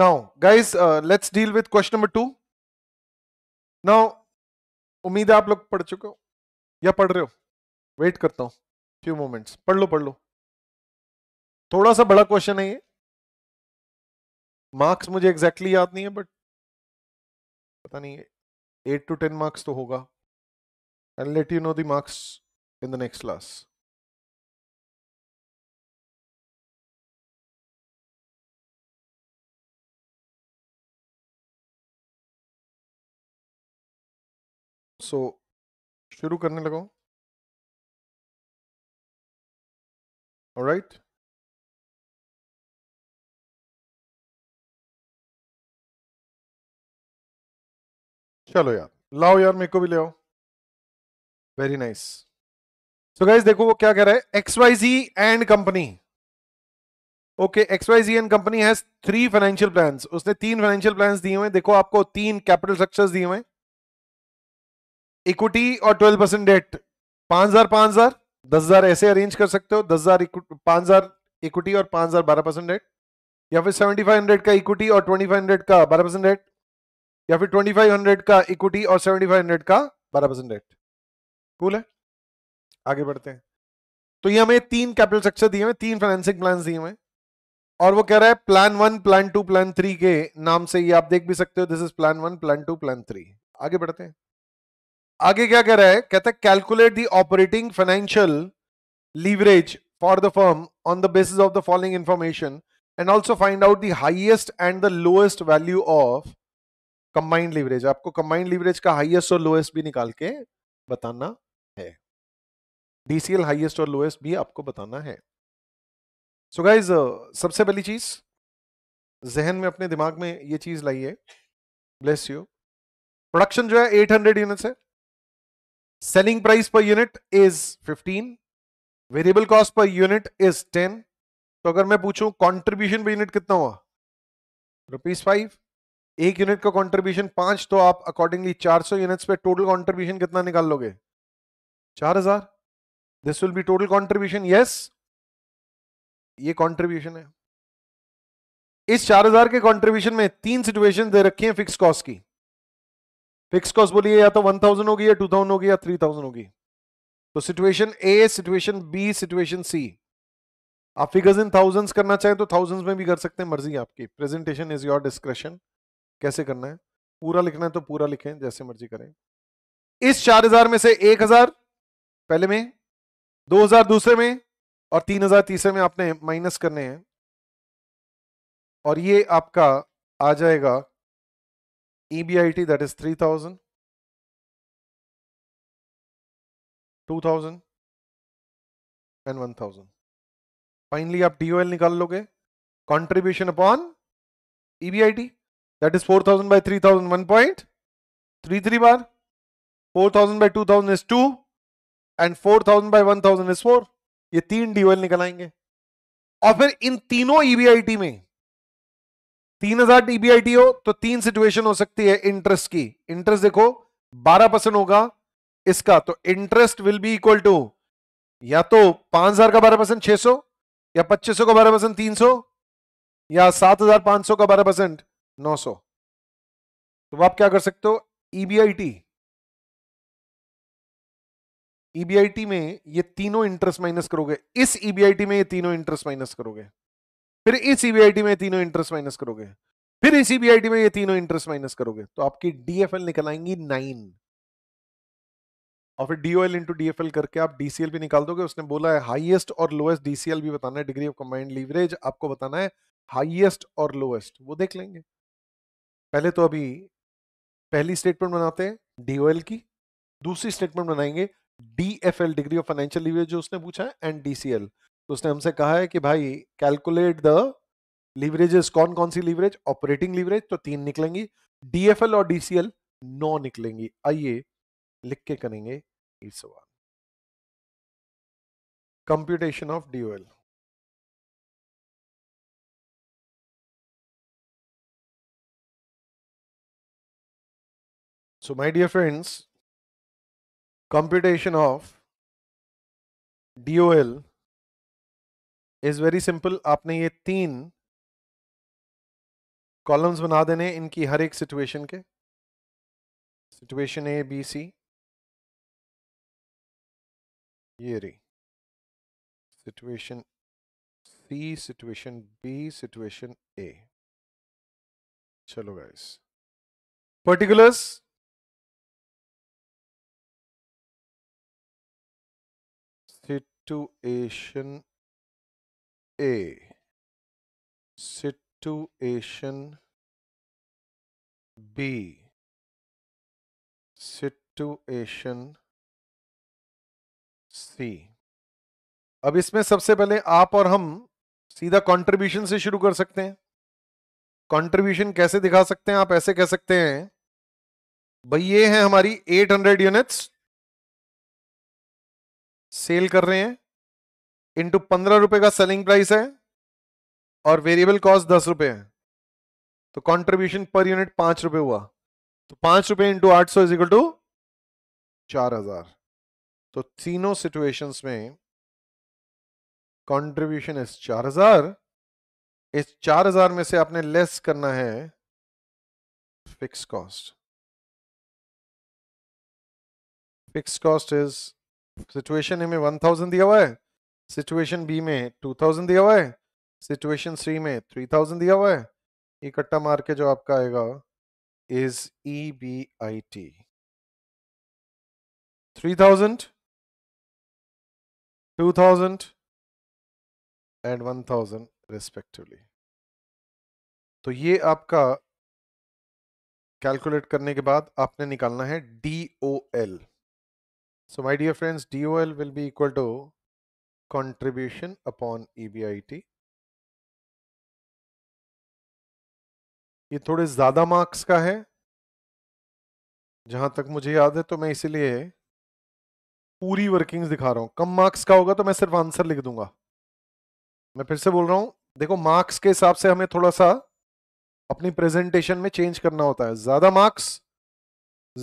now guys let's deal with question number two now उम्मीद है आप लोग पढ़ चुके हो या पढ़ रहे हो वेट करता हूँ फ्यू मोमेंट्स पढ़ लो पढ़ लो थोड़ा सा बड़ा क्वेश्चन है ये मार्क्स मुझे एग्जैक्टली exactly याद नहीं है बट पता नहीं एट टू टेन मार्क्स तो होगा and let you know the marks in the next class so so, शुरू करने लगा हूँ राइट चलो यार लाओ यार मेरे को भी ले आओ वेरी नाइस सो गाइज देखो वो क्या कह रहा है X Y Z and company okay X Y Z and company has three financial plans उसने तीन फाइनेंशियल प्लान्स दिए हुए देखो आपको तीन कैपिटल स्ट्रक्चर्स दिए हुए हैं इक्विटी और ट्वेल्व परसेंट डेट पांच हजार पांच हजार दस हजार ऐसे अरेंज कर सकते हो दस हजार पांच हजार इक्विटी और पांच हजार बारह परसेंट डेट या फिर सेवेंटी फाइव हंड्रेड का इक्विटी और ट्वेंटी फाइव हंड्रेड का बारह परसेंट डेट या फिर ट्वेंटी फाइव हंड्रेड का इक्विटी और सेवेंटी फाइव हंड्रेड का बारह परसेंट डेट कूल है आगे बढ़ते हैं तो ये हमें तीन कैपिटल स्ट्रक्चर दिए हुए तीन फाइनेंसिंग प्लान दिए हुए और वो कह रहा है plan one plan two plan three के नाम से ये आप देख भी सकते हो this is plan one plan two plan three आगे बढ़ते हैं आगे क्या कह रहा है कहता है calculate the operating financial leverage for the firm on the basis of the following information and also find out the highest and the lowest value of combined leverage आपको कंबाइंड लीवरेज का हाइएस्ट और lowest भी निकाल के बताना है DCL highest और lowest भी आपको बताना है सो so गाइज uh, सबसे पहली चीज जहन में अपने दिमाग में ये चीज लाइए ब्लेस यू प्रोडक्शन जो है 800 यूनिट्स है selling price per unit is 15 variable cost per unit is 10 तो अगर मैं पूछूं कॉन्ट्रीब्यूशन पर यूनिट कितना हुआ रुपीज फाइव एक यूनिट का कंट्रीब्यूशन पांच तो आप अकॉर्डिंगली 400 यूनिट्स पे टोटल कंट्रीब्यूशन कितना निकाल लोगे 4000 this will be total contribution yes ये कंट्रीब्यूशन है इस 4000 के कंट्रीब्यूशन में तीन सिचुएशन दे रखी हैं फिक्स कॉस्ट की फिक्स कॉस्ट बोलिए या तो वन थाउजेंड होगी या टू थाउजेंड होगी या थ्री थाउजेंड होगी तो situation A situation B situation C आप फिगर्स इन थाउजेंड्स करना चाहें तो थाउजेंड्स में भी कर सकते हैं मर्जी आपकी प्रेजेंटेशन इज योर डिस्क्रेशन कैसे करना है पूरा लिखना है तो पूरा लिखें जैसे मर्जी करें इस चार हजार में से एक हजार पहले में दो हजार दूसरे में और तीन हजार तीसरे में आपने माइनस करने हैं और ये आपका आ जाएगा EBIT that is 3000, 2000 and 1000. Finally, आप DOL निकाल लोगे contribution upon EBIT that is 4000 by 3000 1.33 बार 4000 by 2000 is 2 and 4000 by 1000 is 4 ये तीन DOL निकल आएंगे और फिर इन तीनों EBIT में तीन हजार डीबीआईटी हो तो तीन सिचुएशन हो सकती है इंटरेस्ट की इंटरेस्ट देखो बारह परसेंट होगा इसका तो interest will be equal to या तो पांच हजार का बारह परसेंट छह सौ या पच्चीस सौ का बारह परसेंट तीन सौ या सात हजार पांच सौ का बारह परसेंट नौ सौ तो आप क्या कर सकते हो ईबीआईटी e ईबीआईटी e में ये तीनों इंटरेस्ट माइनस करोगे इस ईबीआईटी e में ये तीनों इंटरेस्ट माइनस करोगे फिर इस सीबीआईटी e में तीनों इंटरेस्ट माइनस करोगे फिर इस सीबीआईटी e में ये तीनों इंटरेस्ट माइनस करोगे तो आपकी डीएफएल निकल आएंगी नाइन और फिर डीओएल इंटू डीएफएल करके आप डीसीएल भी निकाल दोगे उसने बोला है हाइएस्ट और लोएस्ट डीसीएल भी बताना है डिग्री ऑफ कंबाइंड लीवरेज आपको बताना है हाइएस्ट और लोएस्ट वो देख लेंगे पहले तो अभी पहली स्टेटमेंट बनाते हैं डीओएल की दूसरी स्टेटमेंट बनाएंगे DFL degree of financial leverage जो उसने पूछा है एंड डीसीएल तो उसने हमसे कहा है कि भाई कैलकुलेट द लीवरेजेस कौन कौन सी लीवरेज ऑपरेटिंग लीवरेज तो तीन निकलेंगी डीएफएल और डीसीएल नौ निकलेंगी आइए लिख के करेंगे इस सवाल computation of DOL so my dear friends computation of DOL is very simple आपने ये तीन कॉलम्स बना देने इनकी हर एक सिचुएशन के सिचुएशन ए बी सी ये रही situation C situation B situation A चलो guys particulars situation A situation B situation C अब इसमें सबसे पहले आप और हम सीधा कंट्रीब्यूशन से शुरू कर सकते हैं कंट्रीब्यूशन कैसे दिखा सकते हैं आप ऐसे कह सकते हैं भाई ये है हमारी 800 यूनिट्स सेल कर रहे हैं इंटू पंद्रह रुपए का सेलिंग प्राइस है और वेरिएबल कॉस्ट दस रुपए है तो कंट्रीब्यूशन पर यूनिट पांच रुपए हुआ तो पांच रुपए इंटू आठ सौ इजिकल टू चार हजार तो तीनों सिचुएशंस में कंट्रीब्यूशन इस चार हजार इस चार हजार में से आपने लेस करना है fix cost fix cost is situation में वन थाउजेंड दिया हुआ है सिचुएशन बी में टू थाउजेंड दिया हुआ है सिचुएशन सी में थ्री थाउजेंड दिया हुआ है इकट्ठा मार के जो आपका आएगा is E B I T three thousand two thousand and one thousand respectively तो ये आपका कैलकुलेट करने के बाद आपने निकालना है D O L so my dear friends D O L will be equal to contribution upon EBIT ये थोड़े ज्यादा मार्क्स का है जहां तक मुझे याद है तो मैं इसलिए पूरी वर्किंग्स दिखा रहा हूं कम मार्क्स का होगा तो मैं सिर्फ आंसर लिख दूंगा मैं फिर से बोल रहा हूं देखो मार्क्स के हिसाब से हमें थोड़ा सा अपनी प्रेजेंटेशन में चेंज करना होता है ज्यादा मार्क्स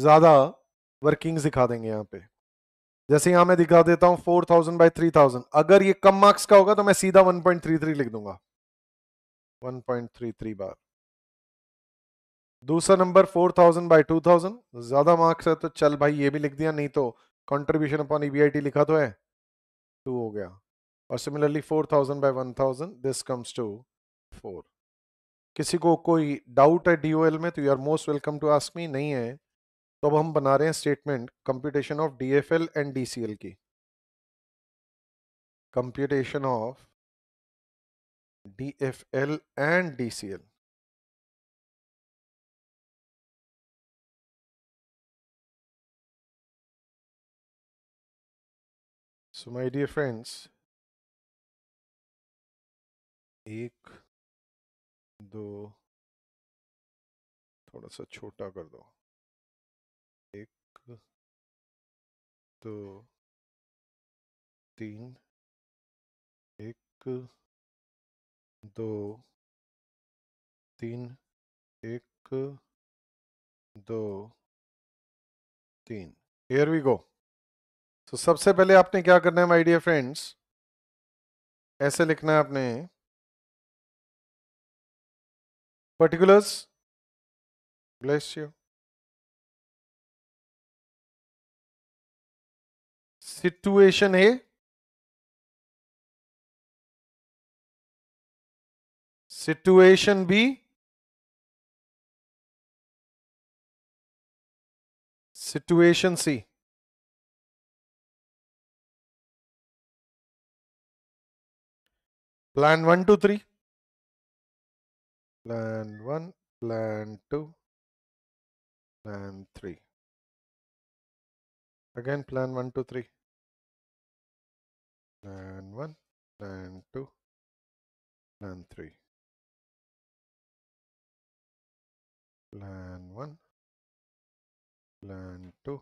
ज्यादा वर्किंग्स दिखा देंगे यहां पे जैसे यहां मैं दिखा देता हूं four thousand by three thousand अगर ये कम मार्क्स का होगा तो मैं सीधा वन पॉइंट थ्री थ्री लिख दूंगा वन पॉइंट थ्री थ्री बार दूसरा number four thousand by two thousand ज्यादा मार्क्स है तो चल भाई ये भी लिख दिया नहीं तो कॉन्ट्रीब्यूशन अपॉन ईबीआईटी लिखा तो है टू हो गया और similarly four thousand by one thousand this comes to four किसी को कोई डाउट है डीओएल में तो you are most welcome to ask me नहीं है तो अब हम बना रहे हैं statement computation of DFL and DCL की computation of DFL and DCL so my dear friends एक दो थोड़ा सा छोटा कर दो दो तो तीन एक दो तीन एक दो तीन हेयर वी गो तो सबसे पहले आपने क्या करना है माय डियर फ्रेंड्स ऐसे लिखना है आपने particulars bless you situation A, situation B, situation C. Plan 1, 2, 3. Plan 1, plan 2, plan 3. Again, plan 1, 2, 3. line 1, line 2, line 3. Line 1, line 2,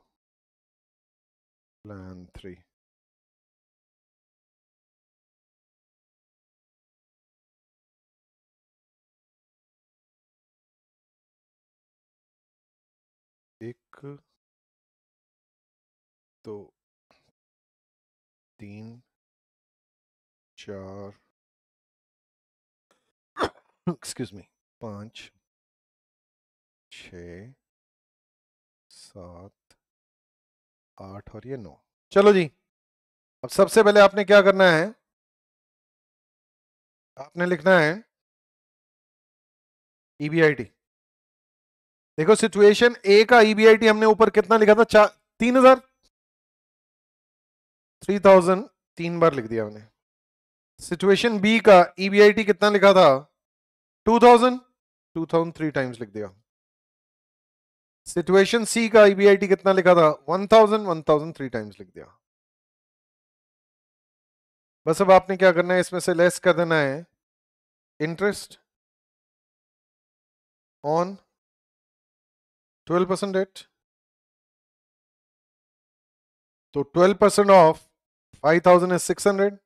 line 3. एक दो तीन चार एक्सक्यूज मी पांच छ सात आठ और ये नौ चलो जी अब सबसे पहले आपने क्या करना है आपने लिखना है ईबीआईटी e देखो सिचुएशन ए का ईबीआईटी e हमने ऊपर कितना लिखा था चार तीन हजार थ्री थाउजेंड तीन बार लिख दिया हमने सिचुएशन बी का ईबीआईटी e कितना लिखा था two thousand two thousand three times लिख दिया सिचुएशन सी का ईबीआईटी e कितना लिखा था one thousand one thousand three times लिख दिया बस अब आपने क्या करना है इसमें से लेस कर देना है interest on twelve percent rate तो twelve percent of five thousand is six hundred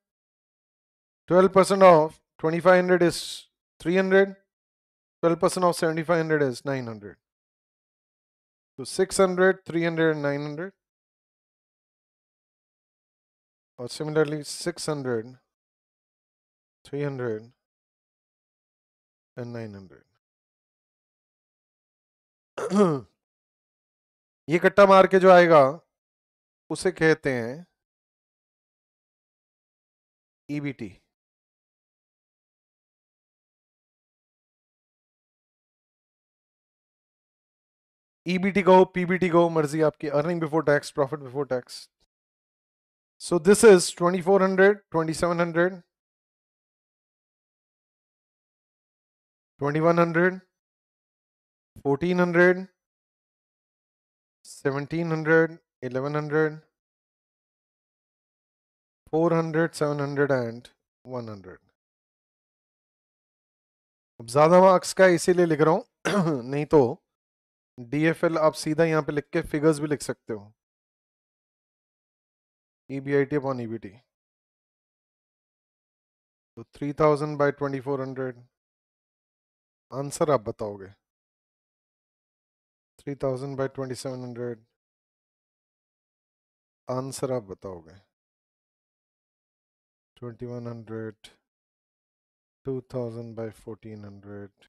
12% percent of 2500 is 300. 12% percent of 7500 is 900. So 600, 300, 900. Or similarly 600, 300, and 900. ये कट्टा मार के जो आएगा उसे कहते हैं ईबीटी ईबीटी e कहो पीबीटी कहो मर्जी आपकी earning before tax profit before tax so this is twenty twenty twenty four hundred hundred hundred hundred hundred seven seventeen eleven 2400 2700 2100 1400 1700 and 100 अब ज्यादा मार्क्स का इसीलिए लिख रहा हूं नहीं तो डीएफएल आप सीधा यहाँ पे लिख के फिगर्स भी लिख सकते हो E B I EBIT upon T तो three thousand by twenty four hundred answer आप बताओगे three thousand by twenty seven hundred answer आप बताओगे twenty one hundred two thousand by fourteen hundred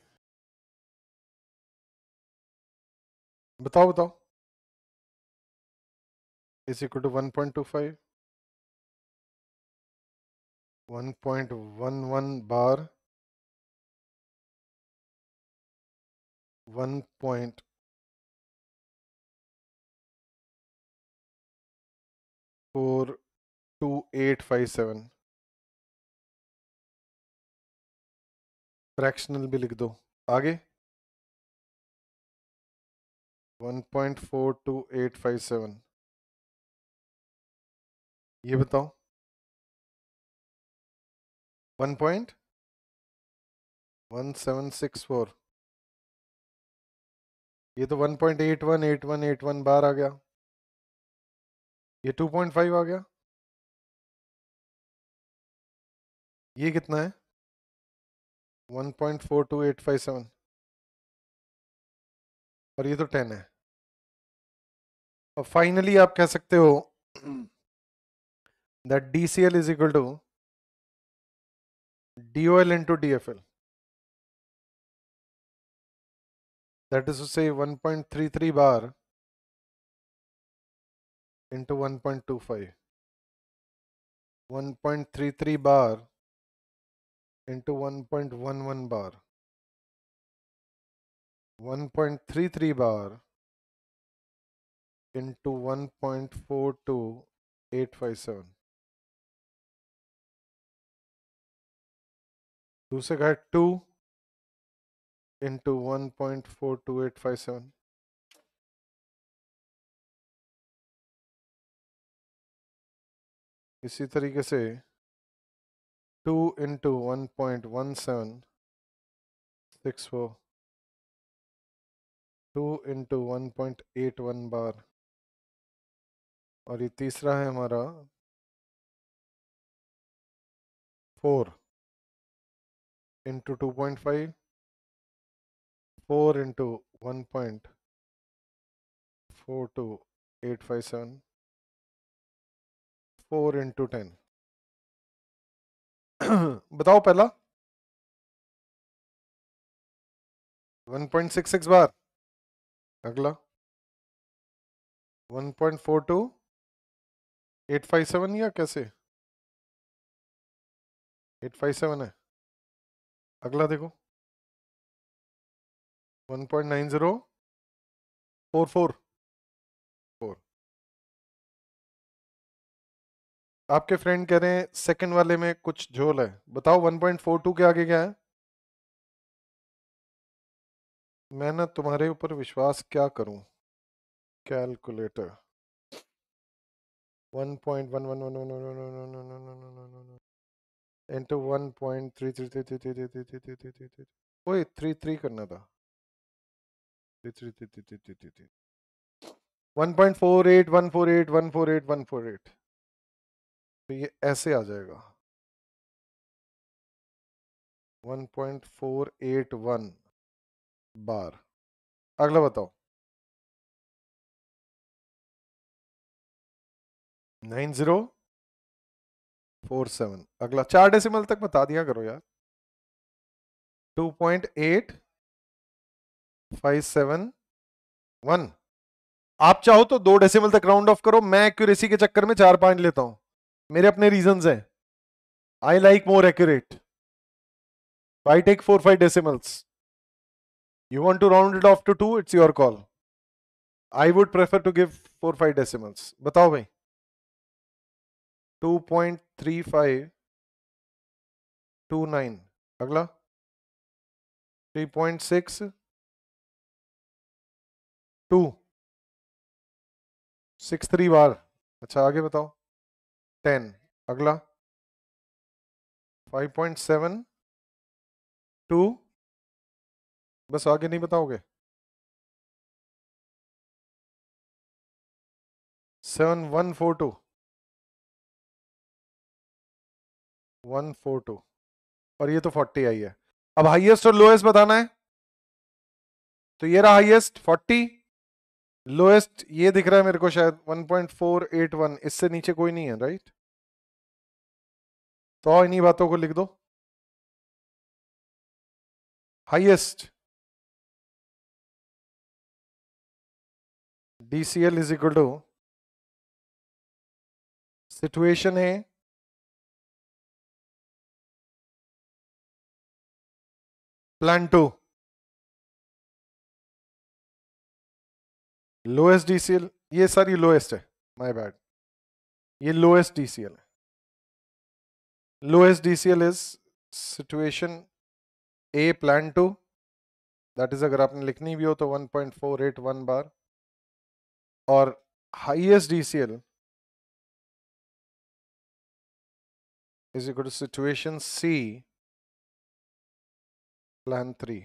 बताओ बताओ is equal to one point two five one point one one बार one point four two eight five seven fractional भी लिख दो आगे 1.42857 ये बताओ 1.1764 ये तो 1.818181 बार आ गया ये 2.5 आ गया ये कितना है 1.42857 और ये तो 10 है और फाइनली आप कह सकते हो that D C L is equal to D O L into D F L that is say one point three three बार into one point two five one point three three बार into one point one one बार one point three three बार into one point four two eight five seven दूसरे का है two into one point four two eight five seven इसी तरीके से two into one point one seven six four two into one point eight one बार और ये तीसरा है हमारा four into two point five four into one point four two eight five seven four into ten बताओ पहला one point six six बार अगला one point four two eight five seven या कैसे एट फाइव सेवन है अगला देखो one point nine zero four four four आपके फ्रेंड कह रहे हैं सेकंड वाले में कुछ झोल है बताओ वन पॉइंट फोर टू के आगे क्या है मैं ना तुम्हारे ऊपर विश्वास क्या करूं कैलकुलेटर 1.11111111 into 1.33333333 ओए 33 करना था 333333 1.48148148 तो ये ऐसे आ जाएगा बार अगला बताओ नाइन जीरो फोर सेवन अगला चार डेसिमल तक बता दिया करो यार two point eight five seven one आप चाहो तो दो डेसिमल तक राउंड ऑफ करो मैं एक्यूरेसी के चक्कर में चार पॉइंट लेता हूं मेरे अपने रीजन हैं I like more accurate I take four five decimals you want to round it off to two it's your call I would prefer to give four five decimals बताओ भाई two point three five two nine अगला three point six two six three बार अच्छा आगे बताओ ten अगला five point seven to बस आगे नहीं बताओगे seven one four two one four two और ये तो फोर्टी आई है अब हाईएस्ट और लोएस्ट बताना है तो ये रहा हाईएस्ट फोर्टी लोएस्ट ये दिख रहा है मेरे को शायद one point four eight one इससे नीचे कोई नहीं है राइट तो इन्हीं बातों को लिख दो highest DCL is equal to situation है प्लान टू लोएस्ट डीसीएल ये सर ये लोएस्ट है माय बैड ये लोएस्ट डीसीएल है lowest DCL is situation A plan two that is अगर आपने लिखनी भी हो तो 1.481 बार और highest D C L is equal to situation C lantry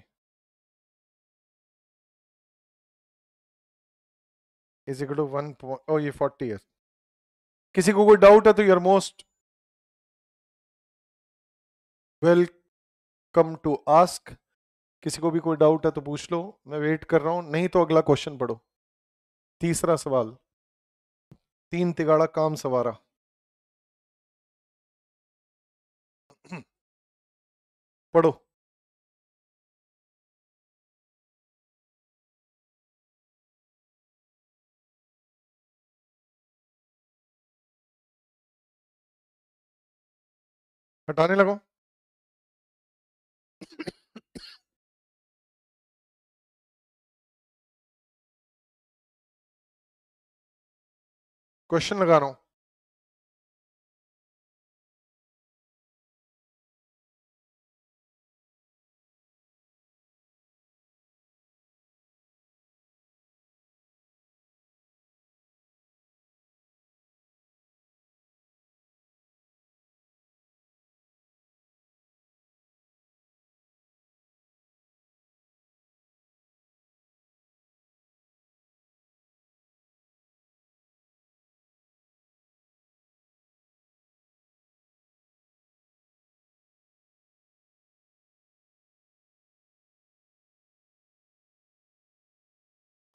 is equal to one O ये फोर्टी है किसी को कोई डाउट है तो you're most come to ask किसी को भी कोई डाउट है तो पूछ लो मैं वेट कर रहा हूं नहीं तो अगला क्वेश्चन पढ़ो तीसरा सवाल तीन तिगाड़ा काम सवार पढ़ो हटाने लगो क्वेश्चन लगा रहा हूं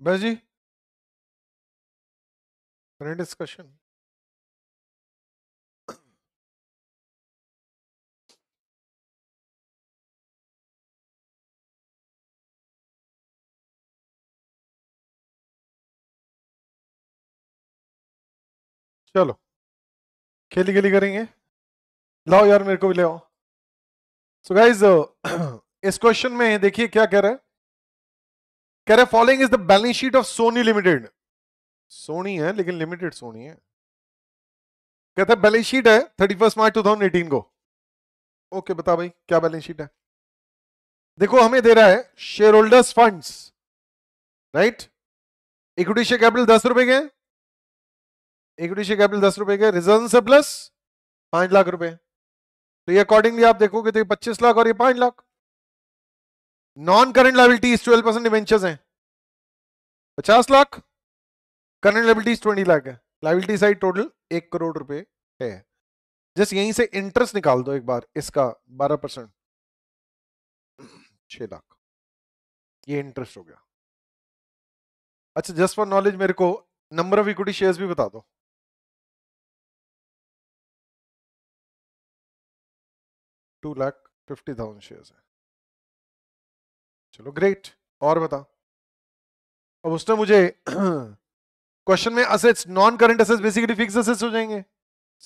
बस जी डिस्कशन चलो खेली खेली करेंगे लाओ यार मेरे को भी ले आओ सो गाइज इस क्वेश्चन में देखिए क्या कह रहा है कह रहे following is the balance sheet of Sony limited Sony है लेकिन लिमिटेड सोनी है कहते हैं बैलेंस शीट है thirty first March two thousand eighteen को ओके बता भाई क्या बैलेंस शीट है देखो हमें दे रहा है share holders fund right equity share capital दस रुपए के इक्विटी शेयर कैपिटल दस रुपए के रिजर्व प्लस पांच लाख रुपए तो ये अकॉर्डिंगली आप देखोगे तो ये पच्चीस लाख और ये पांच lakh non current liability twelve percent debentures हैं पचास lakh current liabilities twenty lakh है लाइबिलिटी साइड टोटल एक करोड़ रुपए है जस्ट यहीं से इंटरेस्ट निकाल दो एक बार इसका बारह परसेंट छह लाख ये इंटरेस्ट हो गया अच्छा जस्ट फॉर नॉलेज मेरे को नंबर ऑफ इक्विटी शेयर्स भी बता दो two lakh fifty thousand shares है चलो ग्रेट और बता अब उसने मुझे क्वेश्चन में assets non current assets basically fix assets हो जाएंगे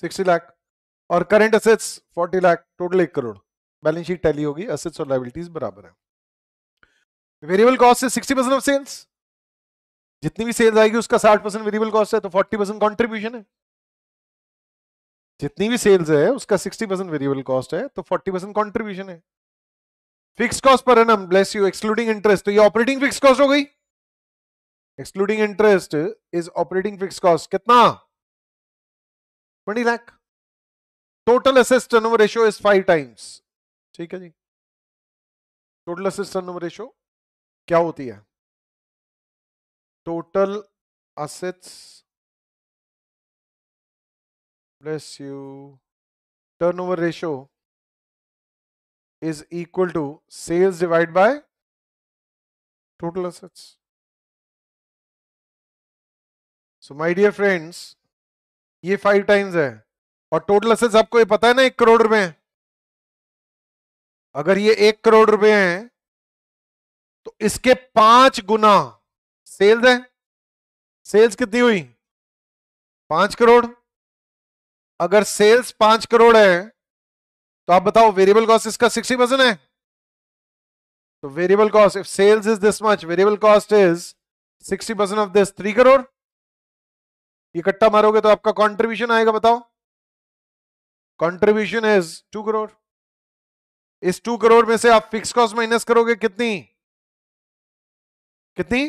60 लाख और करंट असेट्स 40 लाख टोटल एक करोड़ बैलेंस शीट टैली होगी असेट्स और लाइबिलिटीज बराबर है वेरिएबल कॉस्ट से 60 परसेंट ऑफ सेल्स जितनी भी सेल्स आएगी उसका 60 परसेंट वेरिएबल कॉस्ट है तो 40 परसेंट कॉन्ट्रीब्यूशन है जितनी भी सेल्स है उसका सिक्सटी परसेंट वेरिएबल कॉस्ट है तो फोर्टी परसेंट कॉन्ट्रीब्यूशन है फिक्स कॉस्ट पर है ना ब्लेस यू एक्सक्लूडिंग इंटरेस्ट तो ये ऑपरेटिंग फिक्स कॉस्ट हो गई excluding interest is operating fix cost कितना twenty lakh total asset over ratio is five times ठीक है जी टोटल असेस्ट ओवर रेशियो क्या होती है total assets bless you turnover ratio is equal to sales divided by total assets. So my dear friends ये five times है और total assets आपको ये पता है ना एक करोड़ रुपए अगर ये एक करोड़ रुपए हैं तो इसके पांच गुना सेल्स है सेल्स कितनी हुई पांच करोड़ अगर सेल्स पांच करोड़ है तो आप बताओ वेरिएबल कॉस्ट इसका सिक्सटी परसेंट है तो variable cost if sales is this much variable cost is sixty percent of this three crore इकट्ठा मारोगे तो आपका कंट्रीब्यूशन आएगा बताओ कंट्रीब्यूशन इज टू करोड़ इस टू करोड़ में से आप फिक्स कॉस्ट माइनस करोगे कितनी कितनी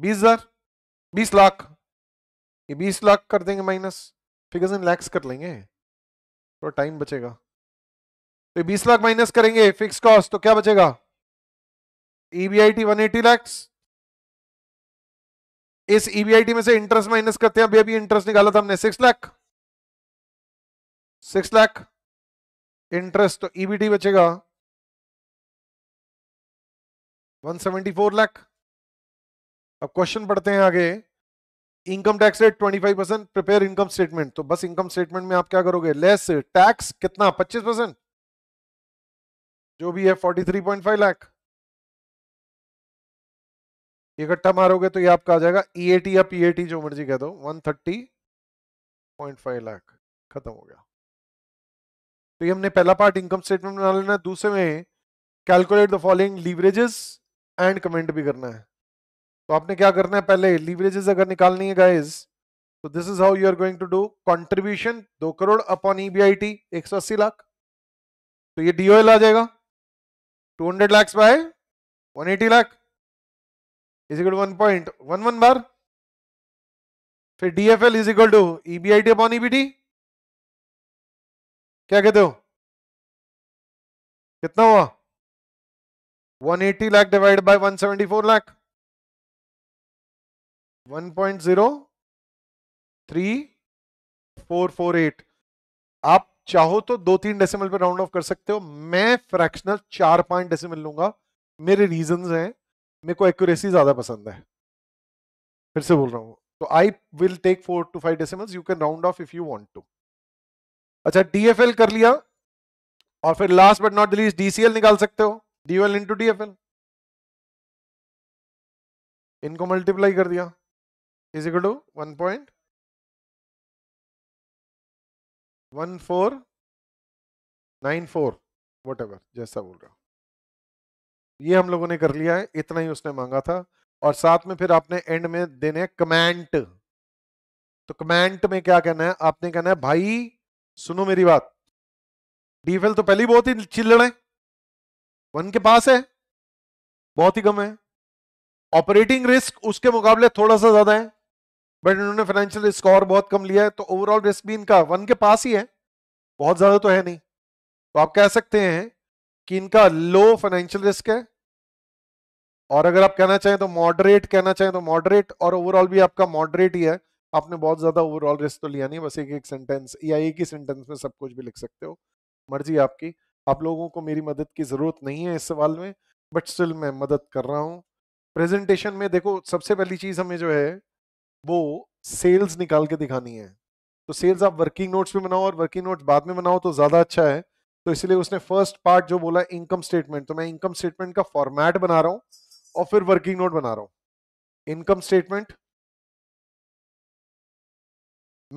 बीस हजार बीस लाख ये बीस लाख कर देंगे माइनस फिगर्स इन लैक्स कर लेंगे थोड़ा टाइम बचेगा तो बीस लाख माइनस करेंगे फिक्स कॉस्ट तो क्या बचेगा ईबीआईटी वन एटी लैक्स इस ईबीआईटी e में से इंटरेस्ट माइनस करते हैं अभी अभी इंटरेस्ट निकाला था हमने six lakh six lakh interest तो ईबीटी e बचेगा 174 लाख अब क्वेश्चन पढ़ते हैं आगे income tax rate 25 percent prepare income statement तो बस इनकम स्टेटमेंट में आप क्या करोगे लेस टैक्स कितना 25 परसेंट जो भी है 43.5 लाख इकट्ठा मारोगे तो ये आपका आ जाएगा ईएटी e या पीएटी जो मर्जी कह दो 130.5 लाख खत्म हो गया तो ये हमने पहला पार्ट इनकम स्टेटमेंट बना लेना दूसरे में calculate the following leverages and comment भी करना है तो आपने क्या करना है पहले लीवरेजेस अगर निकालनी है गाइज तो this is how you are going to do contribution दो करोड़ अपॉन ईबीआईटी e अस्सी लाख तो ये डीओएल आ जाएगा hundred lakhs by eighty lakh is equal one point one one बार फिर DFL is equal to EBIT upon EBT क्या कहते हो कितना हुआ one eighty lakh divide by four lakh 1.03448 आप चाहो तो दो तीन डेसिमल पे राउंड ऑफ कर सकते हो मैं फ्रैक्शनल चार पॉइंट डेसिमल लूंगा मेरे रीजंस हैं मेरे को एक्यूरेसी ज्यादा पसंद है फिर से बोल रहा हूँ तो I will take four two five decimals you can round off if you want to अच्छा डीएफएल कर लिया और फिर last but not least DCL निकाल सकते हो डीएल इंटू डीएफएल इनको मल्टीप्लाई कर दिया is equal to 1.1494 एवर जैसा बोल रहा हूं ये हम लोगों ने कर लिया है इतना ही उसने मांगा था और साथ में फिर आपने एंड में देने कमेंट तो कमेंट में क्या कहना है आपने कहना है भाई सुनो मेरी बात डीफेल तो पहले ही बहुत ही चिल्लड़ है वन के पास है बहुत ही कम है ऑपरेटिंग रिस्क उसके मुकाबले थोड़ा सा ज्यादा है बट इन्होंने फाइनेंशियल स्कोर बहुत कम लिया है तो ओवरऑल रिस्क भी इनका वन के पास ही है बहुत ज्यादा तो है नहीं तो आप कह सकते हैं कि इनका लो फाइनेंशियल रिस्क है और अगर आप कहना चाहें तो मॉडरेट कहना चाहें तो मॉडरेट और ओवरऑल भी आपका मॉडरेट ही है आपने बहुत ज्यादा ओवरऑल रिस्क तो लिया नहीं बस एक एक सेंटेंस या एक ही सेंटेंस में सब कुछ भी लिख सकते हो मर्जी आपकी आप लोगों को मेरी मदद की ज़रूरत नहीं है इस सवाल में बट स्टिल मैं मदद कर रहा हूँ प्रेजेंटेशन में देखो सबसे पहली चीज़ हमें जो है वो सेल्स निकाल के दिखानी है तो सेल्स आप वर्किंग नोट्स में बनाओ और वर्किंग नोट्स बाद में बनाओ तो ज़्यादा अच्छा है तो इसलिए उसने फर्स्ट पार्ट जो बोला इनकम स्टेटमेंट तो मैं इनकम स्टेटमेंट का फॉर्मेट बना रहा हूं और फिर वर्किंग नोट बना रहा हूं इनकम स्टेटमेंट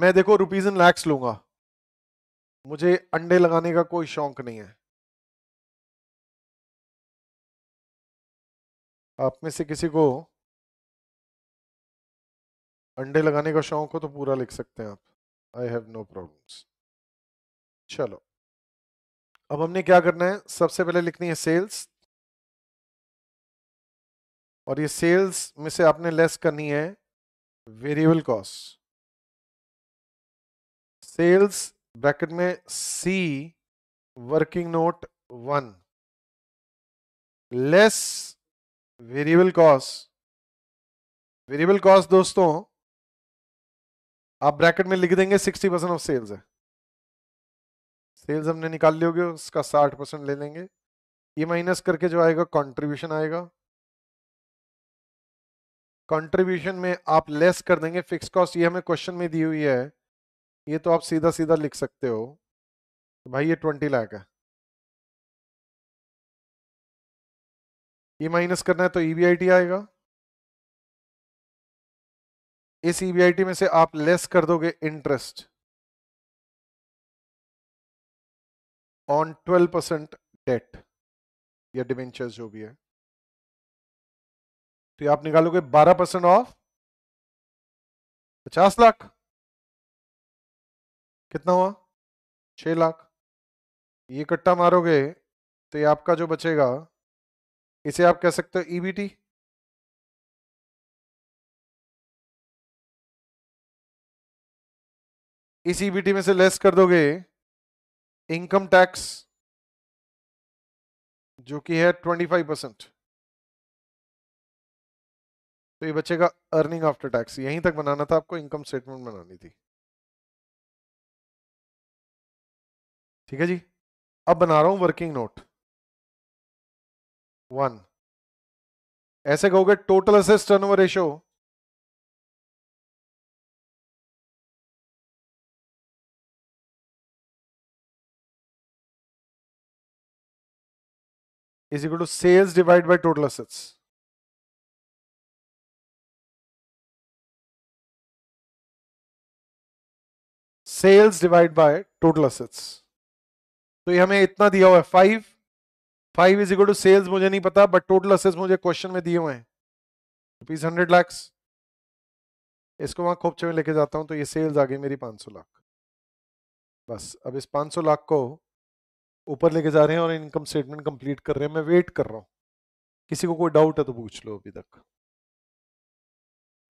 मैं देखो रुपीज इन लैक्स लूंगा मुझे अंडे लगाने का कोई शौक नहीं है आप में से किसी को अंडे लगाने का शौक हो तो पूरा लिख सकते हैं आप आई हैव नो प्रॉब्लम्स चलो अब हमने क्या करना है सबसे पहले लिखनी है सेल्स और ये सेल्स में से आपने लेस करनी है वेरिएबल कॉस्ट सेल्स ब्रैकेट में see working note one less variable cost variable cost दोस्तों आप ब्रैकेट में लिख देंगे सिक्सटी परसेंट ऑफ सेल्स है सेल्स हमने निकाल ली होगी उसका साठ परसेंट ले लेंगे ये माइनस करके जो आएगा कंट्रीब्यूशन आएगा कंट्रीब्यूशन में आप लेस कर देंगे फिक्स कॉस्ट ये हमें क्वेश्चन में दी हुई है ये तो आप सीधा सीधा लिख सकते हो तो भाई ये ट्वेंटी लाख है ये माइनस करना है तो ई e आएगा इस ईबीआईटी e में से आप लेस कर दोगे इंटरेस्ट ऑन 12 परसेंट डेट या डिवेंचर जो भी है तो आप निकालोगे 12 परसेंट ऑफ 50 लाख कितना हुआ 6 लाख ये कट्टा मारोगे तो ये आपका जो बचेगा इसे आप कह सकते हो ईबीटी e इस ईबीटी में से लेस कर दोगे इनकम टैक्स जो कि है 25 परसेंट तो ये बच्चे का अर्निंग आफ्टर टैक्स यहीं तक बनाना था आपको इनकम स्टेटमेंट बनानी थी ठीक है जी अब बना रहा हूं वर्किंग नोट वन ऐसे कहोगे टोटल असेस turnover ratio is equal to sales divided by total assets. Sales divide by total assets तो ये हमें इतना दिया हुआ है five five is equal to sales मुझे नहीं पता बट टोटल असेट्स मुझे क्वेश्चन में दिए हुए हैं रुपीज हंड्रेड लैक्स इसको वहां खोपचे में लेके जाता हूं तो ये सेल्स आ गई मेरी पांच सौ लाख बस अब इस पांच सौ लाख को ऊपर लेके जा रहे हैं और इनकम स्टेटमेंट कंप्लीट कर रहे हैं मैं वेट कर रहा हूँ किसी को कोई डाउट है तो पूछ लो अभी तक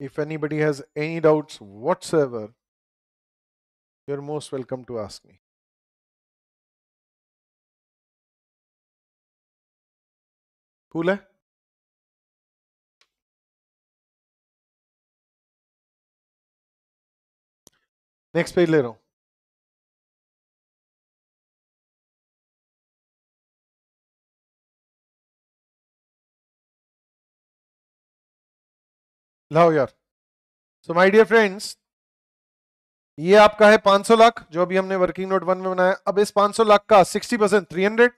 if anybody has any doubts whatsoever you are most welcome to ask me cool है नेक्स्ट पेज ले रहा हूं लाओ यार सो माय डियर फ्रेंड्स ये आपका है 500 लाख जो अभी हमने वर्किंग नोट वन में बनाया अब इस 500 लाख का 60 percent three hundred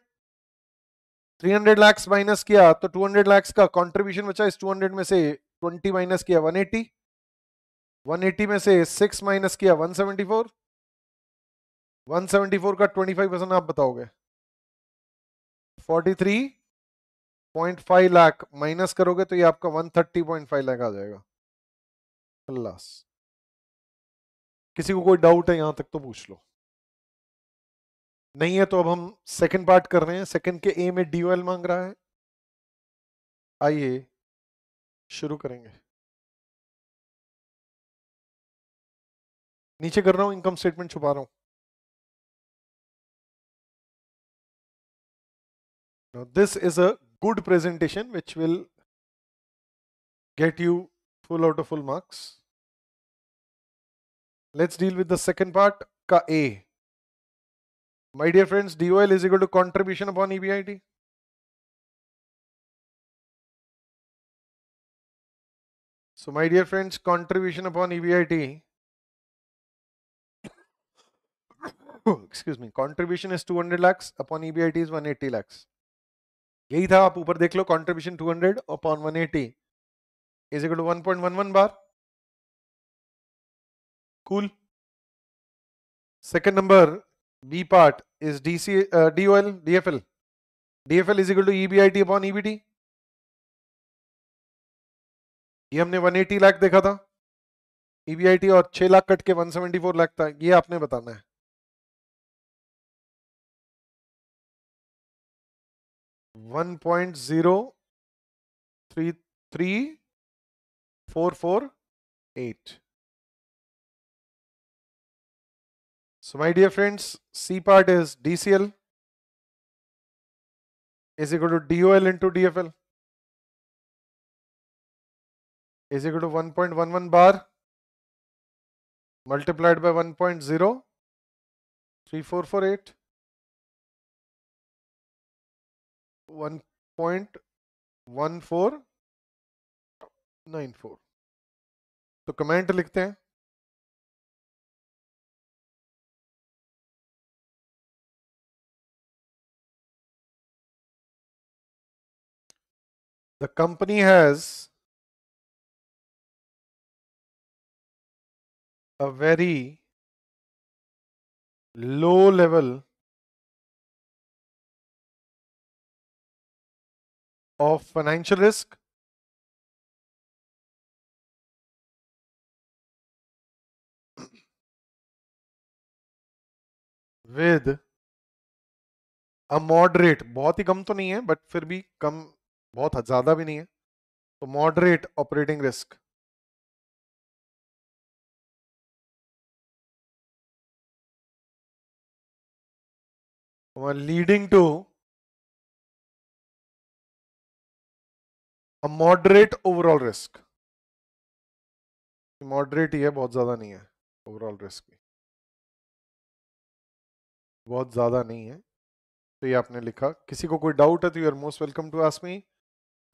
three hundred lakhs minus किया तो 200 हंड्रेड लैक्स का कॉन्ट्रीब्यूशन बचा इस 200 में से 20 माइनस किया 180 180 में से 6 माइनस किया 174 174 का 25 परसेंट आप बताओगे 43 पॉइंट फाइव लाख माइनस करोगे तो ये आपका one thirty point five lakh आ जाएगा खल्लास किसी को कोई डाउट है यहां तक तो पूछ लो नहीं है तो अब हम सेकंड पार्ट कर रहे हैं सेकंड के ए में डी मांग रहा है आइए शुरू करेंगे नीचे कर रहा हूं इनकम स्टेटमेंट छुपा रहा हूं this is a good presentation which will get you full out of full marks. Let's deal with the second part, ka A. My dear friends, DOL is equal to contribution upon EBIT. So my dear friends, contribution upon EBIT, excuse me, contribution is 200 lakhs upon EBIT is 180 lakhs. यही था आप ऊपर देख लो contribution two hundred upon one eighty is equal to one point one one बार cool second number B part is DC D DFL L is equal to T upon EBT ये हमने 180 लाख देखा था ईबीआईटी e और 6 lakh cut के 174 लाख था ये आपने बताना है 1.033448. So my dear friends, C part is DCL is equal to DOL into DFL is equal to 1.11 bar multiplied by one point zero three four four eight. 3448 1.1494 तो कमेंट लिखते हैं the company has a very low level of financial risk with a moderate बहुत ही कम तो नहीं है but फिर भी कम बहुत ज्यादा भी नहीं है तो moderate operating risk leading to a moderate overall risk moderate ही है बहुत ज़्यादा नहीं है ओवरऑल रिस्क बहुत ज़्यादा नहीं है तो ये आपने लिखा किसी को कोई डाउट है तो you are most welcome to ask me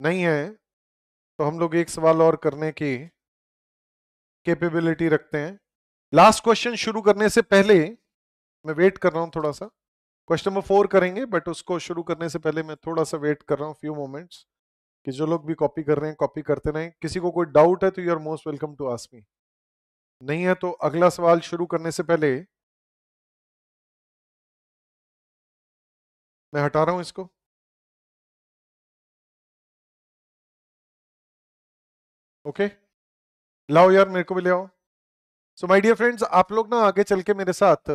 नहीं है तो हम लोग एक सवाल और करने की कैपेबिलिटी रखते हैं लास्ट क्वेश्चन शुरू करने से पहले मैं वेट कर रहा हूँ थोड़ा सा क्वेश्चन नंबर फोर करेंगे बट उसको शुरू करने से पहले मैं थोड़ा सा वेट कर रहा हूँ फ्यू मोमेंट्स कि जो लोग भी कॉपी कर रहे हैं कॉपी करते रहे किसी को कोई डाउट है तो you are most welcome to ask me नहीं है तो अगला सवाल शुरू करने से पहले मैं हटा रहा हूं इसको ओके okay? लाओ यार मेरे को भी ले आओ सो माय डियर फ्रेंड्स आप लोग ना आगे चल के मेरे साथ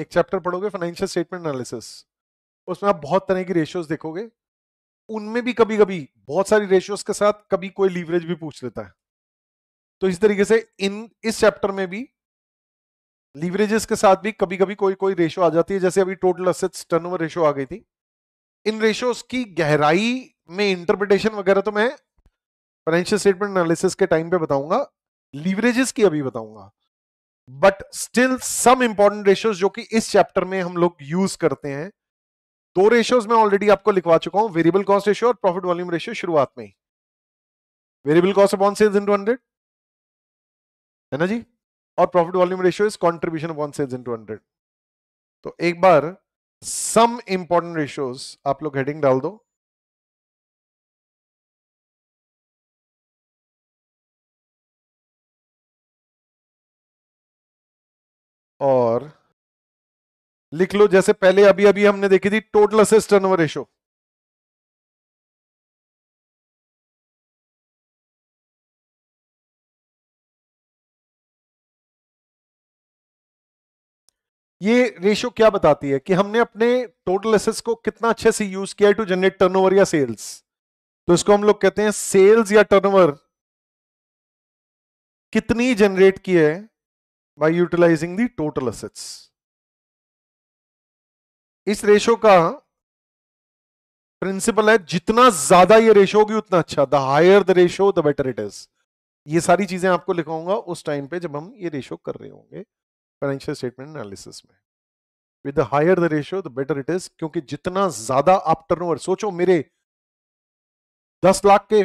एक चैप्टर पढ़ोगे फाइनेंशियल स्टेटमेंट एनालिसिस उसमें आप बहुत तरह की रेशियोज देखोगे उनमें भी कभी कभी बहुत सारी रेशियोज के साथ कभी कोई लीवरेज भी पूछ लेता है तो इस तरीके से इन इस चैप्टर में भी लीवरेजेस के साथ भी कभी कभी कोई कोई रेशो आ जाती है जैसे अभी टोटल असेट्स टर्नओवर रेशो आ गई थी इन रेशोज की गहराई में इंटरप्रिटेशन वगैरह तो मैं फाइनेंशियल स्टेटमेंट एनालिसिस के टाइम पे बताऊंगा लीवरेजेस की अभी बताऊंगा but still some important ratios जो कि इस चैप्टर में हम लोग यूज करते हैं दो रेशियोज में ऑलरेडी आपको लिखवा चुका हूं वेरिएबल कॉस्ट रेशियो और प्रॉफिट वॉल्यूम रेशियो शुरुआत में variable cost upon sales two hundred है ना जी और profit volume ratio is contribution upon sales two hundred तो एक बार सम इंपॉर्टेंट रेशियोज आप लोग हेडिंग डाल दो और लिख लो जैसे पहले अभी अभी हमने देखी थी टोटल असेस टर्नओवर रेशो ये रेशो क्या बताती है कि हमने अपने टोटल एसेस को कितना अच्छे से यूज किया है टू जनरेट टर्नओवर या सेल्स तो इसको हम लोग कहते हैं सेल्स या टर्नओवर कितनी जनरेट की है by utilising the total assets इस रेशो का प्रिंसिपल है जितना ज्यादा ये रेशो होगी उतना अच्छा the higher the ratio the better it is ये सारी चीजें आपको लिखाऊंगा उस टाइम पे जब हम ये रेशो कर रहे होंगे फाइनेंशियल स्टेटमेंट एनालिसिस में with the higher the ratio the better it is क्योंकि जितना ज्यादा आप टर्नओवर सोचो मेरे दस लाख के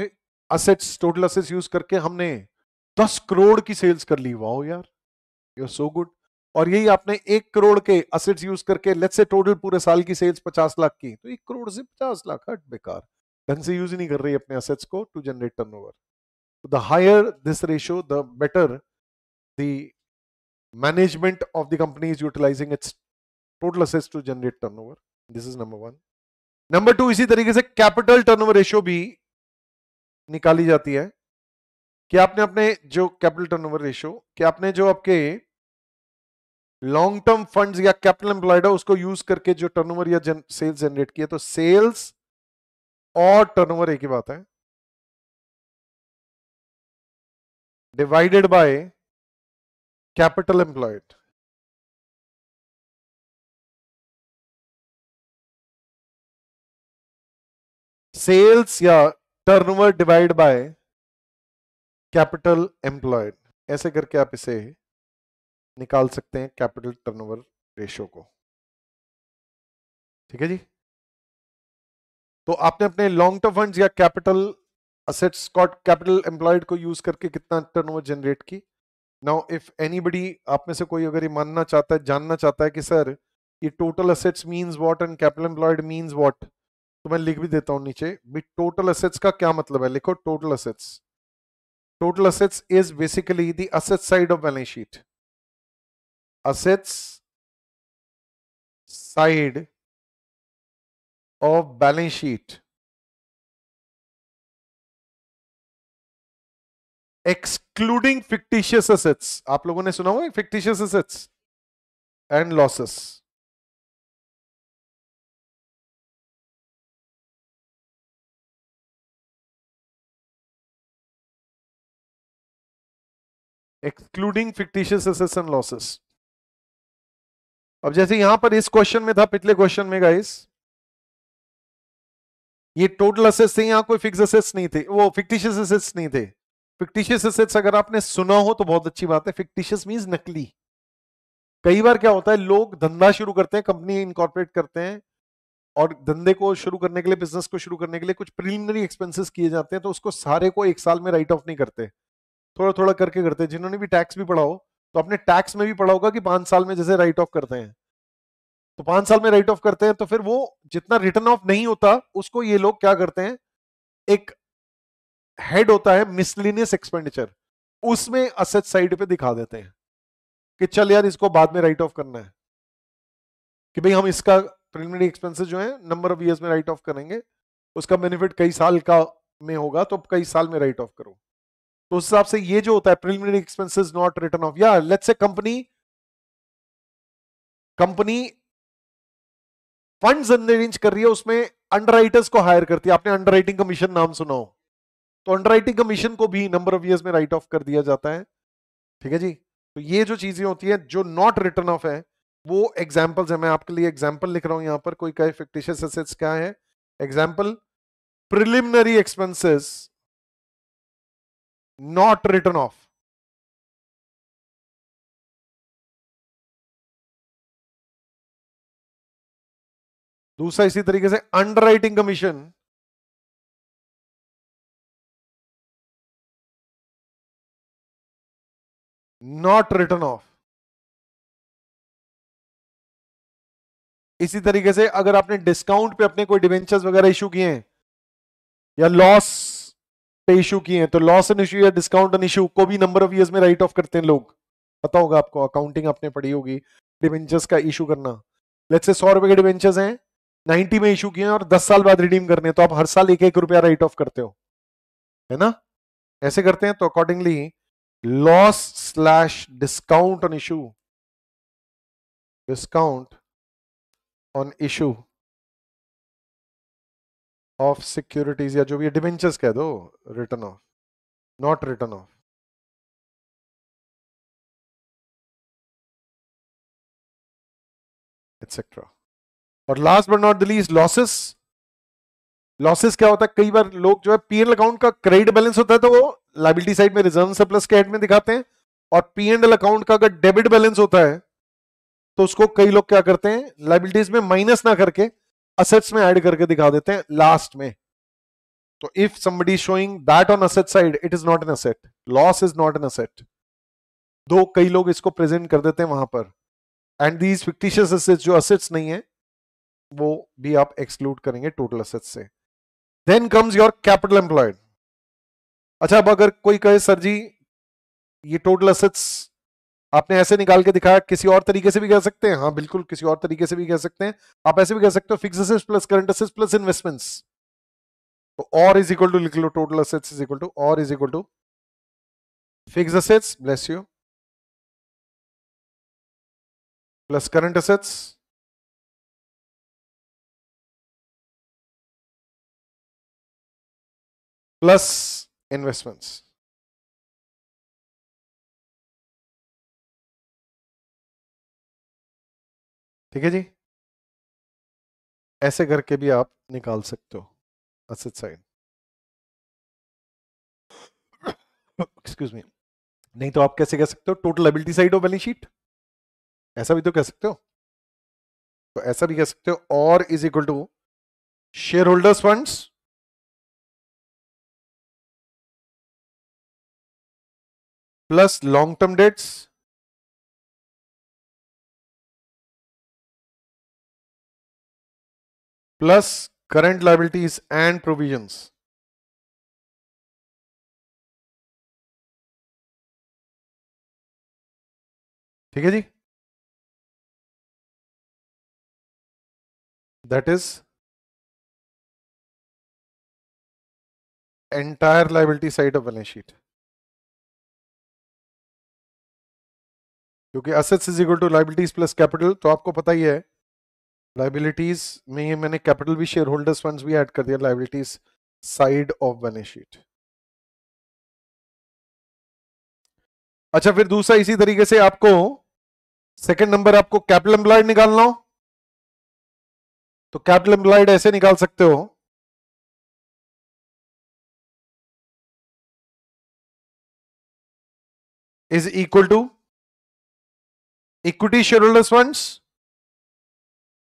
असेट्स टोटल असेट्स यूज करके हमने दस करोड़ की सेल्स कर ली वाओ यार यू आर सो गुड और यही आपने एक करोड़ के असेट्स यूज करके लेट से टोटल पूरे साल की सेल्स पचास लाख की तो एक करोड़ से पचास लाख हट बेकार ढंग से यूज नहीं कर रही अपने असेट्स को to generate turnover the higher this ratio the better the management of the company is utilising its total assets to generate turnover this is number one number two इसी तरीके से capital turn turnover ratio भी निकाली जाती है कि आपने अपने जो कैपिटल टर्नओवर रेशियो कि आपने जो आपके लॉन्ग टर्म फंड्स या कैपिटल एम्प्लॉयड है उसको यूज करके जो टर्नओवर या जन, सेल्स जनरेट किया तो सेल्स और टर्नओवर एक ही बात है divided by capital employed sales या turnover divide by capital employed ऐसे करके आप इसे निकाल सकते हैं कैपिटल टर्नओवर रेशियो को ठीक है जी तो आपने अपने लॉन्ग टर्म फंड्स या capital assets caught capital employed को यूज करके कितना टर्नओवर जनरेट की नाउ इफ एनीबडी आप में से कोई अगर ये मानना चाहता है जानना चाहता है कि सर ये total assets means what and capital employed means what तो मैं लिख भी देता हूं नीचे भी टोटल असेट्स का क्या मतलब है लिखो total assets total assets is basically the asset side of balance sheet assets side of balance sheet excluding fictitious assets आप लोगों ने सुना हुआ fictitious assets and losses excluding fictitious assets and losses अब जैसे यहां पर इस क्वेश्चन में था पिछले क्वेश्चन में गाइस ये टोटल असेस थे यहां कोई फिक्स असेस नहीं थे वो फिक्टिशियस असेस नहीं थे फिक्टिशियस असेस अगर आपने सुना हो तो बहुत अच्छी बात है फिक्टिशियस मीन नकली कई बार क्या होता है लोग धंधा शुरू करते हैं कंपनी इनकॉर्पोरेट करते हैं और धंधे को शुरू करने के लिए बिजनेस को शुरू करने के लिए कुछ प्रिलिमिनरी एक्सपेंसेस किए जाते हैं तो उसको सारे को एक साल में राइट ऑफ नहीं करते थोड़ा थोड़ा करके करते जिन्होंने भी टैक्स भी पढ़ा हो तो आपने टैक्स में भी पढ़ा होगा कि पांच साल में जैसे राइट ऑफ करते हैं तो पांच साल में राइट ऑफ करते हैं तो फिर वो जितना रिटर्न ऑफ नहीं होता उसको ये लोग क्या करते हैं एक हेड होता है मिसलिनियस एक्सपेंडिचर उसमें असेट साइड पे दिखा देते हैं कि चल यार इसको बाद में राइट ऑफ करना है कि भाई हम इसका प्रिलिमिनरी एक्सपेंसेस जो है नंबर ऑफ ईयर्स में राइट ऑफ करेंगे उसका बेनिफिट कई साल का में होगा तो कई साल में राइट ऑफ करो तो उस हिसाब से ये जो होता है preliminary expenses not written off या let's say company company funds arrange कर रही है उसमें अंडरराइटर्स को हायर करती है आपने अंडरराइटिंग कमीशन नाम सुना हो तो अंडरराइटिंग कमीशन को भी नंबर ऑफ ईयर्स में राइट ऑफ कर दिया जाता है ठीक है जी तो ये जो चीजें होती है जो नॉट रिटर्न ऑफ है वो एग्जाम्पल्स है मैं आपके लिए एग्जाम्पल लिख रहा हूं यहां पर कोई कहे फिक्टिशियस एसेट्स क्या है example preliminary expenses not written off. दूसरा इसी तरीके से underwriting commission not written off इसी तरीके से अगर आपने डिस्काउंट पे अपने कोई डिवेंचर्स वगैरह इशू किए हैं या लॉस पे इशू किए हैं तो लॉस एन इशू या डिस्काउंट एन इशू को भी नंबर ऑफ ईयर में राइट ऑफ करते हैं लोग पता होगा आपको अकाउंटिंग आपने पढ़ी होगी डिवेंचर्स का इशू करना लेट्स से सौ रुपए के डिवेंचर्स हैं 90 में इशू किए हैं और 10 साल बाद रिडीम करने तो आप हर साल एक एक रुपया राइट ऑफ करते हो है ना ऐसे करते हैं तो accordingly loss slash discount on issue discount on issue of securities या जो भी डिवेंचर्स कह दो written off not written off etcetera और last but not the least losses losses क्या होता है कई बार लोग जो है पीएनएल अकाउंट का क्रेडिट बैलेंस होता है तो वो लाइबिलिटी साइड में रिजर्व सरप्लस के हेड में दिखाते हैं और पीएनएल अकाउंट का अगर डेबिट बैलेंस होता है तो उसको कई लोग क्या करते हैं लाइबिलिटीज में माइनस ना करके असेट्स में ऐड करके दिखा देते हैं लास्ट में तो if somebody showing that on asset side it is not an asset loss is not an asset though कई लोग इसको प्रेजेंट कर देते हैं वहां पर एंड दीज फिक्टिशियस असेट्स जो असेट्स नहीं है वो भी आप एक्सक्लूड करेंगे टोटल असेट्स से then comes your capital employed अच्छा अब अगर कोई कहे सर जी ये टोटल असेट्स आपने ऐसे निकाल के दिखाया किसी और तरीके से भी कह सकते हैं हाँ बिल्कुल किसी और तरीके से भी कह सकते हैं आप ऐसे भी कह सकते हो फिक्स प्लस करंट असेस प्लस इन्वेस्टमेंट्स तो और इज इक्वल टू लिख लो total assets is equal to or is equal to fix assets bless you plus current assets plus investments ठीक है जी ऐसे करके भी आप निकाल सकते हो असिड साइन एक्सक्यूज मी नहीं तो आप कैसे कह सकते हो टोटल एबिलिटी साइड हो बैलेंस शीट ऐसा भी तो कह सकते हो तो ऐसा भी कह सकते हो or is equal to shareholders funds plus long term debts plus current liabilities and provisions. ठीक है जी that is entire liability side of balance sheet क्योंकि assets is equal to liabilities plus capital तो आपको पता ही है liabilities में मैंने कैपिटल भी शेयर होल्डर्स फंड भी ऐड कर दिया liabilities side of balance sheet अच्छा फिर दूसरा इसी तरीके से आपको सेकंड नंबर आपको कैपिटल एम्प्लॉयड निकालना हो तो कैपिटल एम्प्लॉयड ऐसे निकाल सकते हो is equal to equity shareholders funds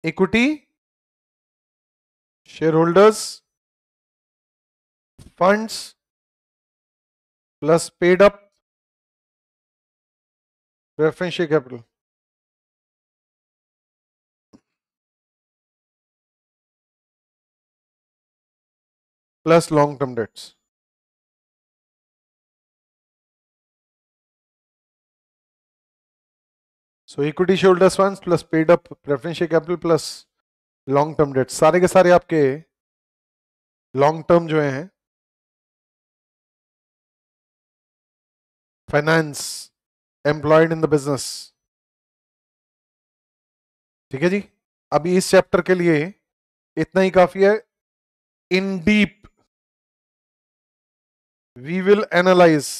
equity, shareholders, funds plus paid up reference share capital. plus long term debts. So equity shareholders fund plus paid up preferential capital plus long term debt सारे के सारे आपके long term जो हैं finance employed in the business ठीक है जी अभी इस चैप्टर के लिए इतना ही काफी है in deep we will analyse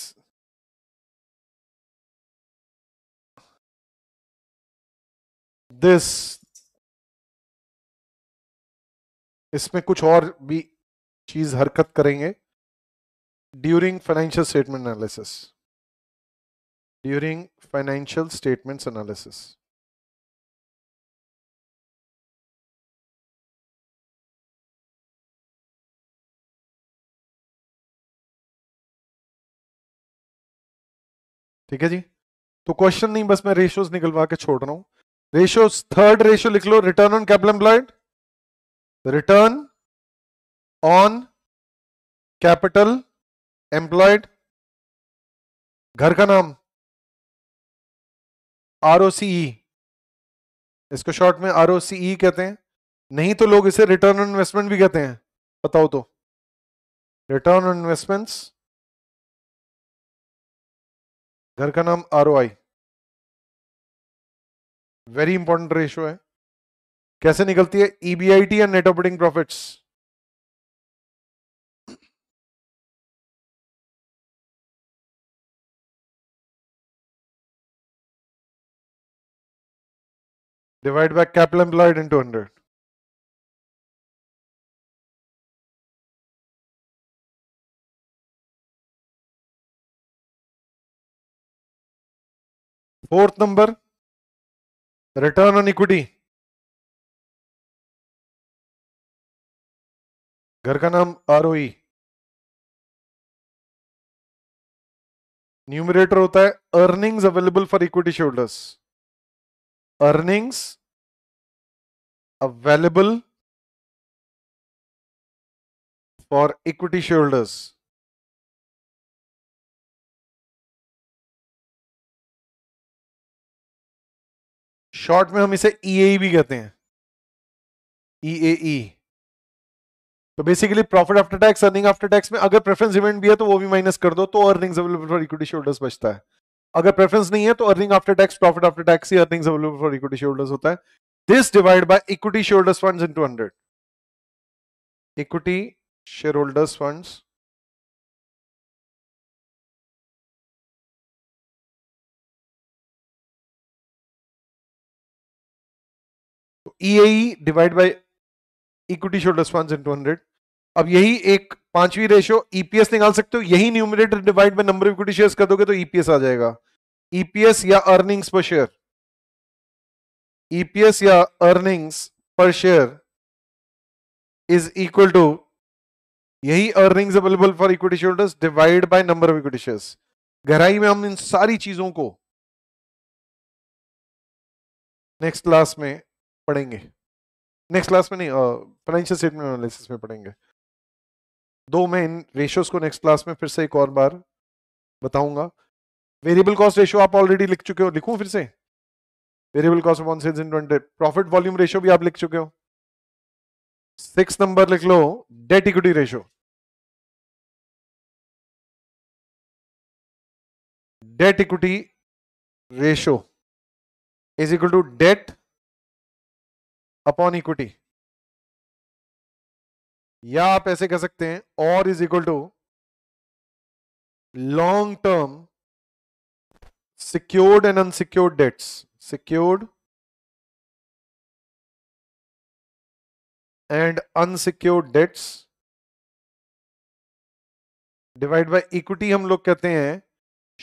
this इसमें कुछ और भी चीज हरकत करेंगे during financial statement analysis during financial statements analysis ठीक है जी तो क्वेश्चन नहीं बस मैं रेशियोज निकलवा के छोड़ रहा हूं रेशो थर्ड रेशो लिख लो return on capital employed return on capital employed घर का नाम आर इसको शॉर्ट में आर e कहते हैं नहीं तो लोग इसे रिटर्न ऑन इन्वेस्टमेंट भी कहते हैं बताओ तो रिटर्न ऑन इन्वेस्टमेंट्स घर का नाम R O I very important ratio है कैसे निकलती है EBIT and net operating profit divide by capital employed into hundred fourth number return on equity घर का नाम आर ओ न्यूमिरेटर होता है earnings available for equity shareholders earnings available for equity shareholders short में हम इसे ई e e भी कहते हैं ई e ए तो basically profit after tax earning after tax में अगर प्रेफरेंस इवेंट भी है तो वो भी माइनस कर दो तो earnings available for equity shareholders बचता है अगर प्रेफरेंस नहीं है तो earning after tax profit after tax ही earnings available for equity shareholders होता है this divide by equity shareholders funds into 100 equity shareholders funds EA divide by equity shareholders funds into 100 अब यही एक पांचवी रेशियो ईपीएस e निकाल सकते हो यही numerator divide by number of equity shares कर दोगे तो ईपीएस e आ जाएगा ईपीएस e या अर्निंग्स पर शेयर ईपीएस या earnings per share is equal to यही earnings available for equity shareholders divide by number of equity shares गहराई में हम इन सारी चीजों को नेक्स्ट क्लास में पढ़ेंगे नेक्स्ट क्लास में नहीं फाइनेंशियल स्टेटमेंट एनालिसिस में पढ़ेंगे दो मैं इन रेशियोज को नेक्स्ट क्लास में फिर से एक और बार बताऊंगा वेरिएबल कॉस्ट रेशियो आप ऑलरेडी लिख चुके हो लिखूं फिर से variable cost upon sales in twenty profit volume ratio भी आप लिख चुके हो सिक्स नंबर लिख लो debt equity ratio debt equity ratio is equal to debt upon equity या आप ऐसे कह सकते हैं or is equal to long term secured and unsecured debts secured and unsecured debts divide by equity हम लोग कहते हैं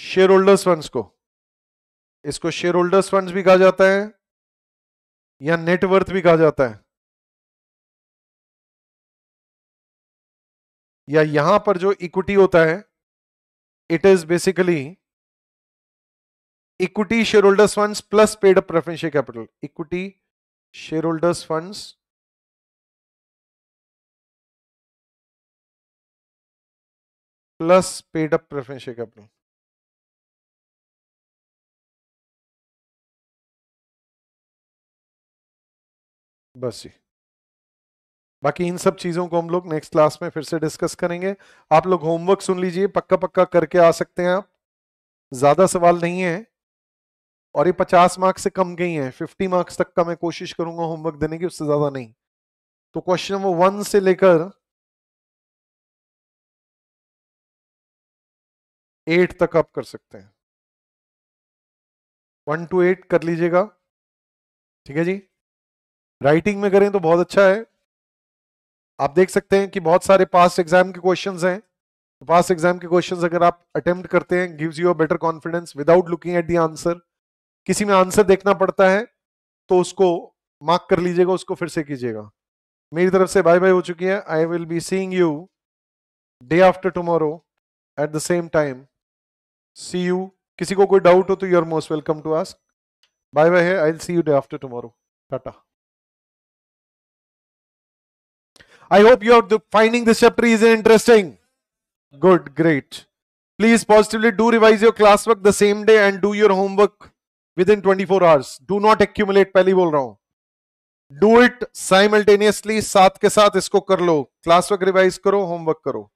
शेयर होल्डर्स फंड्स को इसको शेयर होल्डर्स फंड्स भी कहा जाता है या नेटवर्थ भी कहा जाता है या यहां पर जो इक्विटी होता है it is basically equity share holders fund plus paid up preferential capital equity shareholders funds plus paid up preferential capital बस जी बाकी इन सब चीज़ों को हम लोग नेक्स्ट क्लास में फिर से डिस्कस करेंगे आप लोग होमवर्क सुन लीजिए पक्का पक्का करके आ सकते हैं आप ज़्यादा सवाल नहीं है और ये पचास मार्क्स से कम गई हैं फिफ्टी मार्क्स तक का मैं कोशिश करूंगा होमवर्क देने की उससे ज़्यादा नहीं तो क्वेश्चन नंबर वन से लेकर एट तक आप कर सकते हैं वन टू एट कर लीजिएगा ठीक है जी राइटिंग में करें तो बहुत अच्छा है आप देख सकते हैं कि बहुत सारे पास्ट एग्जाम के क्वेश्चंस हैं तो पास्ट एग्जाम के क्वेश्चंस अगर आप अटेम्प्ट करते हैं gives you a better confidence without looking at the answer किसी में आंसर देखना पड़ता है तो उसको मार्क कर लीजिएगा उसको फिर से कीजिएगा मेरी तरफ से बाय बाय हो चुकी है I will be seeing you day after tomorrow at the same time see you किसी को कोई डाउट हो तो you are most welcome to ask bye bye है I will see you day after tomorrow tata I hope you are finding this chapter is interesting. Good, great. Please positively do revise your classwork the same day and do your homework within 24 hours. Do not accumulate, पहले बोल रहा Do it simultaneously. साथ के साथ इसको कर लो Classwork revise करो homework करो